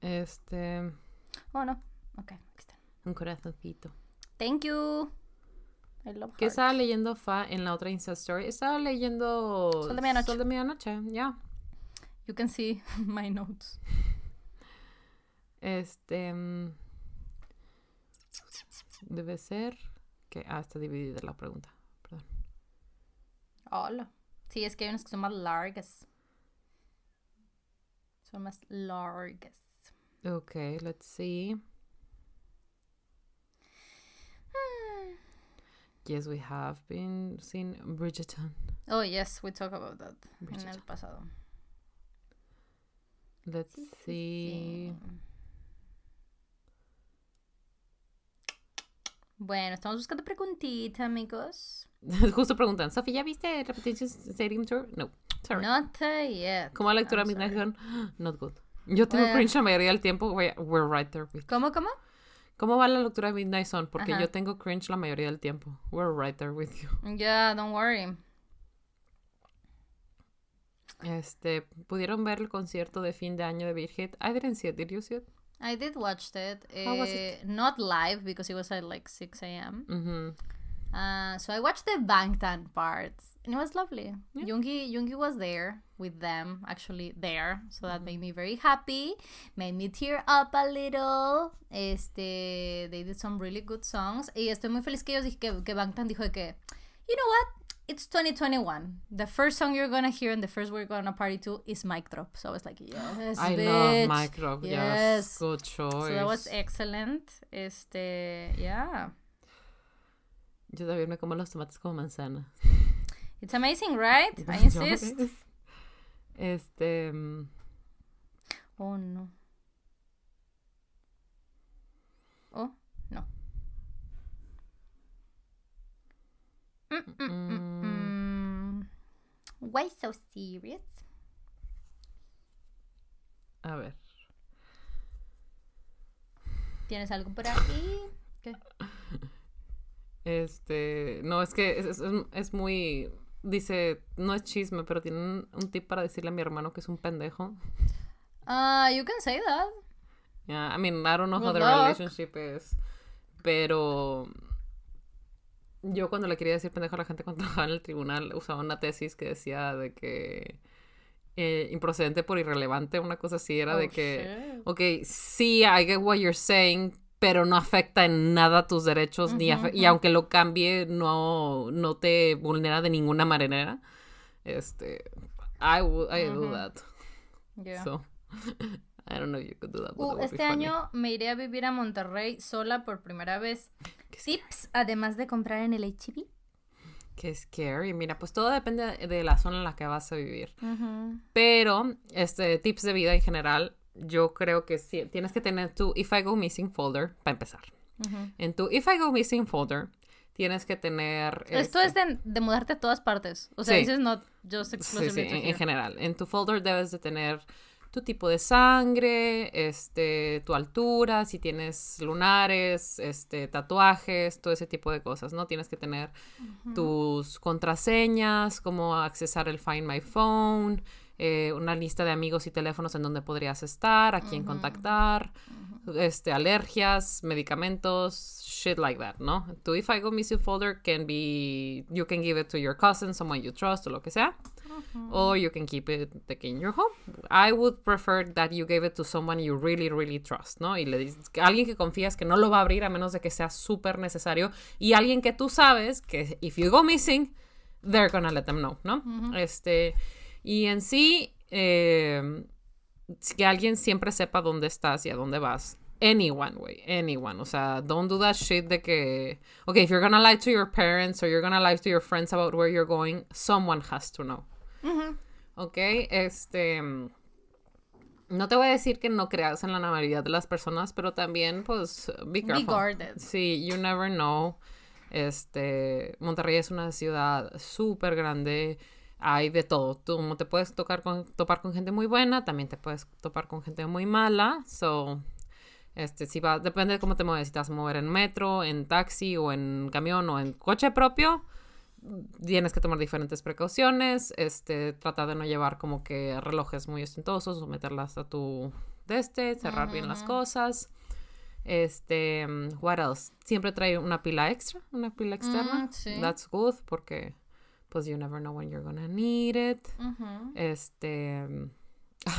B: Este.
A: Oh Okay,
B: aquí Un corazoncito. Thank you. ¿Qué estaba leyendo Fa en la otra Insta Story. Estaba leyendo Sol de Medianoche. Sol de ya. You can see my notes. Este. Mm, debe ser que. Ah, está dividida la pregunta. Perdón.
A: Hola. Sí, es que hay unas que son más largas. Son más largas.
B: Ok, let's see. Ah... Yes, we have been seen Bridgerton.
A: Oh, yes, we talked about that Bridgerton. en el pasado.
B: Let's sí, see.
A: Bueno, estamos buscando preguntitas, amigos. Justo preguntan, Sofía, ¿ya viste Repetition Stadium Tour? No, sorry. Not yet. Como la lectura midnight,
B: not good. Yo tengo well, cringe la mayoría del tiempo. We're cómo? ¿Cómo va la lectura de Midnight Sun? Porque yo tengo cringe la mayoría del tiempo. We're right there with you. Yeah, don't worry. Este, ¿pudieron ver el concierto de fin de año de Birgit? I didn't see it, did you see it?
A: I did watch it. How was eh, Not live because it was at like 6 a.m. Uh, so I watched the Bangtan parts, and it was lovely. Yeah. Yoongi Yoongi was there with them, actually there, so that mm-hmm. made me very happy, made me tear up a little. Este, they did some really good songs. Y estoy muy feliz que ellos dije que, que Bangtan dijo que, you know what? It's 2021. The first song you're gonna hear and the first we're gonna party to is Mic Drop. So I was like, yes, I bitch. love Mic Drop. Yes. yes,
B: good choice. So that was
A: excellent. Este, yeah.
B: Yo también me como los tomates como manzana. It's amazing, right? I insist. Este. Mm.
A: Oh, no. Oh, no. Mm, mm,
B: Why so serious? A ver.
A: ¿Tienes algo por aquí? ¿Qué?
B: Este, no, es que es, muy, dice, no es chisme, pero tiene un, tip para decirle a mi hermano que es un pendejo.
A: Ah, you can say that.
B: Yeah, I mean, I don't know how the relationship is, pero yo cuando le quería decir pendejo a la gente cuando trabajaba en el tribunal usaba una tesis que decía de que eh, improcedente por irrelevante, una cosa así, era de oh, que, ok, sí, I get what you're saying, pero no afecta en nada tus derechos, y aunque lo cambie, no, no te vulnera de ninguna manera. Este, I, do that. So, I don't know if you could do that. Uh, este año
A: me iré a vivir a Monterrey sola por primera vez. Tips, además de comprar en el HB.
B: Qué scary. Mira, pues todo depende de la zona en la que vas a vivir. Pero, este, tips de vida en general, yo creo que sí, tienes que tener tu If I Go Missing folder para empezar. En tu If I Go Missing folder tienes que tener... Esto este
A: es de, mudarte a todas partes. O sea, dices no, yo en,
B: general. En tu folder debes de tener tu tipo de sangre, este, tu altura, si tienes lunares, este, tatuajes, todo ese tipo de cosas, ¿no? Tienes que tener tus contraseñas, cómo accesar el Find My Phone, eh, una lista de amigos y teléfonos en donde podrías estar, a quién contactar, este, alergias, medicamentos, shit like that, ¿no? Tu If I Go missing folder can be, you can give it to your cousin, someone you trust o lo que sea. o you can keep it in your home. I would prefer that you gave it to someone you really, really trust, ¿no? Y le dices, alguien que confías que no lo va a abrir a menos de que sea súper necesario. Y alguien que tú sabes que if you go missing, they're gonna let them know, ¿no? Este... Y en sí, eh, que alguien siempre sepa dónde estás y a dónde vas. Anyone, way Anyone. O sea, don't do that shit de que. Okay, if you're gonna lie to your parents or you're gonna lie to your friends about where you're going, someone has to know. Ok, este. Mm, no te voy a decir que no creas en la navidad de las personas, pero también, pues, be careful. Sí, you never know. Este. Monterrey es una ciudad súper grande hay de todo. Tú te puedes tocar con, topar con gente muy buena, también te puedes topar con gente muy mala. So, este, si va... depende de cómo te mueves, si te vas a mover en metro, en taxi o en camión o en coche propio, tienes que tomar diferentes precauciones. Este, trata de no llevar como que relojes muy ostentosos o meterlas a tu de cerrar bien las cosas. Este, what Siempre trae una pila extra, una pila mm, externa. That's good porque pues you never know when you're gonna need it. Este,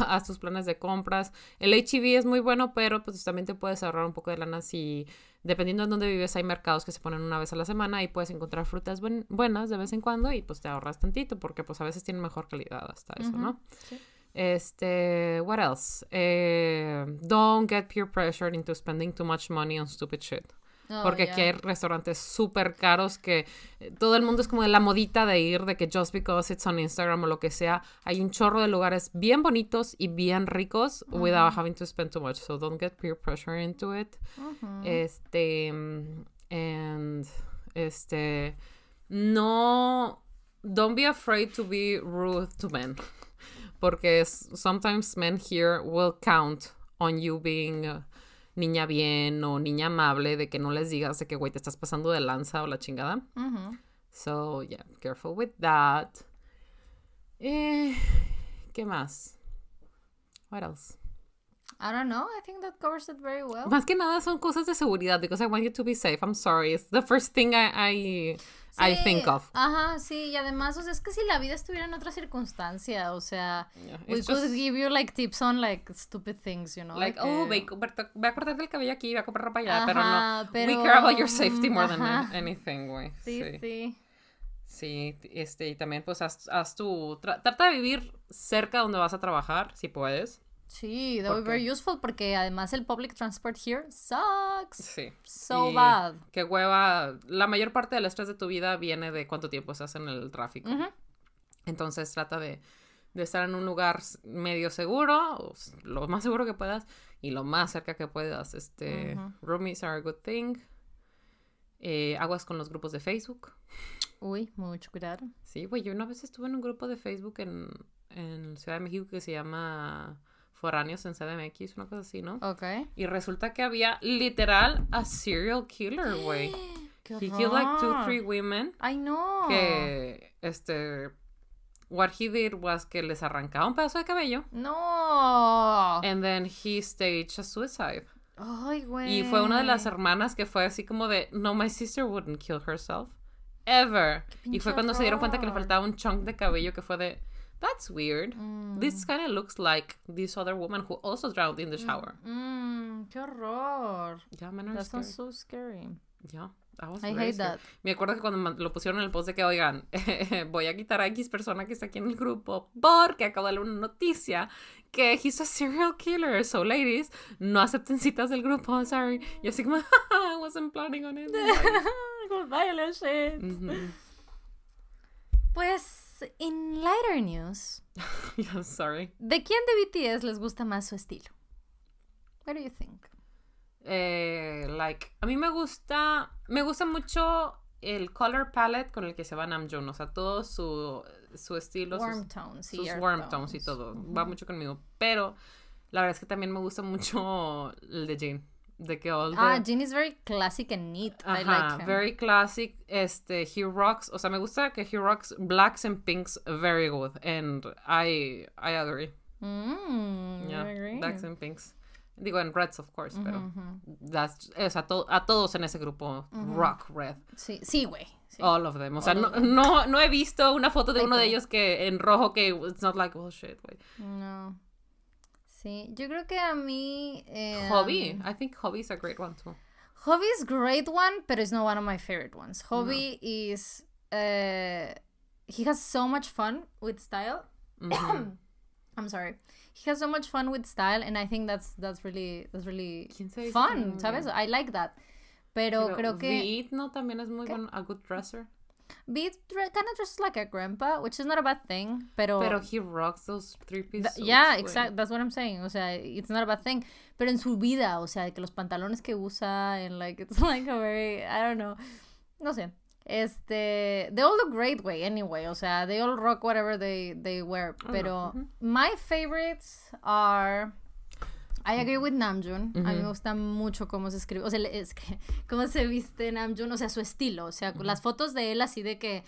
B: a tus planes de compras. El HIV e es muy bueno, pero pues también te puedes ahorrar un poco de lana si, dependiendo de dónde vives, hay mercados que se ponen una vez a la semana y puedes encontrar frutas buenas de vez en cuando y pues te ahorras tantito porque pues a veces tienen mejor calidad hasta eso, ¿no? Este, what else? Eh, don't get peer pressured into spending too much money on stupid shit.
A: Oh, porque aquí hay
B: restaurantes super caros que eh, todo el mundo es como de la modita de ir, de que just because it's on Instagram o lo que sea, hay un chorro de lugares bien bonitos y bien ricos without having to spend too much. So don't get peer pressure into it. Este, mm, and, este, no, don't be afraid to be rude to men. Porque sometimes men here will count on you being... Uh, niña bien o niña amable, de que no les digas de que, güey, te estás pasando de lanza o la chingada. So, yeah, careful with that. Eh, ¿Qué más? What else? I don't know. I think that covers it
A: very well. Más que
B: nada son cosas de seguridad because I want you to be safe. I'm sorry. It's the first thing I, I I think of.
A: Ajá, sí, y además, o sea, es que si la vida estuviera en otra circunstancia, o sea, we could give you like tips on like stupid things, you know. Like, oh, ve, a
B: cortarte el cabello aquí, ve a comprar ropa allá, pero no. We care about your safety more mm, than anything, we... Sí, sí, sí. este, y también pues haz, haz tu, trata de vivir cerca donde vas a trabajar, si puedes.
A: Sí, would very useful porque además el public
B: transport here sucks. Sí. So bad. Qué hueva. La mayor parte del estrés de tu vida viene de cuánto tiempo estás en el tráfico. Entonces trata de, estar en un lugar medio seguro, lo más seguro que puedas y lo más cerca que puedas. Este, roomies are a good thing. Eh, aguas con los grupos de Facebook. Uy, mucho cuidado. Sí, güey, yo una vez estuve en un grupo de Facebook en, en Ciudad de México que se llama foráneos en CDMX, una cosa así, ¿no? Ok. Y resulta que había literal a serial killer, güey. He killed like two, three women. I know. Que, este, what he did was que les arrancaba un pedazo de cabello. No. And then he staged a suicide. Ay, güey. Y fue una de las hermanas que fue así como de, no, my sister wouldn't kill herself. Ever. Y fue cuando se dieron cuenta que le faltaba un chunk de cabello que fue de, that's weird. This mm. kind of looks like this other woman who also drowned in the mm, shower. Mm, qué horror. Yeah, men are That sounds so scary. Yeah. I, was I hate that. Me acuerdo que cuando lo pusieron en el post de que, oigan, voy a quitar a X persona que está aquí en el grupo porque acabo de una noticia que he's a serial killer. So, ladies, no acepten citas del grupo, sorry. Y así como, I wasn't planning on it. Goodbye, Leche. Mm Pues in lighter news. sorry.
A: ¿De quién de BTS les gusta más su estilo? What do you think?
B: Eh, like, a mí me gusta, me gusta mucho el color palette con el que se va Namjoon, o sea, todo su, su estilo, warm sus, warm tones. y todo, va mucho conmigo, pero la verdad es que también me gusta mucho el de Jane de que Ah, Jean
A: is very classic and neat. I like him. very
B: classic. Este, he rocks, o sea, me gusta que he rocks blacks and pinks very good. And I, I agree.
C: Mm, yeah, blacks
B: and pinks. Digo, en Reds, of course, pero... that's, es a, to a, todos en ese grupo rock red. Sí, sí, güey. All of them. O sea, no, no, no, he visto una foto de uno de ellos que en rojo que it's not like, oh shit, güey.
A: No. Sí, yo creo que a mí... Eh, um, I
B: think hobby is a great one too.
A: Hobby is great one, but it's not one of my favorite ones. Hobby is... Eh, he has so much fun with style. Mm-hmm. I'm sorry. He has so much fun with style, and I think that's that's really that's really fun, ¿sabes? I like that.
B: Pero, creo que. no también es muy a good dresser
A: be kind of just like a grandpa, which is not a bad thing. Pero pero
B: he rocks those three piece. yeah, exactly.
A: That's what I'm saying. O sea, it's not a bad thing. Pero en su vida, o sea, que los pantalones que usa and like it's like a very I don't know, no sé. Este, they all look great way anyway. O sea, they all rock whatever they they wear. Oh, pero my favorites are I agree with Namjoon. A mí me gusta mucho cómo se escribe, o sea, es que cómo se viste Namjoon, o sea, su estilo, o sea, las fotos de él así de que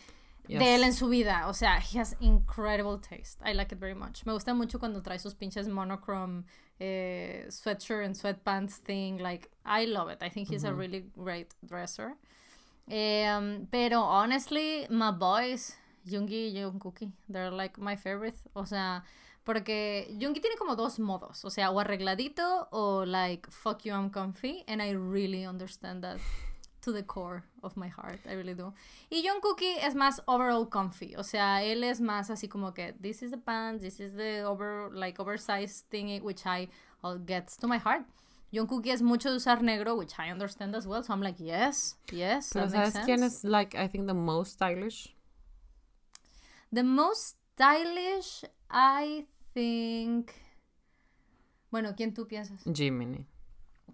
A: de él en su vida, o sea, he has incredible taste. I like it very much. Me gusta mucho cuando trae sus pinches monochrome eh, sweatshirt and sweatpants thing, like I love it. I think he's a really great dresser. Em, pero honestly, my boys, Yoongi y Jungkook, they're like my favorite. O sea, porque Junkie tiene como dos modos, o sea, o arregladito o like, fuck you, I'm comfy, and I really understand that to the core of my heart, I really do. Y John es más overall comfy, o sea, él es más así como que this is the pants, this is the over like oversized thingy, which I uh, gets to my heart. John es mucho de usar negro, which I understand as well, so I'm like, yes, yes. like,
B: I think the most stylish?
A: The most stylish, I think. Bueno, ¿quién tú piensas?
B: Jiminy.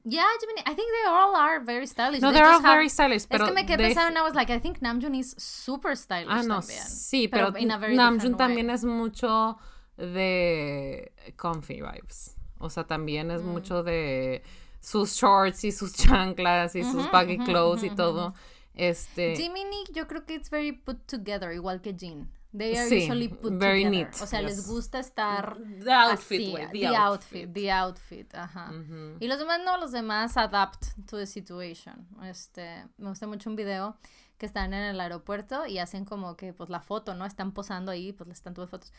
A: Yeah, Jiminy. I think they all are very stylish. No, they they're all very stylish. Pero es que me quedé pensando y I was like, I think Namjoon is super stylish ah, no, también. Sí, pero, Namjoon también
B: es mucho de comfy vibes. O sea, también es mm. mucho de sus shorts y sus chanclas y sus baggy clothes y todo. Este...
A: Jiminy, yo creo que es very put together, igual que Jean. They are usually put together. O sea, les gusta estar the outfit, así, the, outfit. the outfit, ajá. Y los demás no, los demás adapt to the situation. Este, me gusta mucho un video que están en el aeropuerto y hacen como que pues la foto, ¿no? Están posando ahí, pues les están tomando fotos.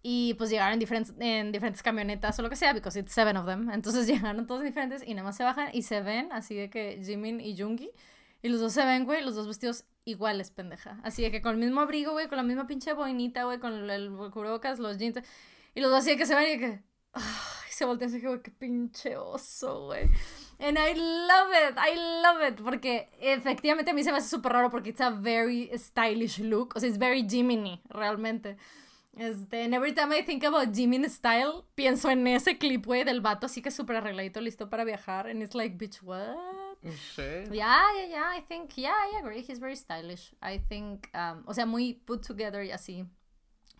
A: Y pues llegaron en diferentes, en diferentes camionetas o lo que sea, because it's seven of them. Entonces llegaron todos diferentes y nada más se bajan y se ven así de que Jimin y Jungi y los dos se ven, güey, los dos vestidos iguales, pendeja. Así de que con el mismo abrigo, güey, con la misma pinche boinita, güey, con el curocas, los jeans. Y los dos así de que se ven y que. se voltean güey, qué pinche oso, güey. And I love it, I love it. Porque efectivamente a mí se me hace súper raro porque it's a very stylish look. O sea, it's very Jiminy, realmente. Este, and every time I think about Jimin style, pienso en ese clip, güey, del vato así que súper arregladito, listo para viajar. And it's like, bitch, what?
C: Sí. Yeah,
A: yeah, yeah. I think, yeah, I agree. He's very stylish. I think, um, o sea, muy put together y así.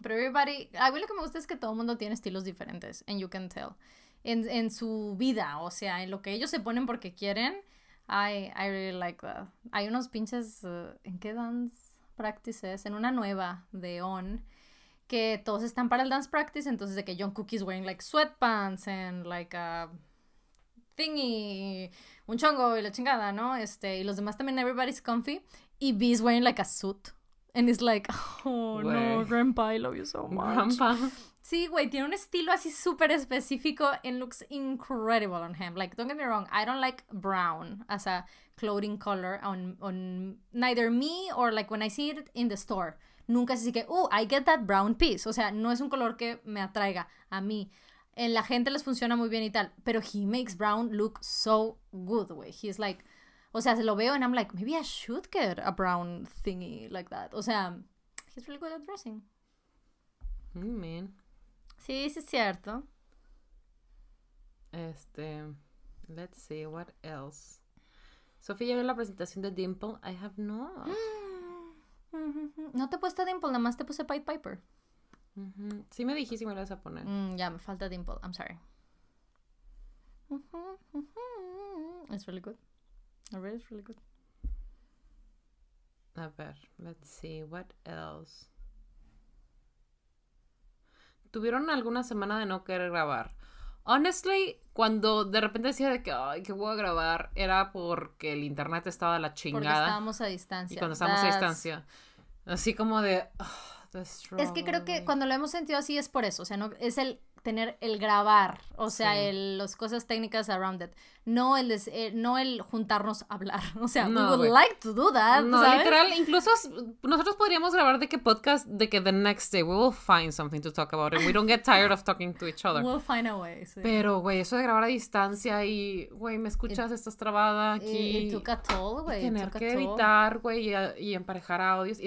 A: Pero everybody, a mí lo que me gusta es que todo el mundo tiene estilos diferentes, and you can tell. En, su vida, o sea, en lo que ellos se ponen porque quieren. I, I really like that. Hay unos pinches, uh, ¿en qué dance practices? En una nueva de On que todos están para el dance practice, entonces de que John Cookie's wearing like sweatpants and like a uh, thingy un chongo y la chingada, ¿no? Este, y los demás también, everybody's comfy. Y is wearing like a suit. And it's like, oh no, grandpa, I love you so much. Grandpa. Sí, güey, tiene un estilo así súper específico and looks incredible on him. Like, don't get me wrong, I don't like brown as a clothing color on, on neither me or like when I see it in the store. Nunca se, así que, oh, I get that brown piece. O sea, no es un color que me atraiga a mí en la gente les funciona muy bien y tal, pero he makes brown look so good, güey. He's like, o sea, se lo veo and I'm like, maybe I should get a brown thingy like that. O sea, he's really good at dressing.
B: Mm, mean. Sí, sí es cierto. Este, let's see what else. Sofía, en la presentación de Dimple, I have not. No te he puesto Dimple, nada más te puse Pied Piper. Sí me dijiste si me lo
A: vas a poner. Mm, ya, me falta dimple. I'm sorry. It's really good. really, really good.
B: A ver, let's see. What else? Tuvieron alguna semana de no querer grabar. Honestly, cuando de repente decía de que, que voy a grabar, era porque el internet estaba a la chingada. Porque estábamos a distancia. Y cuando estábamos a distancia. Así como de, ah, es que
A: creo que cuando lo hemos sentido así es por eso, o sea, no, es el tener el grabar, o sea, las cosas técnicas around it, no el, eh, no el juntarnos a hablar, o sea, we would like to do that. No, literal,
B: incluso nosotros podríamos grabar de que podcast, de que the next day we will find something to talk about and we don't get tired of talking to each other. We'll find a way. Pero, güey, eso de grabar a distancia y, güey, me escuchas, estás trabada aquí. Y took a güey. Tener que editar, güey, y, emparejar audios.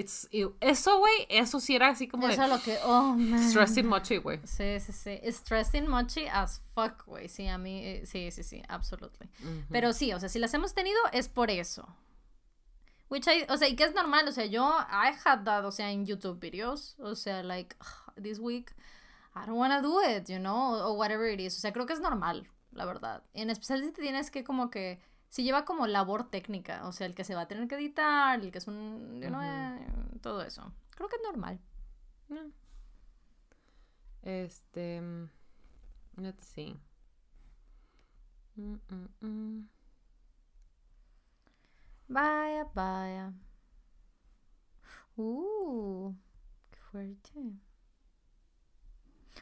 B: eso, güey, eso sí era así como. Eso de, lo que, oh, man. Stressing much, güey.
A: Sí, sí, sí stressing much as fuck, güey. Sí, a mí, eh, sí, sí, sí, absolutely. Pero sí, o sea, si las hemos tenido es por eso. Which I, o sea, y que es normal, o sea, yo, I had that, o sea, en YouTube videos, o sea, like, this week, I don't wanna do it, you know, or whatever it is. O sea, creo que es normal, la verdad. En especial si te tienes que como que, si lleva como labor técnica, o sea, el que se va a tener que editar, el que es un, you eh,
B: todo eso. Creo que es normal. Este. Mm, let's see. Mm, mm, mm. Vaya, vaya.
A: Uh,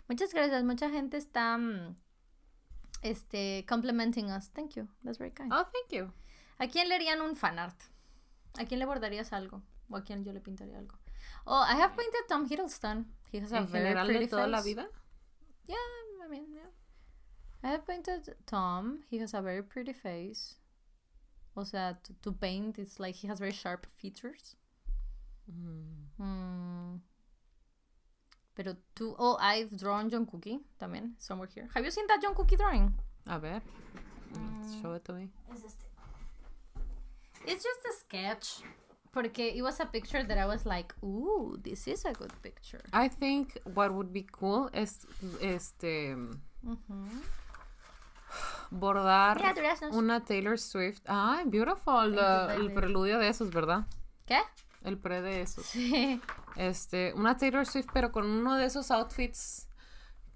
A: Muchas gracias. Mucha gente está este, complimenting us. Thank you. That's very kind. Oh, thank you. ¿A quién le harían un fanart? ¿A quién le bordarías algo? ¿O a quién yo le pintaría algo? Oh, I have painted Tom Hiddleston. He has a ¿En very general pretty de toda face. la vida? Yeah, I mean, yeah. I have painted Tom. He has a very pretty face. O sea, to, to paint, it's like he has very sharp features. Mm. Mm. Pero tú, oh, I've drawn John Cookie también, somewhere here. Have you seen that John Cookie drawing?
B: A ver, mm.
A: show it to me. It's just a sketch porque it was a picture that I was like, ooh, this is a good picture.
B: I think what would be cool es este mm-hmm. bordar una Taylor Swift. Ah, beautiful, el preludio de esos, ¿verdad? ¿Qué? El pre de esos. Sí. Este, una Taylor Swift pero con uno de esos outfits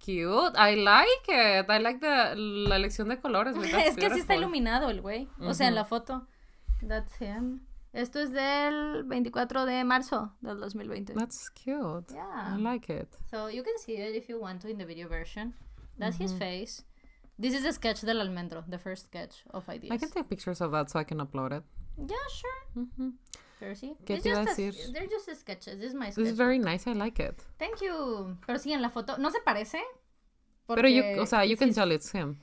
B: cute. I like it. I like the, la elección de colores. es que sí está iluminado
A: el güey. O sea, en la foto. That's him. Esto es del 24 de marzo del 2020.
B: That's cute. Yeah. I like it.
A: So you can see it if you want to in the video version. That's his face. This is a sketch del almendro, the first sketch of ideas.
B: I can take pictures of that so I can upload it.
A: Yeah, sure. Mm ¿Qué te iba a decir? they're just sketches. This is my sketch. This is
B: very nice. I like it.
A: Thank you. Pero sí, en la foto. ¿No se parece? Pero, you, o sea,
B: you can tell it's him.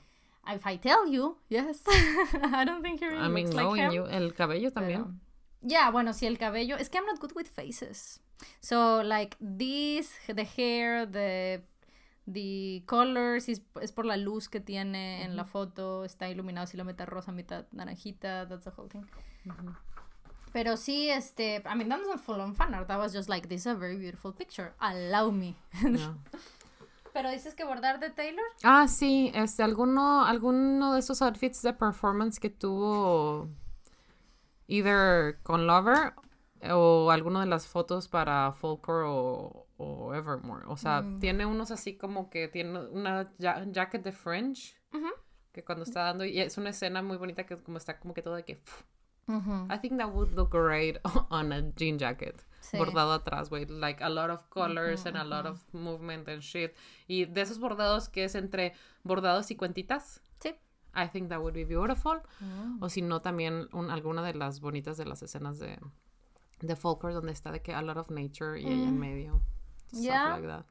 A: If I tell you, yes. I don't think he really I mean, looks like him. You,
B: el cabello también
A: yeah, bueno, sí, el cabello. Es que I'm not good with faces. So, like, this, the hair, the, the colors, is es por la luz que tiene en la foto. Está iluminado si lo metes rosa, mitad naranjita. That's the whole thing. Pero sí, este, I mean, that was a full on fan art. That was just like, this is a very beautiful picture. Allow me. Pero dices que bordar de Taylor.
B: Ah, sí, este, alguno, alguno de esos outfits de performance que tuvo either con Lover o alguna de las fotos para Folklore o, o Evermore. O sea, mm. tiene unos así como que tiene una jacket de French que cuando está dando y es una escena muy bonita que como está como que todo de que I think that would look great on a jean jacket. Bordado atrás, güey. Like a lot of colors and a lot of movement and shit. Y de esos bordados que es entre bordados y cuentitas. I think that would be beautiful. Mm. O si no, también un, alguna de las bonitas de las escenas de, de Folklore donde está de que a lot of nature y ella en mm. medio.
A: yeah.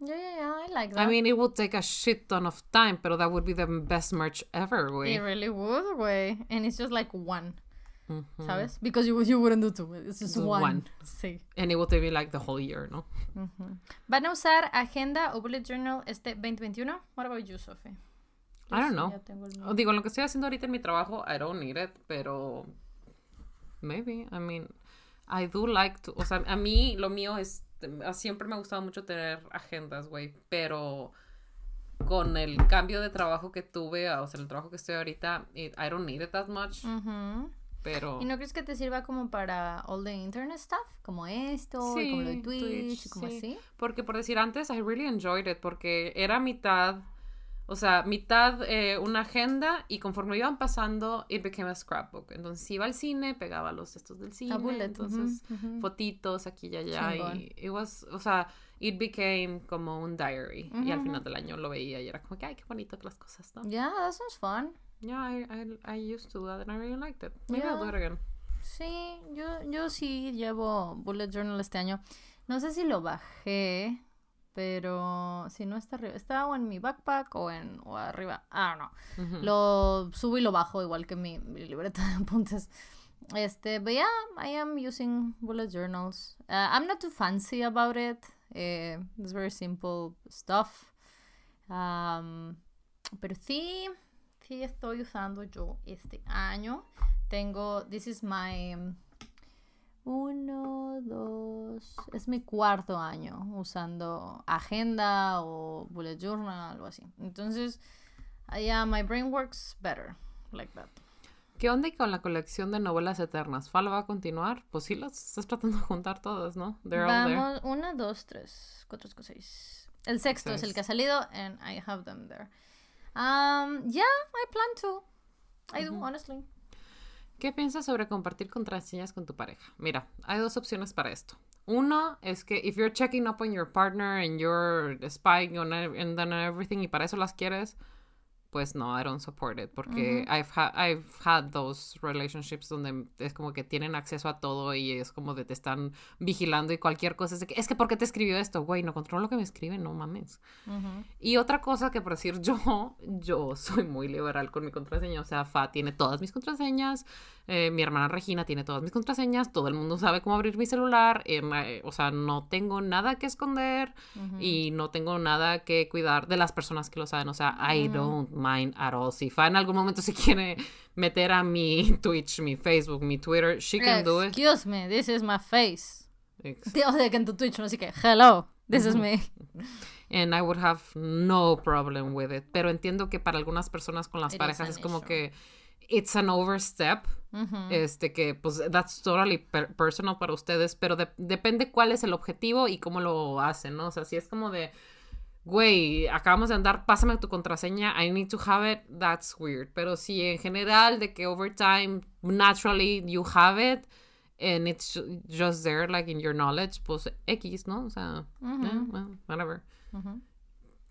A: Yeah, yeah, I like that. I mean, it
B: would take a shit ton of time, pero that would be the best merch ever, way. It really
A: would, way, And it's just like one. ¿Sabes? Because you, you wouldn't do two. It's just one.
B: Sí. And it would take me like the whole year, ¿no?
A: ¿Van a usar agenda o bullet journal este 2021? What about you, Sophie?
B: I don't know. Digo, lo que estoy haciendo ahorita en mi trabajo, I don't need it, pero maybe, I mean, I do like to, o sea, a mí lo mío es, ah, siempre me ha gustado mucho tener agendas, güey, pero con el cambio de trabajo que tuve, ah, o sea, el trabajo que estoy ahorita, I don't need it that much. Pero... ¿Y no
A: crees que te sirva como para all the internet stuff? Como esto, como lo de Twitch, como así.
B: Porque por decir antes, I really enjoyed it, porque era mitad o sea, mitad eh, una agenda y conforme iban pasando, it became a scrapbook. Entonces iba al cine, pegaba los textos del cine, entonces fotitos aquí y allá. Y was, o sea, it became como un diary. y al final del año lo veía y era como que, ay, qué bonito que las cosas están.
A: Yeah, that sounds fun. Yeah,
B: I, I, used to that and I really liked it. Maybe I'll do it again.
A: Sí, yo, yo sí llevo bullet journal este año. No sé si lo bajé pero si no está arriba, está o en mi backpack o en arriba, ah no, know. lo subo y lo bajo igual que mi, libreta de apuntes. Este, but yeah, I am using bullet journals. Uh, I'm not too fancy about it. Eh, it's very simple stuff. Um, pero sí, sí estoy usando yo este año. Tengo, this is my uno, dos. Es mi cuarto año usando agenda o bullet journal, algo así. Entonces, ah, yeah, my brain works better
B: like that. ¿Qué onda con la colección de novelas eternas? ¿Fala va a continuar? Pues sí, las estás tratando de juntar todas, ¿no? They're Vamos,
A: all there. una, dos, tres, cuatro, cinco, seis. El sexto es el que ha salido, and I have them there. Um, yeah, I plan to. I do, honestly.
B: ¿Qué piensas sobre compartir contraseñas con tu pareja? Mira, hay dos opciones para esto. Uno es que if you're checking up on your partner and you're spying on, e-, and everything y para eso las quieres, pues no, I don't support it, porque I've, had those relationships donde es como que tienen acceso a todo y es como de te están vigilando y cualquier cosa es de que, es que ¿por qué te escribió esto? Güey, no controlo lo que me escriben, no mames. Y otra cosa que por decir yo, yo soy muy liberal con mi contraseña, o sea, Fa tiene todas mis contraseñas, eh, mi hermana Regina tiene todas mis contraseñas, todo el mundo sabe cómo abrir mi celular, eh, o sea, no tengo nada que esconder y no tengo nada que cuidar de las personas que lo saben, o sea, I mm. don't mine at all. Si en algún momento se quiere meter a mi Twitch, mi Facebook, mi Twitter, she can do it.
A: Excuse me, this is my face. de que en tu Twitch no sé hello, this is me.
B: And I would have no problem with it. Pero entiendo que para algunas personas con las parejas es como que it's an overstep. Este que, pues, that's totally personal para ustedes, pero depende cuál es el objetivo y cómo lo hacen, ¿no? O sea, si es como de, güey, acabamos de andar, pásame tu contraseña, I need to have it, that's weird. Pero sí, en general, de que over time, naturally, you have it, and it's just there, like in your knowledge, pues X, ¿no? O sea, eh, whatever.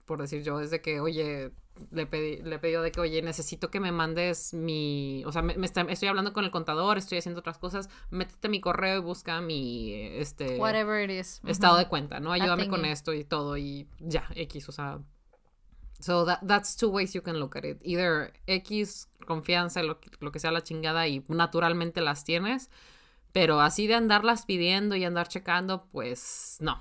B: Por decir yo, desde que, oye, le pedí, le pedí de que, oye, necesito que me mandes mi, o sea, me, estoy hablando con el contador, estoy haciendo otras cosas, métete mi correo y busca mi, este, estado de cuenta, ¿no? Ayúdame con esto y todo y ya, X, o sea, so that, that's two ways you can look at it, either X, confianza, lo, lo que sea la chingada y naturalmente las tienes, pero así de andarlas pidiendo y andar checando, pues no.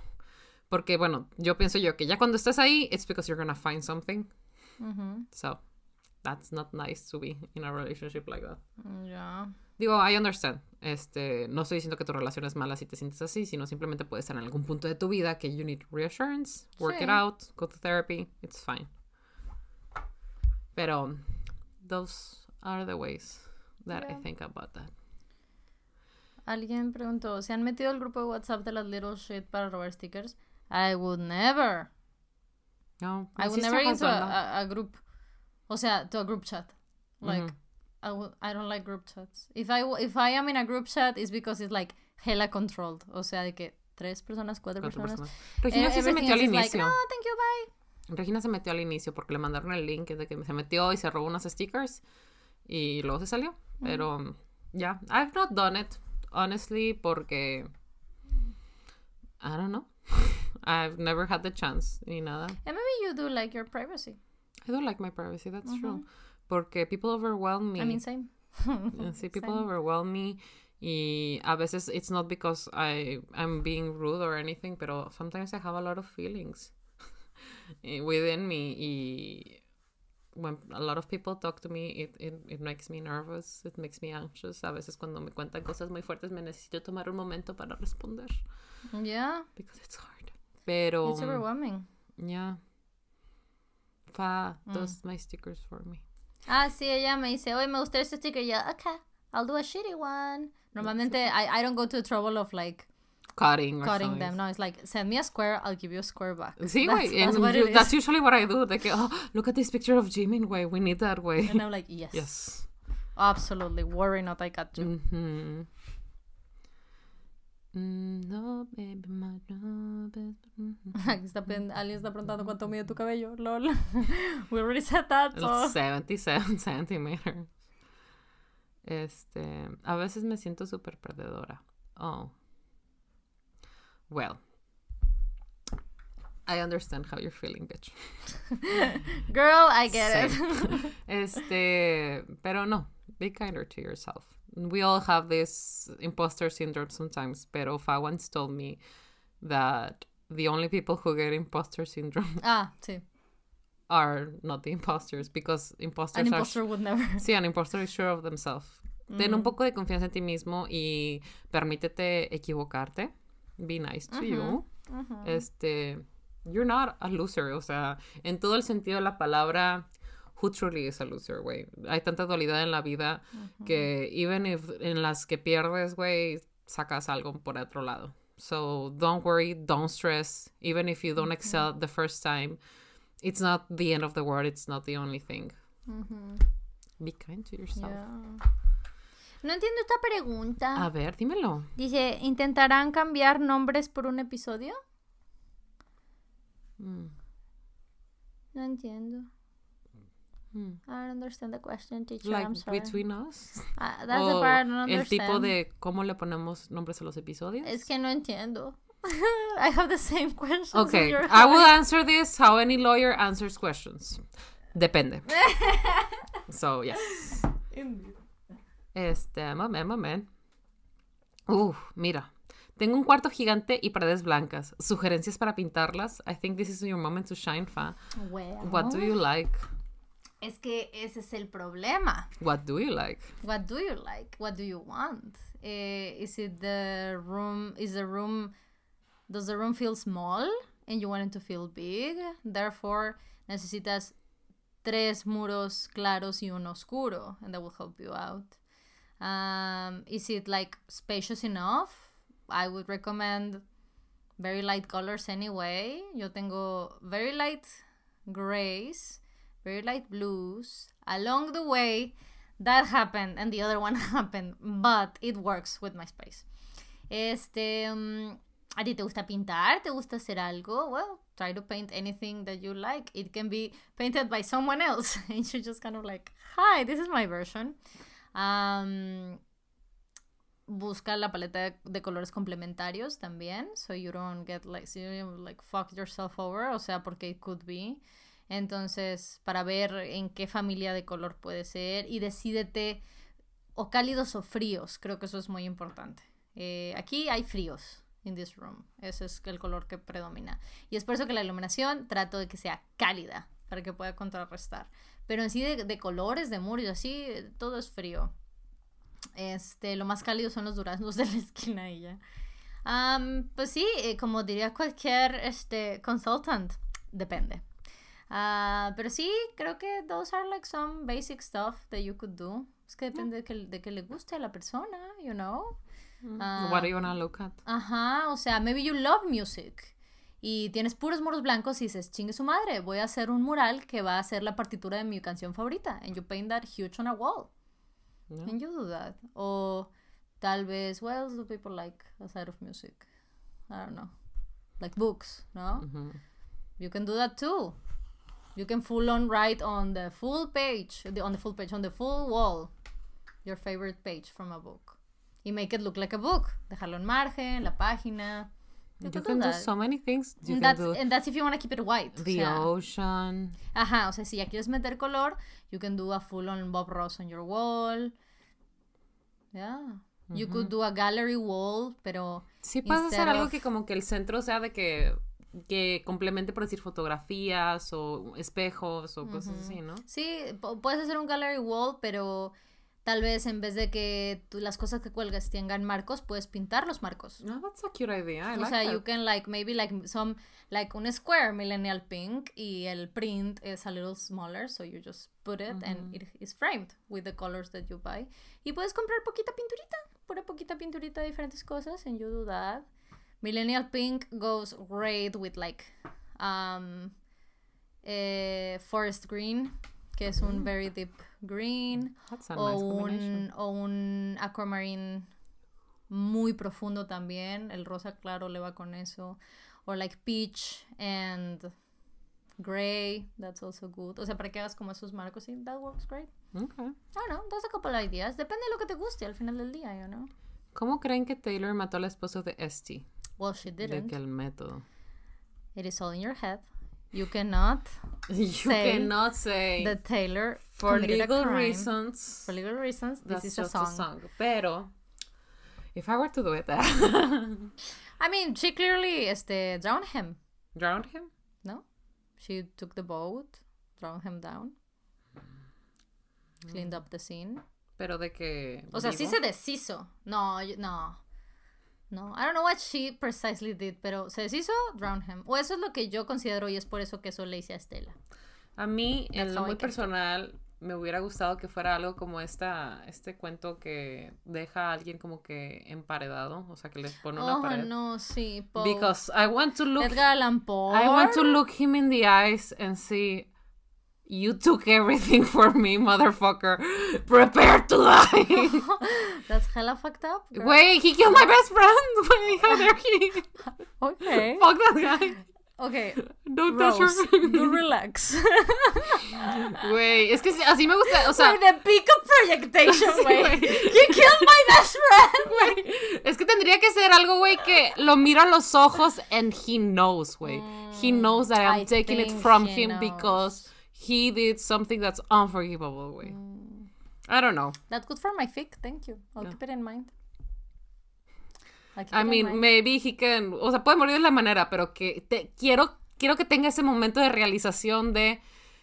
B: Porque bueno, yo pienso yo que ya cuando estás ahí, it's because you're gonna find something mm So that's not nice to be in a relationship like that. Mm, yeah. Digo, I understand. Este, no estoy diciendo que tu relación es mala si te sientes así, sino simplemente puede ser en algún punto de tu vida que you need reassurance, work it out, go to therapy, it's fine. Pero those are the ways that I think about that.
A: Alguien preguntó, ¿se han metido al grupo de WhatsApp de las Little Shit para robar stickers? I would never.
B: No, I would never into a,
A: a, group, o sea, to a group chat. Like, I I don't like group chats. If I, if I am in a group chat, it's because it's like hella controlled. O sea, de que tres personas, cuatro, personas. Regina sí se metió al inicio. no, oh, thank you,
B: bye. Regina se metió al inicio porque le mandaron el link de que se metió y se robó unos stickers y luego se salió. Pero yeah, I've not done it, honestly, porque... I don't know. I've never had the chance ni nada.
A: And maybe you do like your privacy.
B: I don't like my privacy, that's uh-huh. true. Porque people overwhelm me. I mean, same. sí, people overwhelm me. Y a veces it's not because I, I'm being rude or anything, pero sometimes I have a lot of feelings eh, within me. Y when a lot of people talk to me, it, it, it, makes me nervous, it makes me anxious. A veces cuando me cuentan cosas muy fuertes, me necesito tomar un momento para responder. Yeah. Because it's hard. Pero. It's mm, overwhelming. Yeah. Fa mm. my stickers for me.
A: Ah, sí, ella me dice, oye, me gusta este sticker. Yeah, okay, I'll do a shitty one. Normalmente, I, I don't go to the trouble of like
B: cutting cutting them.
A: No, it's like send me a square, I'll give you a square back. See, that's, wait, that's, what you, that's
B: usually what I do. Like, oh, look at this picture of Jimin. we need that way. And I'm like, yes, yes, absolutely. Worry not, I got you. Mm -hmm. Mm,
A: no, baby, my Aquí está, alguien está preguntando mm, mm, cuánto mide tu cabello. LOL. We already said that. So.
B: 77 centimeters. Este, a veces me siento súper perdedora. Oh. Well. I understand how you're feeling, bitch. Girl, I get it. este, pero no. Be kinder to yourself we all have this imposter syndrome sometimes, pero Fa once told me that the only people who get imposter syndrome ah, sí. are not the imposters because imposters an imposter would never. Sí, an imposter is sure of themselves. Mm. Ten un poco de confianza en ti mismo y permítete equivocarte. Be nice to you. Este, you're not a loser, o sea, en todo el sentido de la palabra who truly is a loser, güey. Hay tanta dualidad en la vida que even if en las que pierdes, güey, sacas algo por otro lado. So don't worry, don't stress. Even if you don't excel the first time, it's not the end of the world. It's not the only thing. Be kind to yourself.
A: No entiendo esta pregunta. A
B: ver, dímelo.
A: Dice, ¿intentarán cambiar nombres por un episodio? Mm. No entiendo. Hmm. I don't understand the question, teacher. Like, between us. Uh, that's the part I don't understand. El tipo de
B: cómo le ponemos nombres a los episodios. Es que no entiendo. I have the same question. Okay, I will answer this how any lawyer answers questions. Depende. so, yes. Este, mamen, moment. Uf, mira. Tengo un cuarto gigante y paredes blancas. Sugerencias para pintarlas. I think this is your moment to shine, fa.
A: What do you like? Es que ese es el problema.
B: What do you like?
A: What do you like? What do you want? Eh, is it the room? Is the room? Does the room feel small and you want it to feel big? Therefore, necesitas tres muros claros y uno oscuro, and that will help you out. Um, is it like spacious enough? I would recommend very light colors anyway. Yo tengo very light grays Very Light Blues, Along the Way, That Happened, and the other one happened, but it works with my space Este, mm, ¿a ti te gusta pintar? ¿Te gusta hacer algo? Well, try to paint anything that you like. It can be painted by someone else, and you just kind of like, hi, this is my version. Um, busca la paleta de, colores complementarios también, so you don't get like, like fuck yourself over, o sea, porque it could be. Entonces, para ver en qué familia de color puede ser y decídete o cálidos o fríos, creo que eso es muy importante. Eh, aquí hay fríos in this room, ese es el color que predomina. Y es por eso que la iluminación trato de que sea cálida para que pueda contrarrestar. Pero en sí de, colores, de muros, así, todo es frío. Este, lo más cálido son los duraznos de la esquina y ya. pues sí, eh, como diría cualquier este, consultant, depende. Ah, pero sí, creo que those are like some basic stuff that you could do. Es que depende de, que, le guste a la persona, you know. Uh, What do
B: you wanna look at?
A: Ajá, o sea, maybe you love music y tienes puros muros blancos y dices, chingue su madre, voy a hacer un mural que va a ser la partitura de mi canción favorita. And you paint that huge on a wall. And you do that. O tal vez, what else do people like Outside of music? I don't know. Like books, ¿no? You can do that too. You can full on write on the full page, on the full page, on the full wall, your favorite page from a book. You make it look like a book. Dejarlo en margen, la página.
B: You, can do, so many things. You that's, and
A: that's if you want to keep it white. The o sea, ocean. Ajá, o sea, si ya quieres meter color, you can do a full on Bob Ross on your wall. Yeah. You could do a gallery wall, pero. Sí, puedes hacer algo que,
B: como que el centro sea de que que complemente, por decir, fotografías o espejos o cosas así, ¿no?
A: Sí, puedes hacer un gallery wall, pero tal vez en vez de que las cosas que cuelgas tengan marcos, puedes pintar los marcos. No, ah, that's a cute idea. o sea, you can like maybe like some like un square millennial pink y el print is a little smaller, so you just put it and it is framed with the colors that you buy. Y puedes comprar poquita pinturita, pura poquita pinturita de diferentes cosas and you do that. Millennial Pink goes great with like um, eh, Forest Green, que es un mm. very deep green, o, un, o un aquamarine muy profundo también. El rosa claro le va con eso. O like peach and gray. That's also good. O sea, para que hagas como esos marcos y that works great. Okay. I don't know. That's a couple ideas. Depende de lo que te guste al final del día, you know.
B: ¿Cómo creen que Taylor mató al esposo de Esty?
A: Well, she didn't. De que
B: el método.
A: It is all in your head. You cannot.
B: you say cannot say the Taylor for legal reasons. For legal reasons, this is a song. a song. Pero if I were to do it, I
A: mean, she clearly este, drowned him. Drowned him? No, she took the boat, drowned him down, mm. cleaned up the scene.
B: Pero de que. O sea, vivo? sí se
A: deshizo. No, no. No, I don't know what she precisely did, pero se deshizo him. O eso es lo que yo considero y es por eso que eso le hice a
B: Estela. A mí, en lo muy personal, me hubiera gustado que fuera algo como esta, este cuento que deja a alguien como que emparedado, o sea, que les pone una oh, no, sí, porque Because I want to look... Edgar I want to look him in the eyes and see You took everything for me, motherfucker. Prepare to die.
A: That's hella fucked up. Girl. Wait, he killed my best friend.
B: Wait, how dare he? okay. Fuck that guy. Okay. Don't Rose, touch her. Do relax. Wait, es que así me gusta, o sea... With the peak of projectation, wait. you killed my best friend, Wait, Es que tendría que ser algo, güey, que lo miro a los ojos and he knows, güey. Mm, he knows that I'm I taking it from him knows. because he did something that's unforgivable way. Mm. I don't know.
A: That's good for my fic. Thank you. I'll yeah. keep it in mind.
B: i mean, maybe he can, o sea, puede morir de la manera, pero que te, quiero, quiero que tenga ese momento de realización de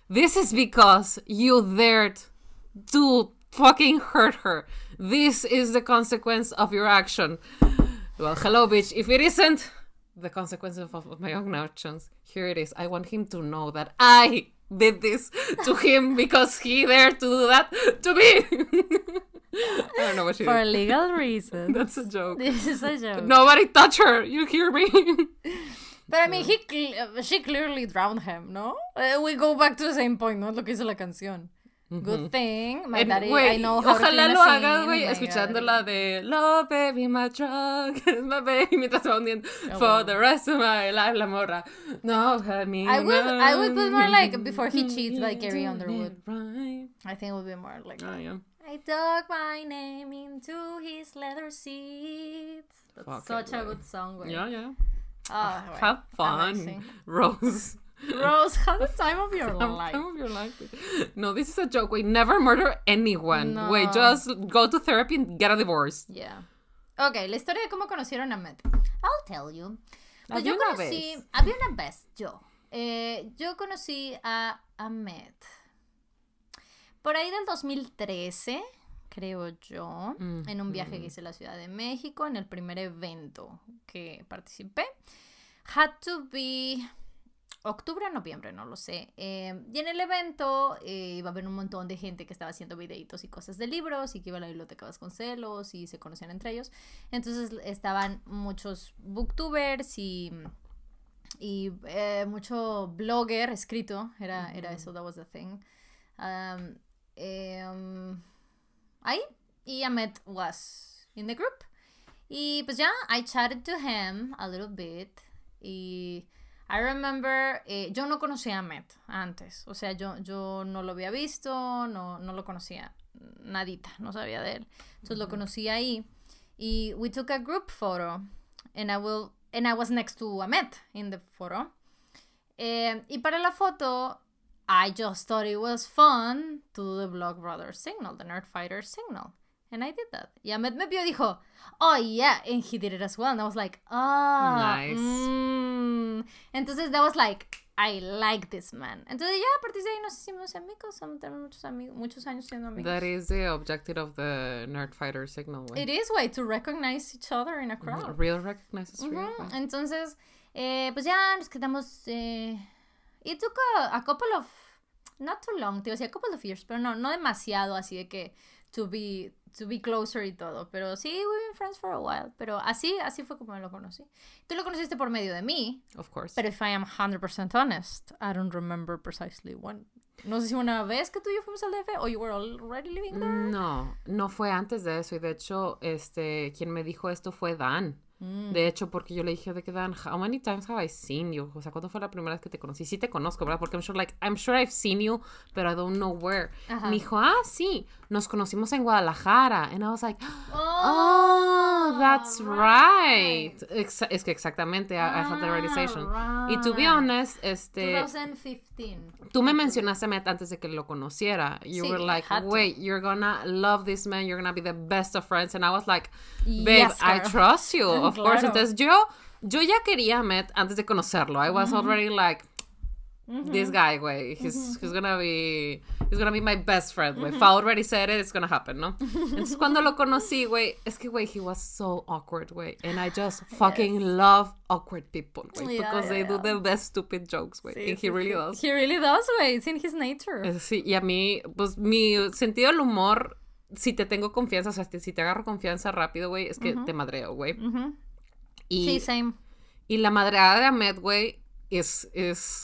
B: this is because you dared to fucking hurt her. This is the consequence of your action. Well, hello, bitch. If it isn't the consequence of, of my own actions, here it is. I want him to know that I did this to him because he dared to do that to me. I don't know what she For did. legal reasons. That's a joke. This is a joke. Nobody touch her. You hear me?
A: But I mean, he cl- she clearly drowned him, no? Uh, we go back to the same point, no? Lo que hizo la canción. Mm -hmm. Good thing, my and, daddy, wey, I know how Ojalá to lo hagas, güey, oh escuchando
B: de Love baby, my drug is my baby, mientras va hundiendo oh, for wow. the rest of my life, la morra. No, I I would, no. I would be more like before he cheats, like Gary Underwood.
A: Right. I think it would be more like. Oh, yeah. I dug my name into his leather seat. That's Fuck such it, a good song. Wey. Yeah, yeah. Oh, ah, right. Have
B: fun, Rose.
A: Rose, have the time of your life. Time your life.
B: No, this is a joke. Wait, never murder anyone. No. Wait, just go to therapy and get a divorce.
A: Yeah. Okay, la historia de cómo conocieron a Matt. I'll tell you. Pues yo conocí. había una vez, yo. Eh, yo conocí a, Ahmed Por ahí del 2013 creo yo, en un viaje que hice a la Ciudad de México, en el primer evento que participé. Had to be octubre o noviembre, no lo sé. Em, y en el evento eh, iba a haber un montón de gente que estaba haciendo videitos y cosas de libros y que iba a la biblioteca Vasconcelos y se conocían entre ellos. Entonces estaban muchos booktubers y, y eh, mucho blogger escrito. Era, era eso, that was the thing. Em, ahí. Y Ahmed was in the group. Y pues ya, I chatted to him a little bit. Y I remember, eh, yo no conocía a Matt antes, o sea, yo, yo no lo había visto, no, no lo conocía, nadita, no sabía de él. Entonces lo conocí ahí y we took a group photo and I will and I was next to Ahmed in the photo. Eh, y para la foto, I just thought it was fun to do the blog Brothers signal, the Nerd signal. And I did that. Y Ahmed me vio y dijo, oh yeah, and he did it as well. And I was like,
B: oh. Nice.
A: Mm. Entonces that was like, I like this man. Entonces ya a partir de ahí nos hicimos amigos, muchos, amigos, muchos años siendo amigos. That
B: is the objective of the Nerdfighter signal way. It is
A: way to recognize each other in a mm, crowd.
B: Real recognizes
A: real. Mm Entonces, eh, pues ya nos quedamos. Eh, it took a, couple of, not too long, te decía a couple of years, pero no, no demasiado así de que to be to be closer y todo. Pero sí, we've been friends for a while. Pero así, así fue como me lo conocí. Tú lo conociste por medio de mí. Of course. Pero if I am 100% honest, I don't remember precisely when.
B: No sé si una vez que tú y yo fuimos al DF o you were already living there. Mm, no, no fue antes de eso. Y de hecho, este, quien me dijo esto fue Dan. Mm. De hecho, porque yo le dije de que Dan, how many times have I seen you? O sea, ¿cuándo fue la primera vez que te conocí? Sí te conozco, ¿verdad? Porque I'm sure, like, I'm sure I've seen you, but I don't know where. Me dijo, ah, sí nos conocimos en Guadalajara. And I was like, oh, oh that's right. es que exactamente, I, had the realization. Right. Y to be ah, honest, este...
A: 2015.
B: Tú me mencionaste a Matt antes de que lo conociera. You were like, wait, you're gonna love this man, you're gonna be the best of friends. And I was like, babe, I trust you, of course. Entonces yo, yo ya quería a Matt antes de conocerlo. I was mm-hmm. already like,
C: mm-hmm. this guy,
B: wait, he's, mm-hmm. he's gonna be... He's gonna be my best friend, güey. If I already said it, it's gonna happen, ¿no? Entonces, cuando lo conocí, güey, es que, güey, he was so awkward, güey. And I just fucking love awkward people, güey. because they do the best stupid jokes, güey. and he really does. He really
A: does, güey. It's in his nature. Eh,
B: sí, y a mí, pues, mi sentido del humor, si te tengo confianza, o sea, si te agarro confianza rápido, güey, es que te madreo, güey. sí, same. Y la madreada de Ahmed, güey, es,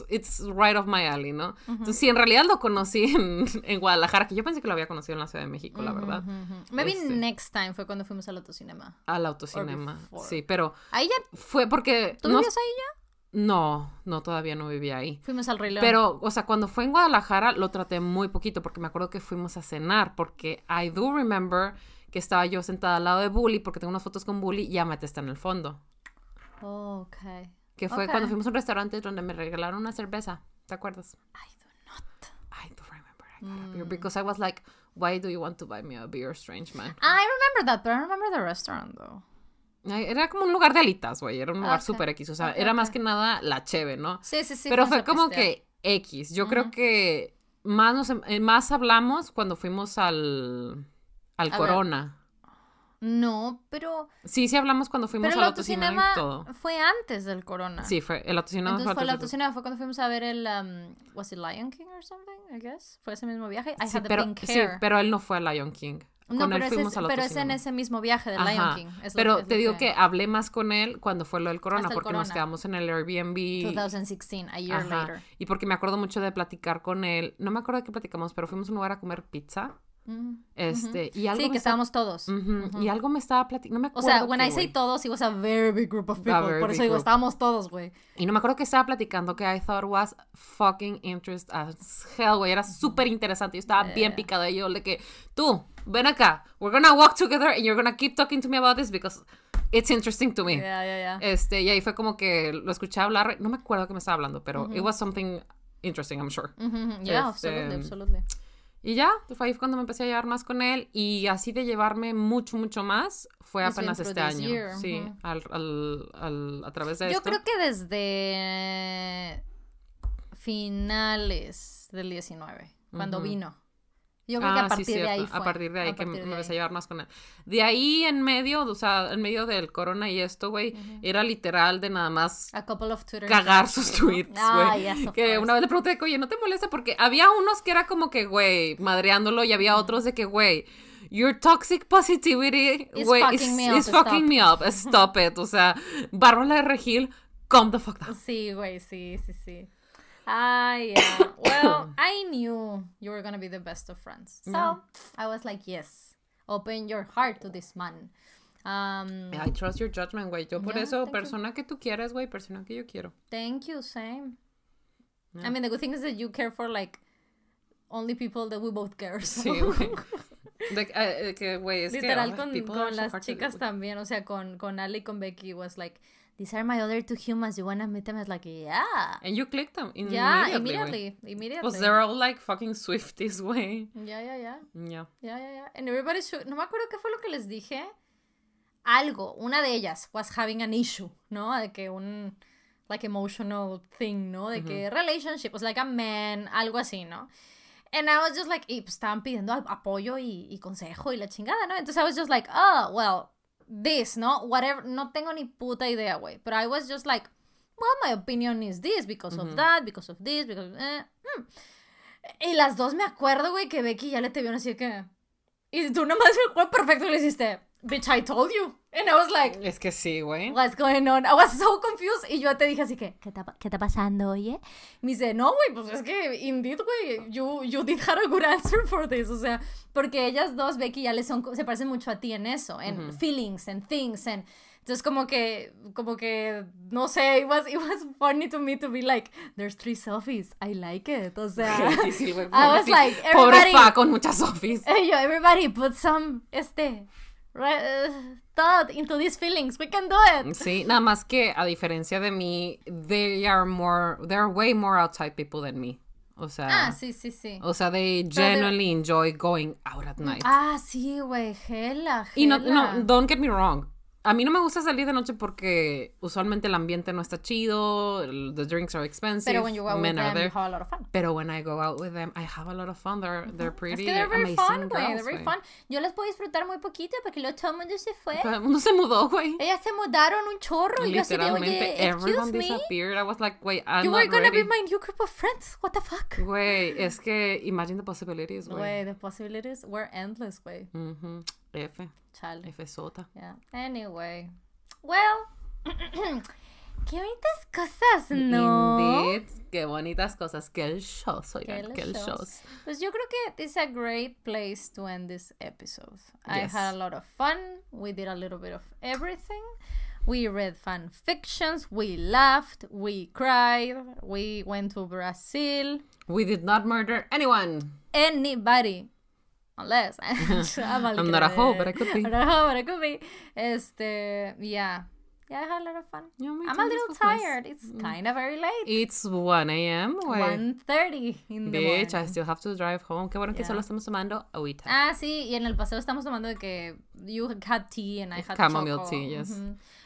B: it's right off my alley, ¿no? sí, en realidad lo conocí en, Guadalajara, que yo pensé que lo había conocido en la Ciudad de México, la verdad. Maybe este
A: next time fue cuando fuimos al autocinema.
B: Al autocinema, sí, pero...
A: Ahí ya... Fue porque... ¿Tú no, vivías ahí
B: ya? No, no, todavía no vivía ahí. Fuimos al Rey Pero, o sea, cuando fue en Guadalajara lo traté muy poquito, porque me acuerdo que fuimos a cenar, porque I do remember que estaba yo sentada al lado de Bully, porque tengo unas fotos con Bully, y Amate está en el fondo. Oh, okay que fue cuando fuimos a un restaurante donde me regalaron una cerveza. ¿Te acuerdas? I do not. I don't remember. I got a beer mm. because I was like, why do you want to buy me a beer, strange man? I remember that, but I remember the restaurant though. Era como un lugar de alitas, güey. Era un lugar súper X. O sea, era más que nada la cheve, ¿no? Sí, sí, sí. Pero fue como que X. Yo creo que más, nos, eh, más hablamos cuando fuimos al, al Corona. No, pero. Sí, sí hablamos cuando fuimos al autocinema, y todo.
A: Fue antes del corona. Sí, fue el autocinema. Entonces fue el autocinema, fue cuando fuimos a ver el. Um, ¿Was it Lion King or something? I guess. Fue ese mismo viaje. I sí, had the pero, Sí,
B: pero él no fue a Lion King. no, pero, pero es en ese
A: mismo viaje de Lion King. pero te digo que...
B: hablé más con él cuando fue lo del corona, porque nos quedamos en el Airbnb.
A: 2016, a year later.
B: Y porque me acuerdo mucho de platicar con él. No me acuerdo de qué platicamos, pero fuimos a un lugar a comer pizza. Mm, este, y algo sí,
A: que estábamos todos. Y algo me estaba platicando. No O sea, when qué, I say wey. todos, it was a very big group of people. Por eso digo, estábamos
B: todos, güey. Y no me acuerdo que estaba platicando que I thought was fucking interesting as hell, güey. Era súper interesante. Yo estaba bien picada Y yo, de que, tú, ven acá. We're gonna walk together and you're gonna keep talking to me about this because it's interesting to me. Yeah, yeah, este, y ahí fue como que lo escuché hablar. No me acuerdo que me estaba hablando, pero it was something interesting, I'm sure. Yeah, este, absolutely, absolutely. Y ya, pues, fue ahí cuando me empecé a llevar más con él y así de llevarme mucho, mucho más fue pues apenas este año. Sí, al, a través de... Yo creo que desde finales
A: del 19, cuando vino.
B: Yo creo que a ah, partir de ahí A partir de ahí que me, vas a llevar más con él. De ahí en medio, o sea, en medio del corona y esto, güey, era literal de nada más cagar sus tweets, güey. Ah, yes, que una vez le pregunté, oye, ¿no te molesta? Porque había unos que era como que, güey, madreándolo y había otros de que, güey, your toxic positivity, güey, is, fucking, me, up, Stop it. O sea, Bárbara de Regil, calm the fuck down. Sí, güey, sí, sí, sí.
A: Ah, yeah. well, I knew you were gonna be the best of friends. So I was like, yes, open your heart to this man. I um,
B: trust your judgment, güey. Yo por eso, persona que tú quieras, güey, persona que yo quiero.
A: Thank you, same. I mean, the good thing is that you care for like only people that we both care. Sí, güey.
B: Eh, eh, que, Literal con, las chicas
A: también, o sea, con, con Ali con Becky was like, these are my other two humans. You wanna meet them? It's like,
B: yeah. And you clicked them immediately. Yeah, immediately,
A: immediately. Because they're
B: all like fucking swift this way.
A: Yeah, yeah, yeah. Yeah. Yeah, yeah, yeah. And everybody should... No me acuerdo qué fue lo que les dije. Algo, una de ellas was having an issue, ¿no? De que un... Like emotional thing, ¿no? De que relationship was like a man, algo así, ¿no? And I was just like, y pues, estaban pidiendo apoyo y consejo y la chingada, ¿no? Entonces I was just like, oh, well, this, ¿no? Whatever, no tengo ni puta idea, güey. Pero I was just like, well, my opinion is this because of that, because of this, because... Eh, hmm. Y las dos me acuerdo, güey, que Becky ya le te vio así que... Y tú nomás el cuerpo perfecto le hiciste, bitch, I told you. And I was like, es que sí, güey. What's going on? I was so confused. Y yo te dije así que, ¿qué está, qué está pasando, oye? Me dice, no, güey, pues es que, indeed, güey, you, you did have a good answer for this. O sea, porque ellas dos, Becky ya les son, se parecen mucho a ti en eso, en feelings, en things, en... Entonces como que, como que, no sé, it was, it was funny to me to be like, there's three selfies, I like it, o sea, sí, sí, pobre, I con
B: muchas selfies
A: Yo, everybody put some,
B: este, right, into these feelings. We can do it. Sí, nada más que a diferencia de mí, they are more, they are way more outside people than me. O sea, ah,
A: sí, sí, sí. O
B: sea, they genuinely enjoy going out at night.
A: Ah, sí, güey, gela, gela. Y no, no,
B: don't get me wrong a mí no me gusta salir de noche porque usualmente el ambiente no está chido, the drinks are expensive. Pero when you go out men with them, there. you have a lot of fun. Pero when I go out with them, I have a lot of fun. They're, they're pretty. Es que they're very fun, güey. They're very fun.
A: Yo las puedo disfrutar muy poquito porque luego todo el mundo se fue. Todo el mundo se mudó, güey. Ellas se mudaron un chorro y yo así de, oye, everyone
B: disappeared. I was like, wait, I'm You were gonna ready. be my
A: new group of friends. What the
B: fuck? Güey, es que imagine the possibilities, güey. Güey,
A: the possibilities were endless, güey. Mm
B: F. Chale. F sota. Yeah.
A: Anyway. Well. qué bonitas cosas, ¿no? Indeed.
B: Qué bonitas cosas. Qué el show, soy Qué el, show.
A: Pues yo creo que it's a great place to end this episode. I had a lot of fun. We did a little bit of everything. We read fan fictions, we laughed, we cried, we went to Brazil.
B: We did not murder anyone.
A: Anybody unless ah, I'm, not a hoe, but I could be. I'm not a hoe, but I could be. Este, yeah. Yeah, I had a lot of fun. I'm a little pues. tired. It's mm. kind
B: of very late. It's 1 a.m.
A: 1.30
B: in the Bitch, morning. I still have to drive home. Qué bueno que solo estamos tomando agüita.
A: Ah, sí. Y en el paseo estamos tomando de que you had tea and I had Chamomile tea, yes.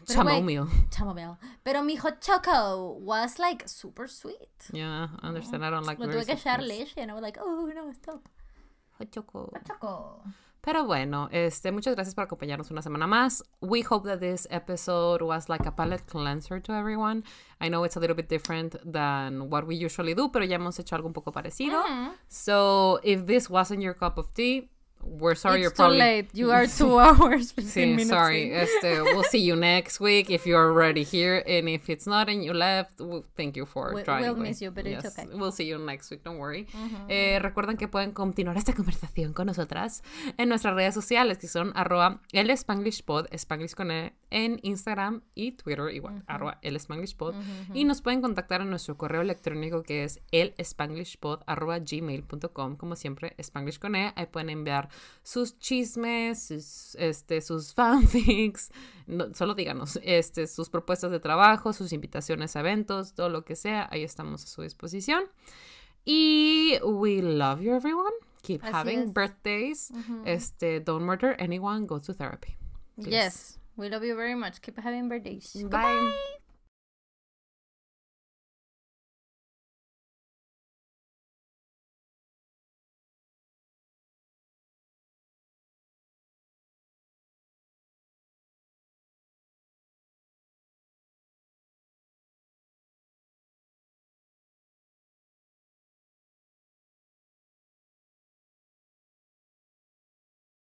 A: Chamomile. chamomile. Pero mi hot choco was like super sweet.
B: Yeah, I understand. I don't like Lo tuve que echar leche
A: and I was like, oh, no, stop. Ah, Choco.
B: Pero bueno, este, muchas gracias por acompañarnos una semana más. We hope that this episode was like a palate cleanser to everyone. I know it's a little bit different than what we usually do, pero ya hemos hecho algo un poco parecido. So, if this wasn't your cup of tea, We're sorry it's you're probably... too late. You are two hours. 15 sí, sorry. Este, we'll see you next week if you're already here, and if it's not and you left, thank you for trying. We'll miss you, but it's okay. We'll see you next week. Don't worry. Uh eh, recuerden que pueden continuar esta conversación con nosotras en nuestras redes sociales que son arroba el Spanglish Pod, con e, en Instagram y Twitter, igual, el Y nos pueden contactar en nuestro correo electrónico que es el Spanglishpod arroba gmail.com. Como siempre, Spanglish con E. Ahí pueden enviar sus chismes, sus, este, sus fanfics, solo díganos, este, sus propuestas de trabajo, sus invitaciones a eventos, todo lo que sea. Ahí estamos a su disposición. Y we love you, everyone. Keep having birthdays. Este, don't murder anyone. Go to therapy. Yes.
A: We love you very much. Keep having birthdays. Bye. Goodbye.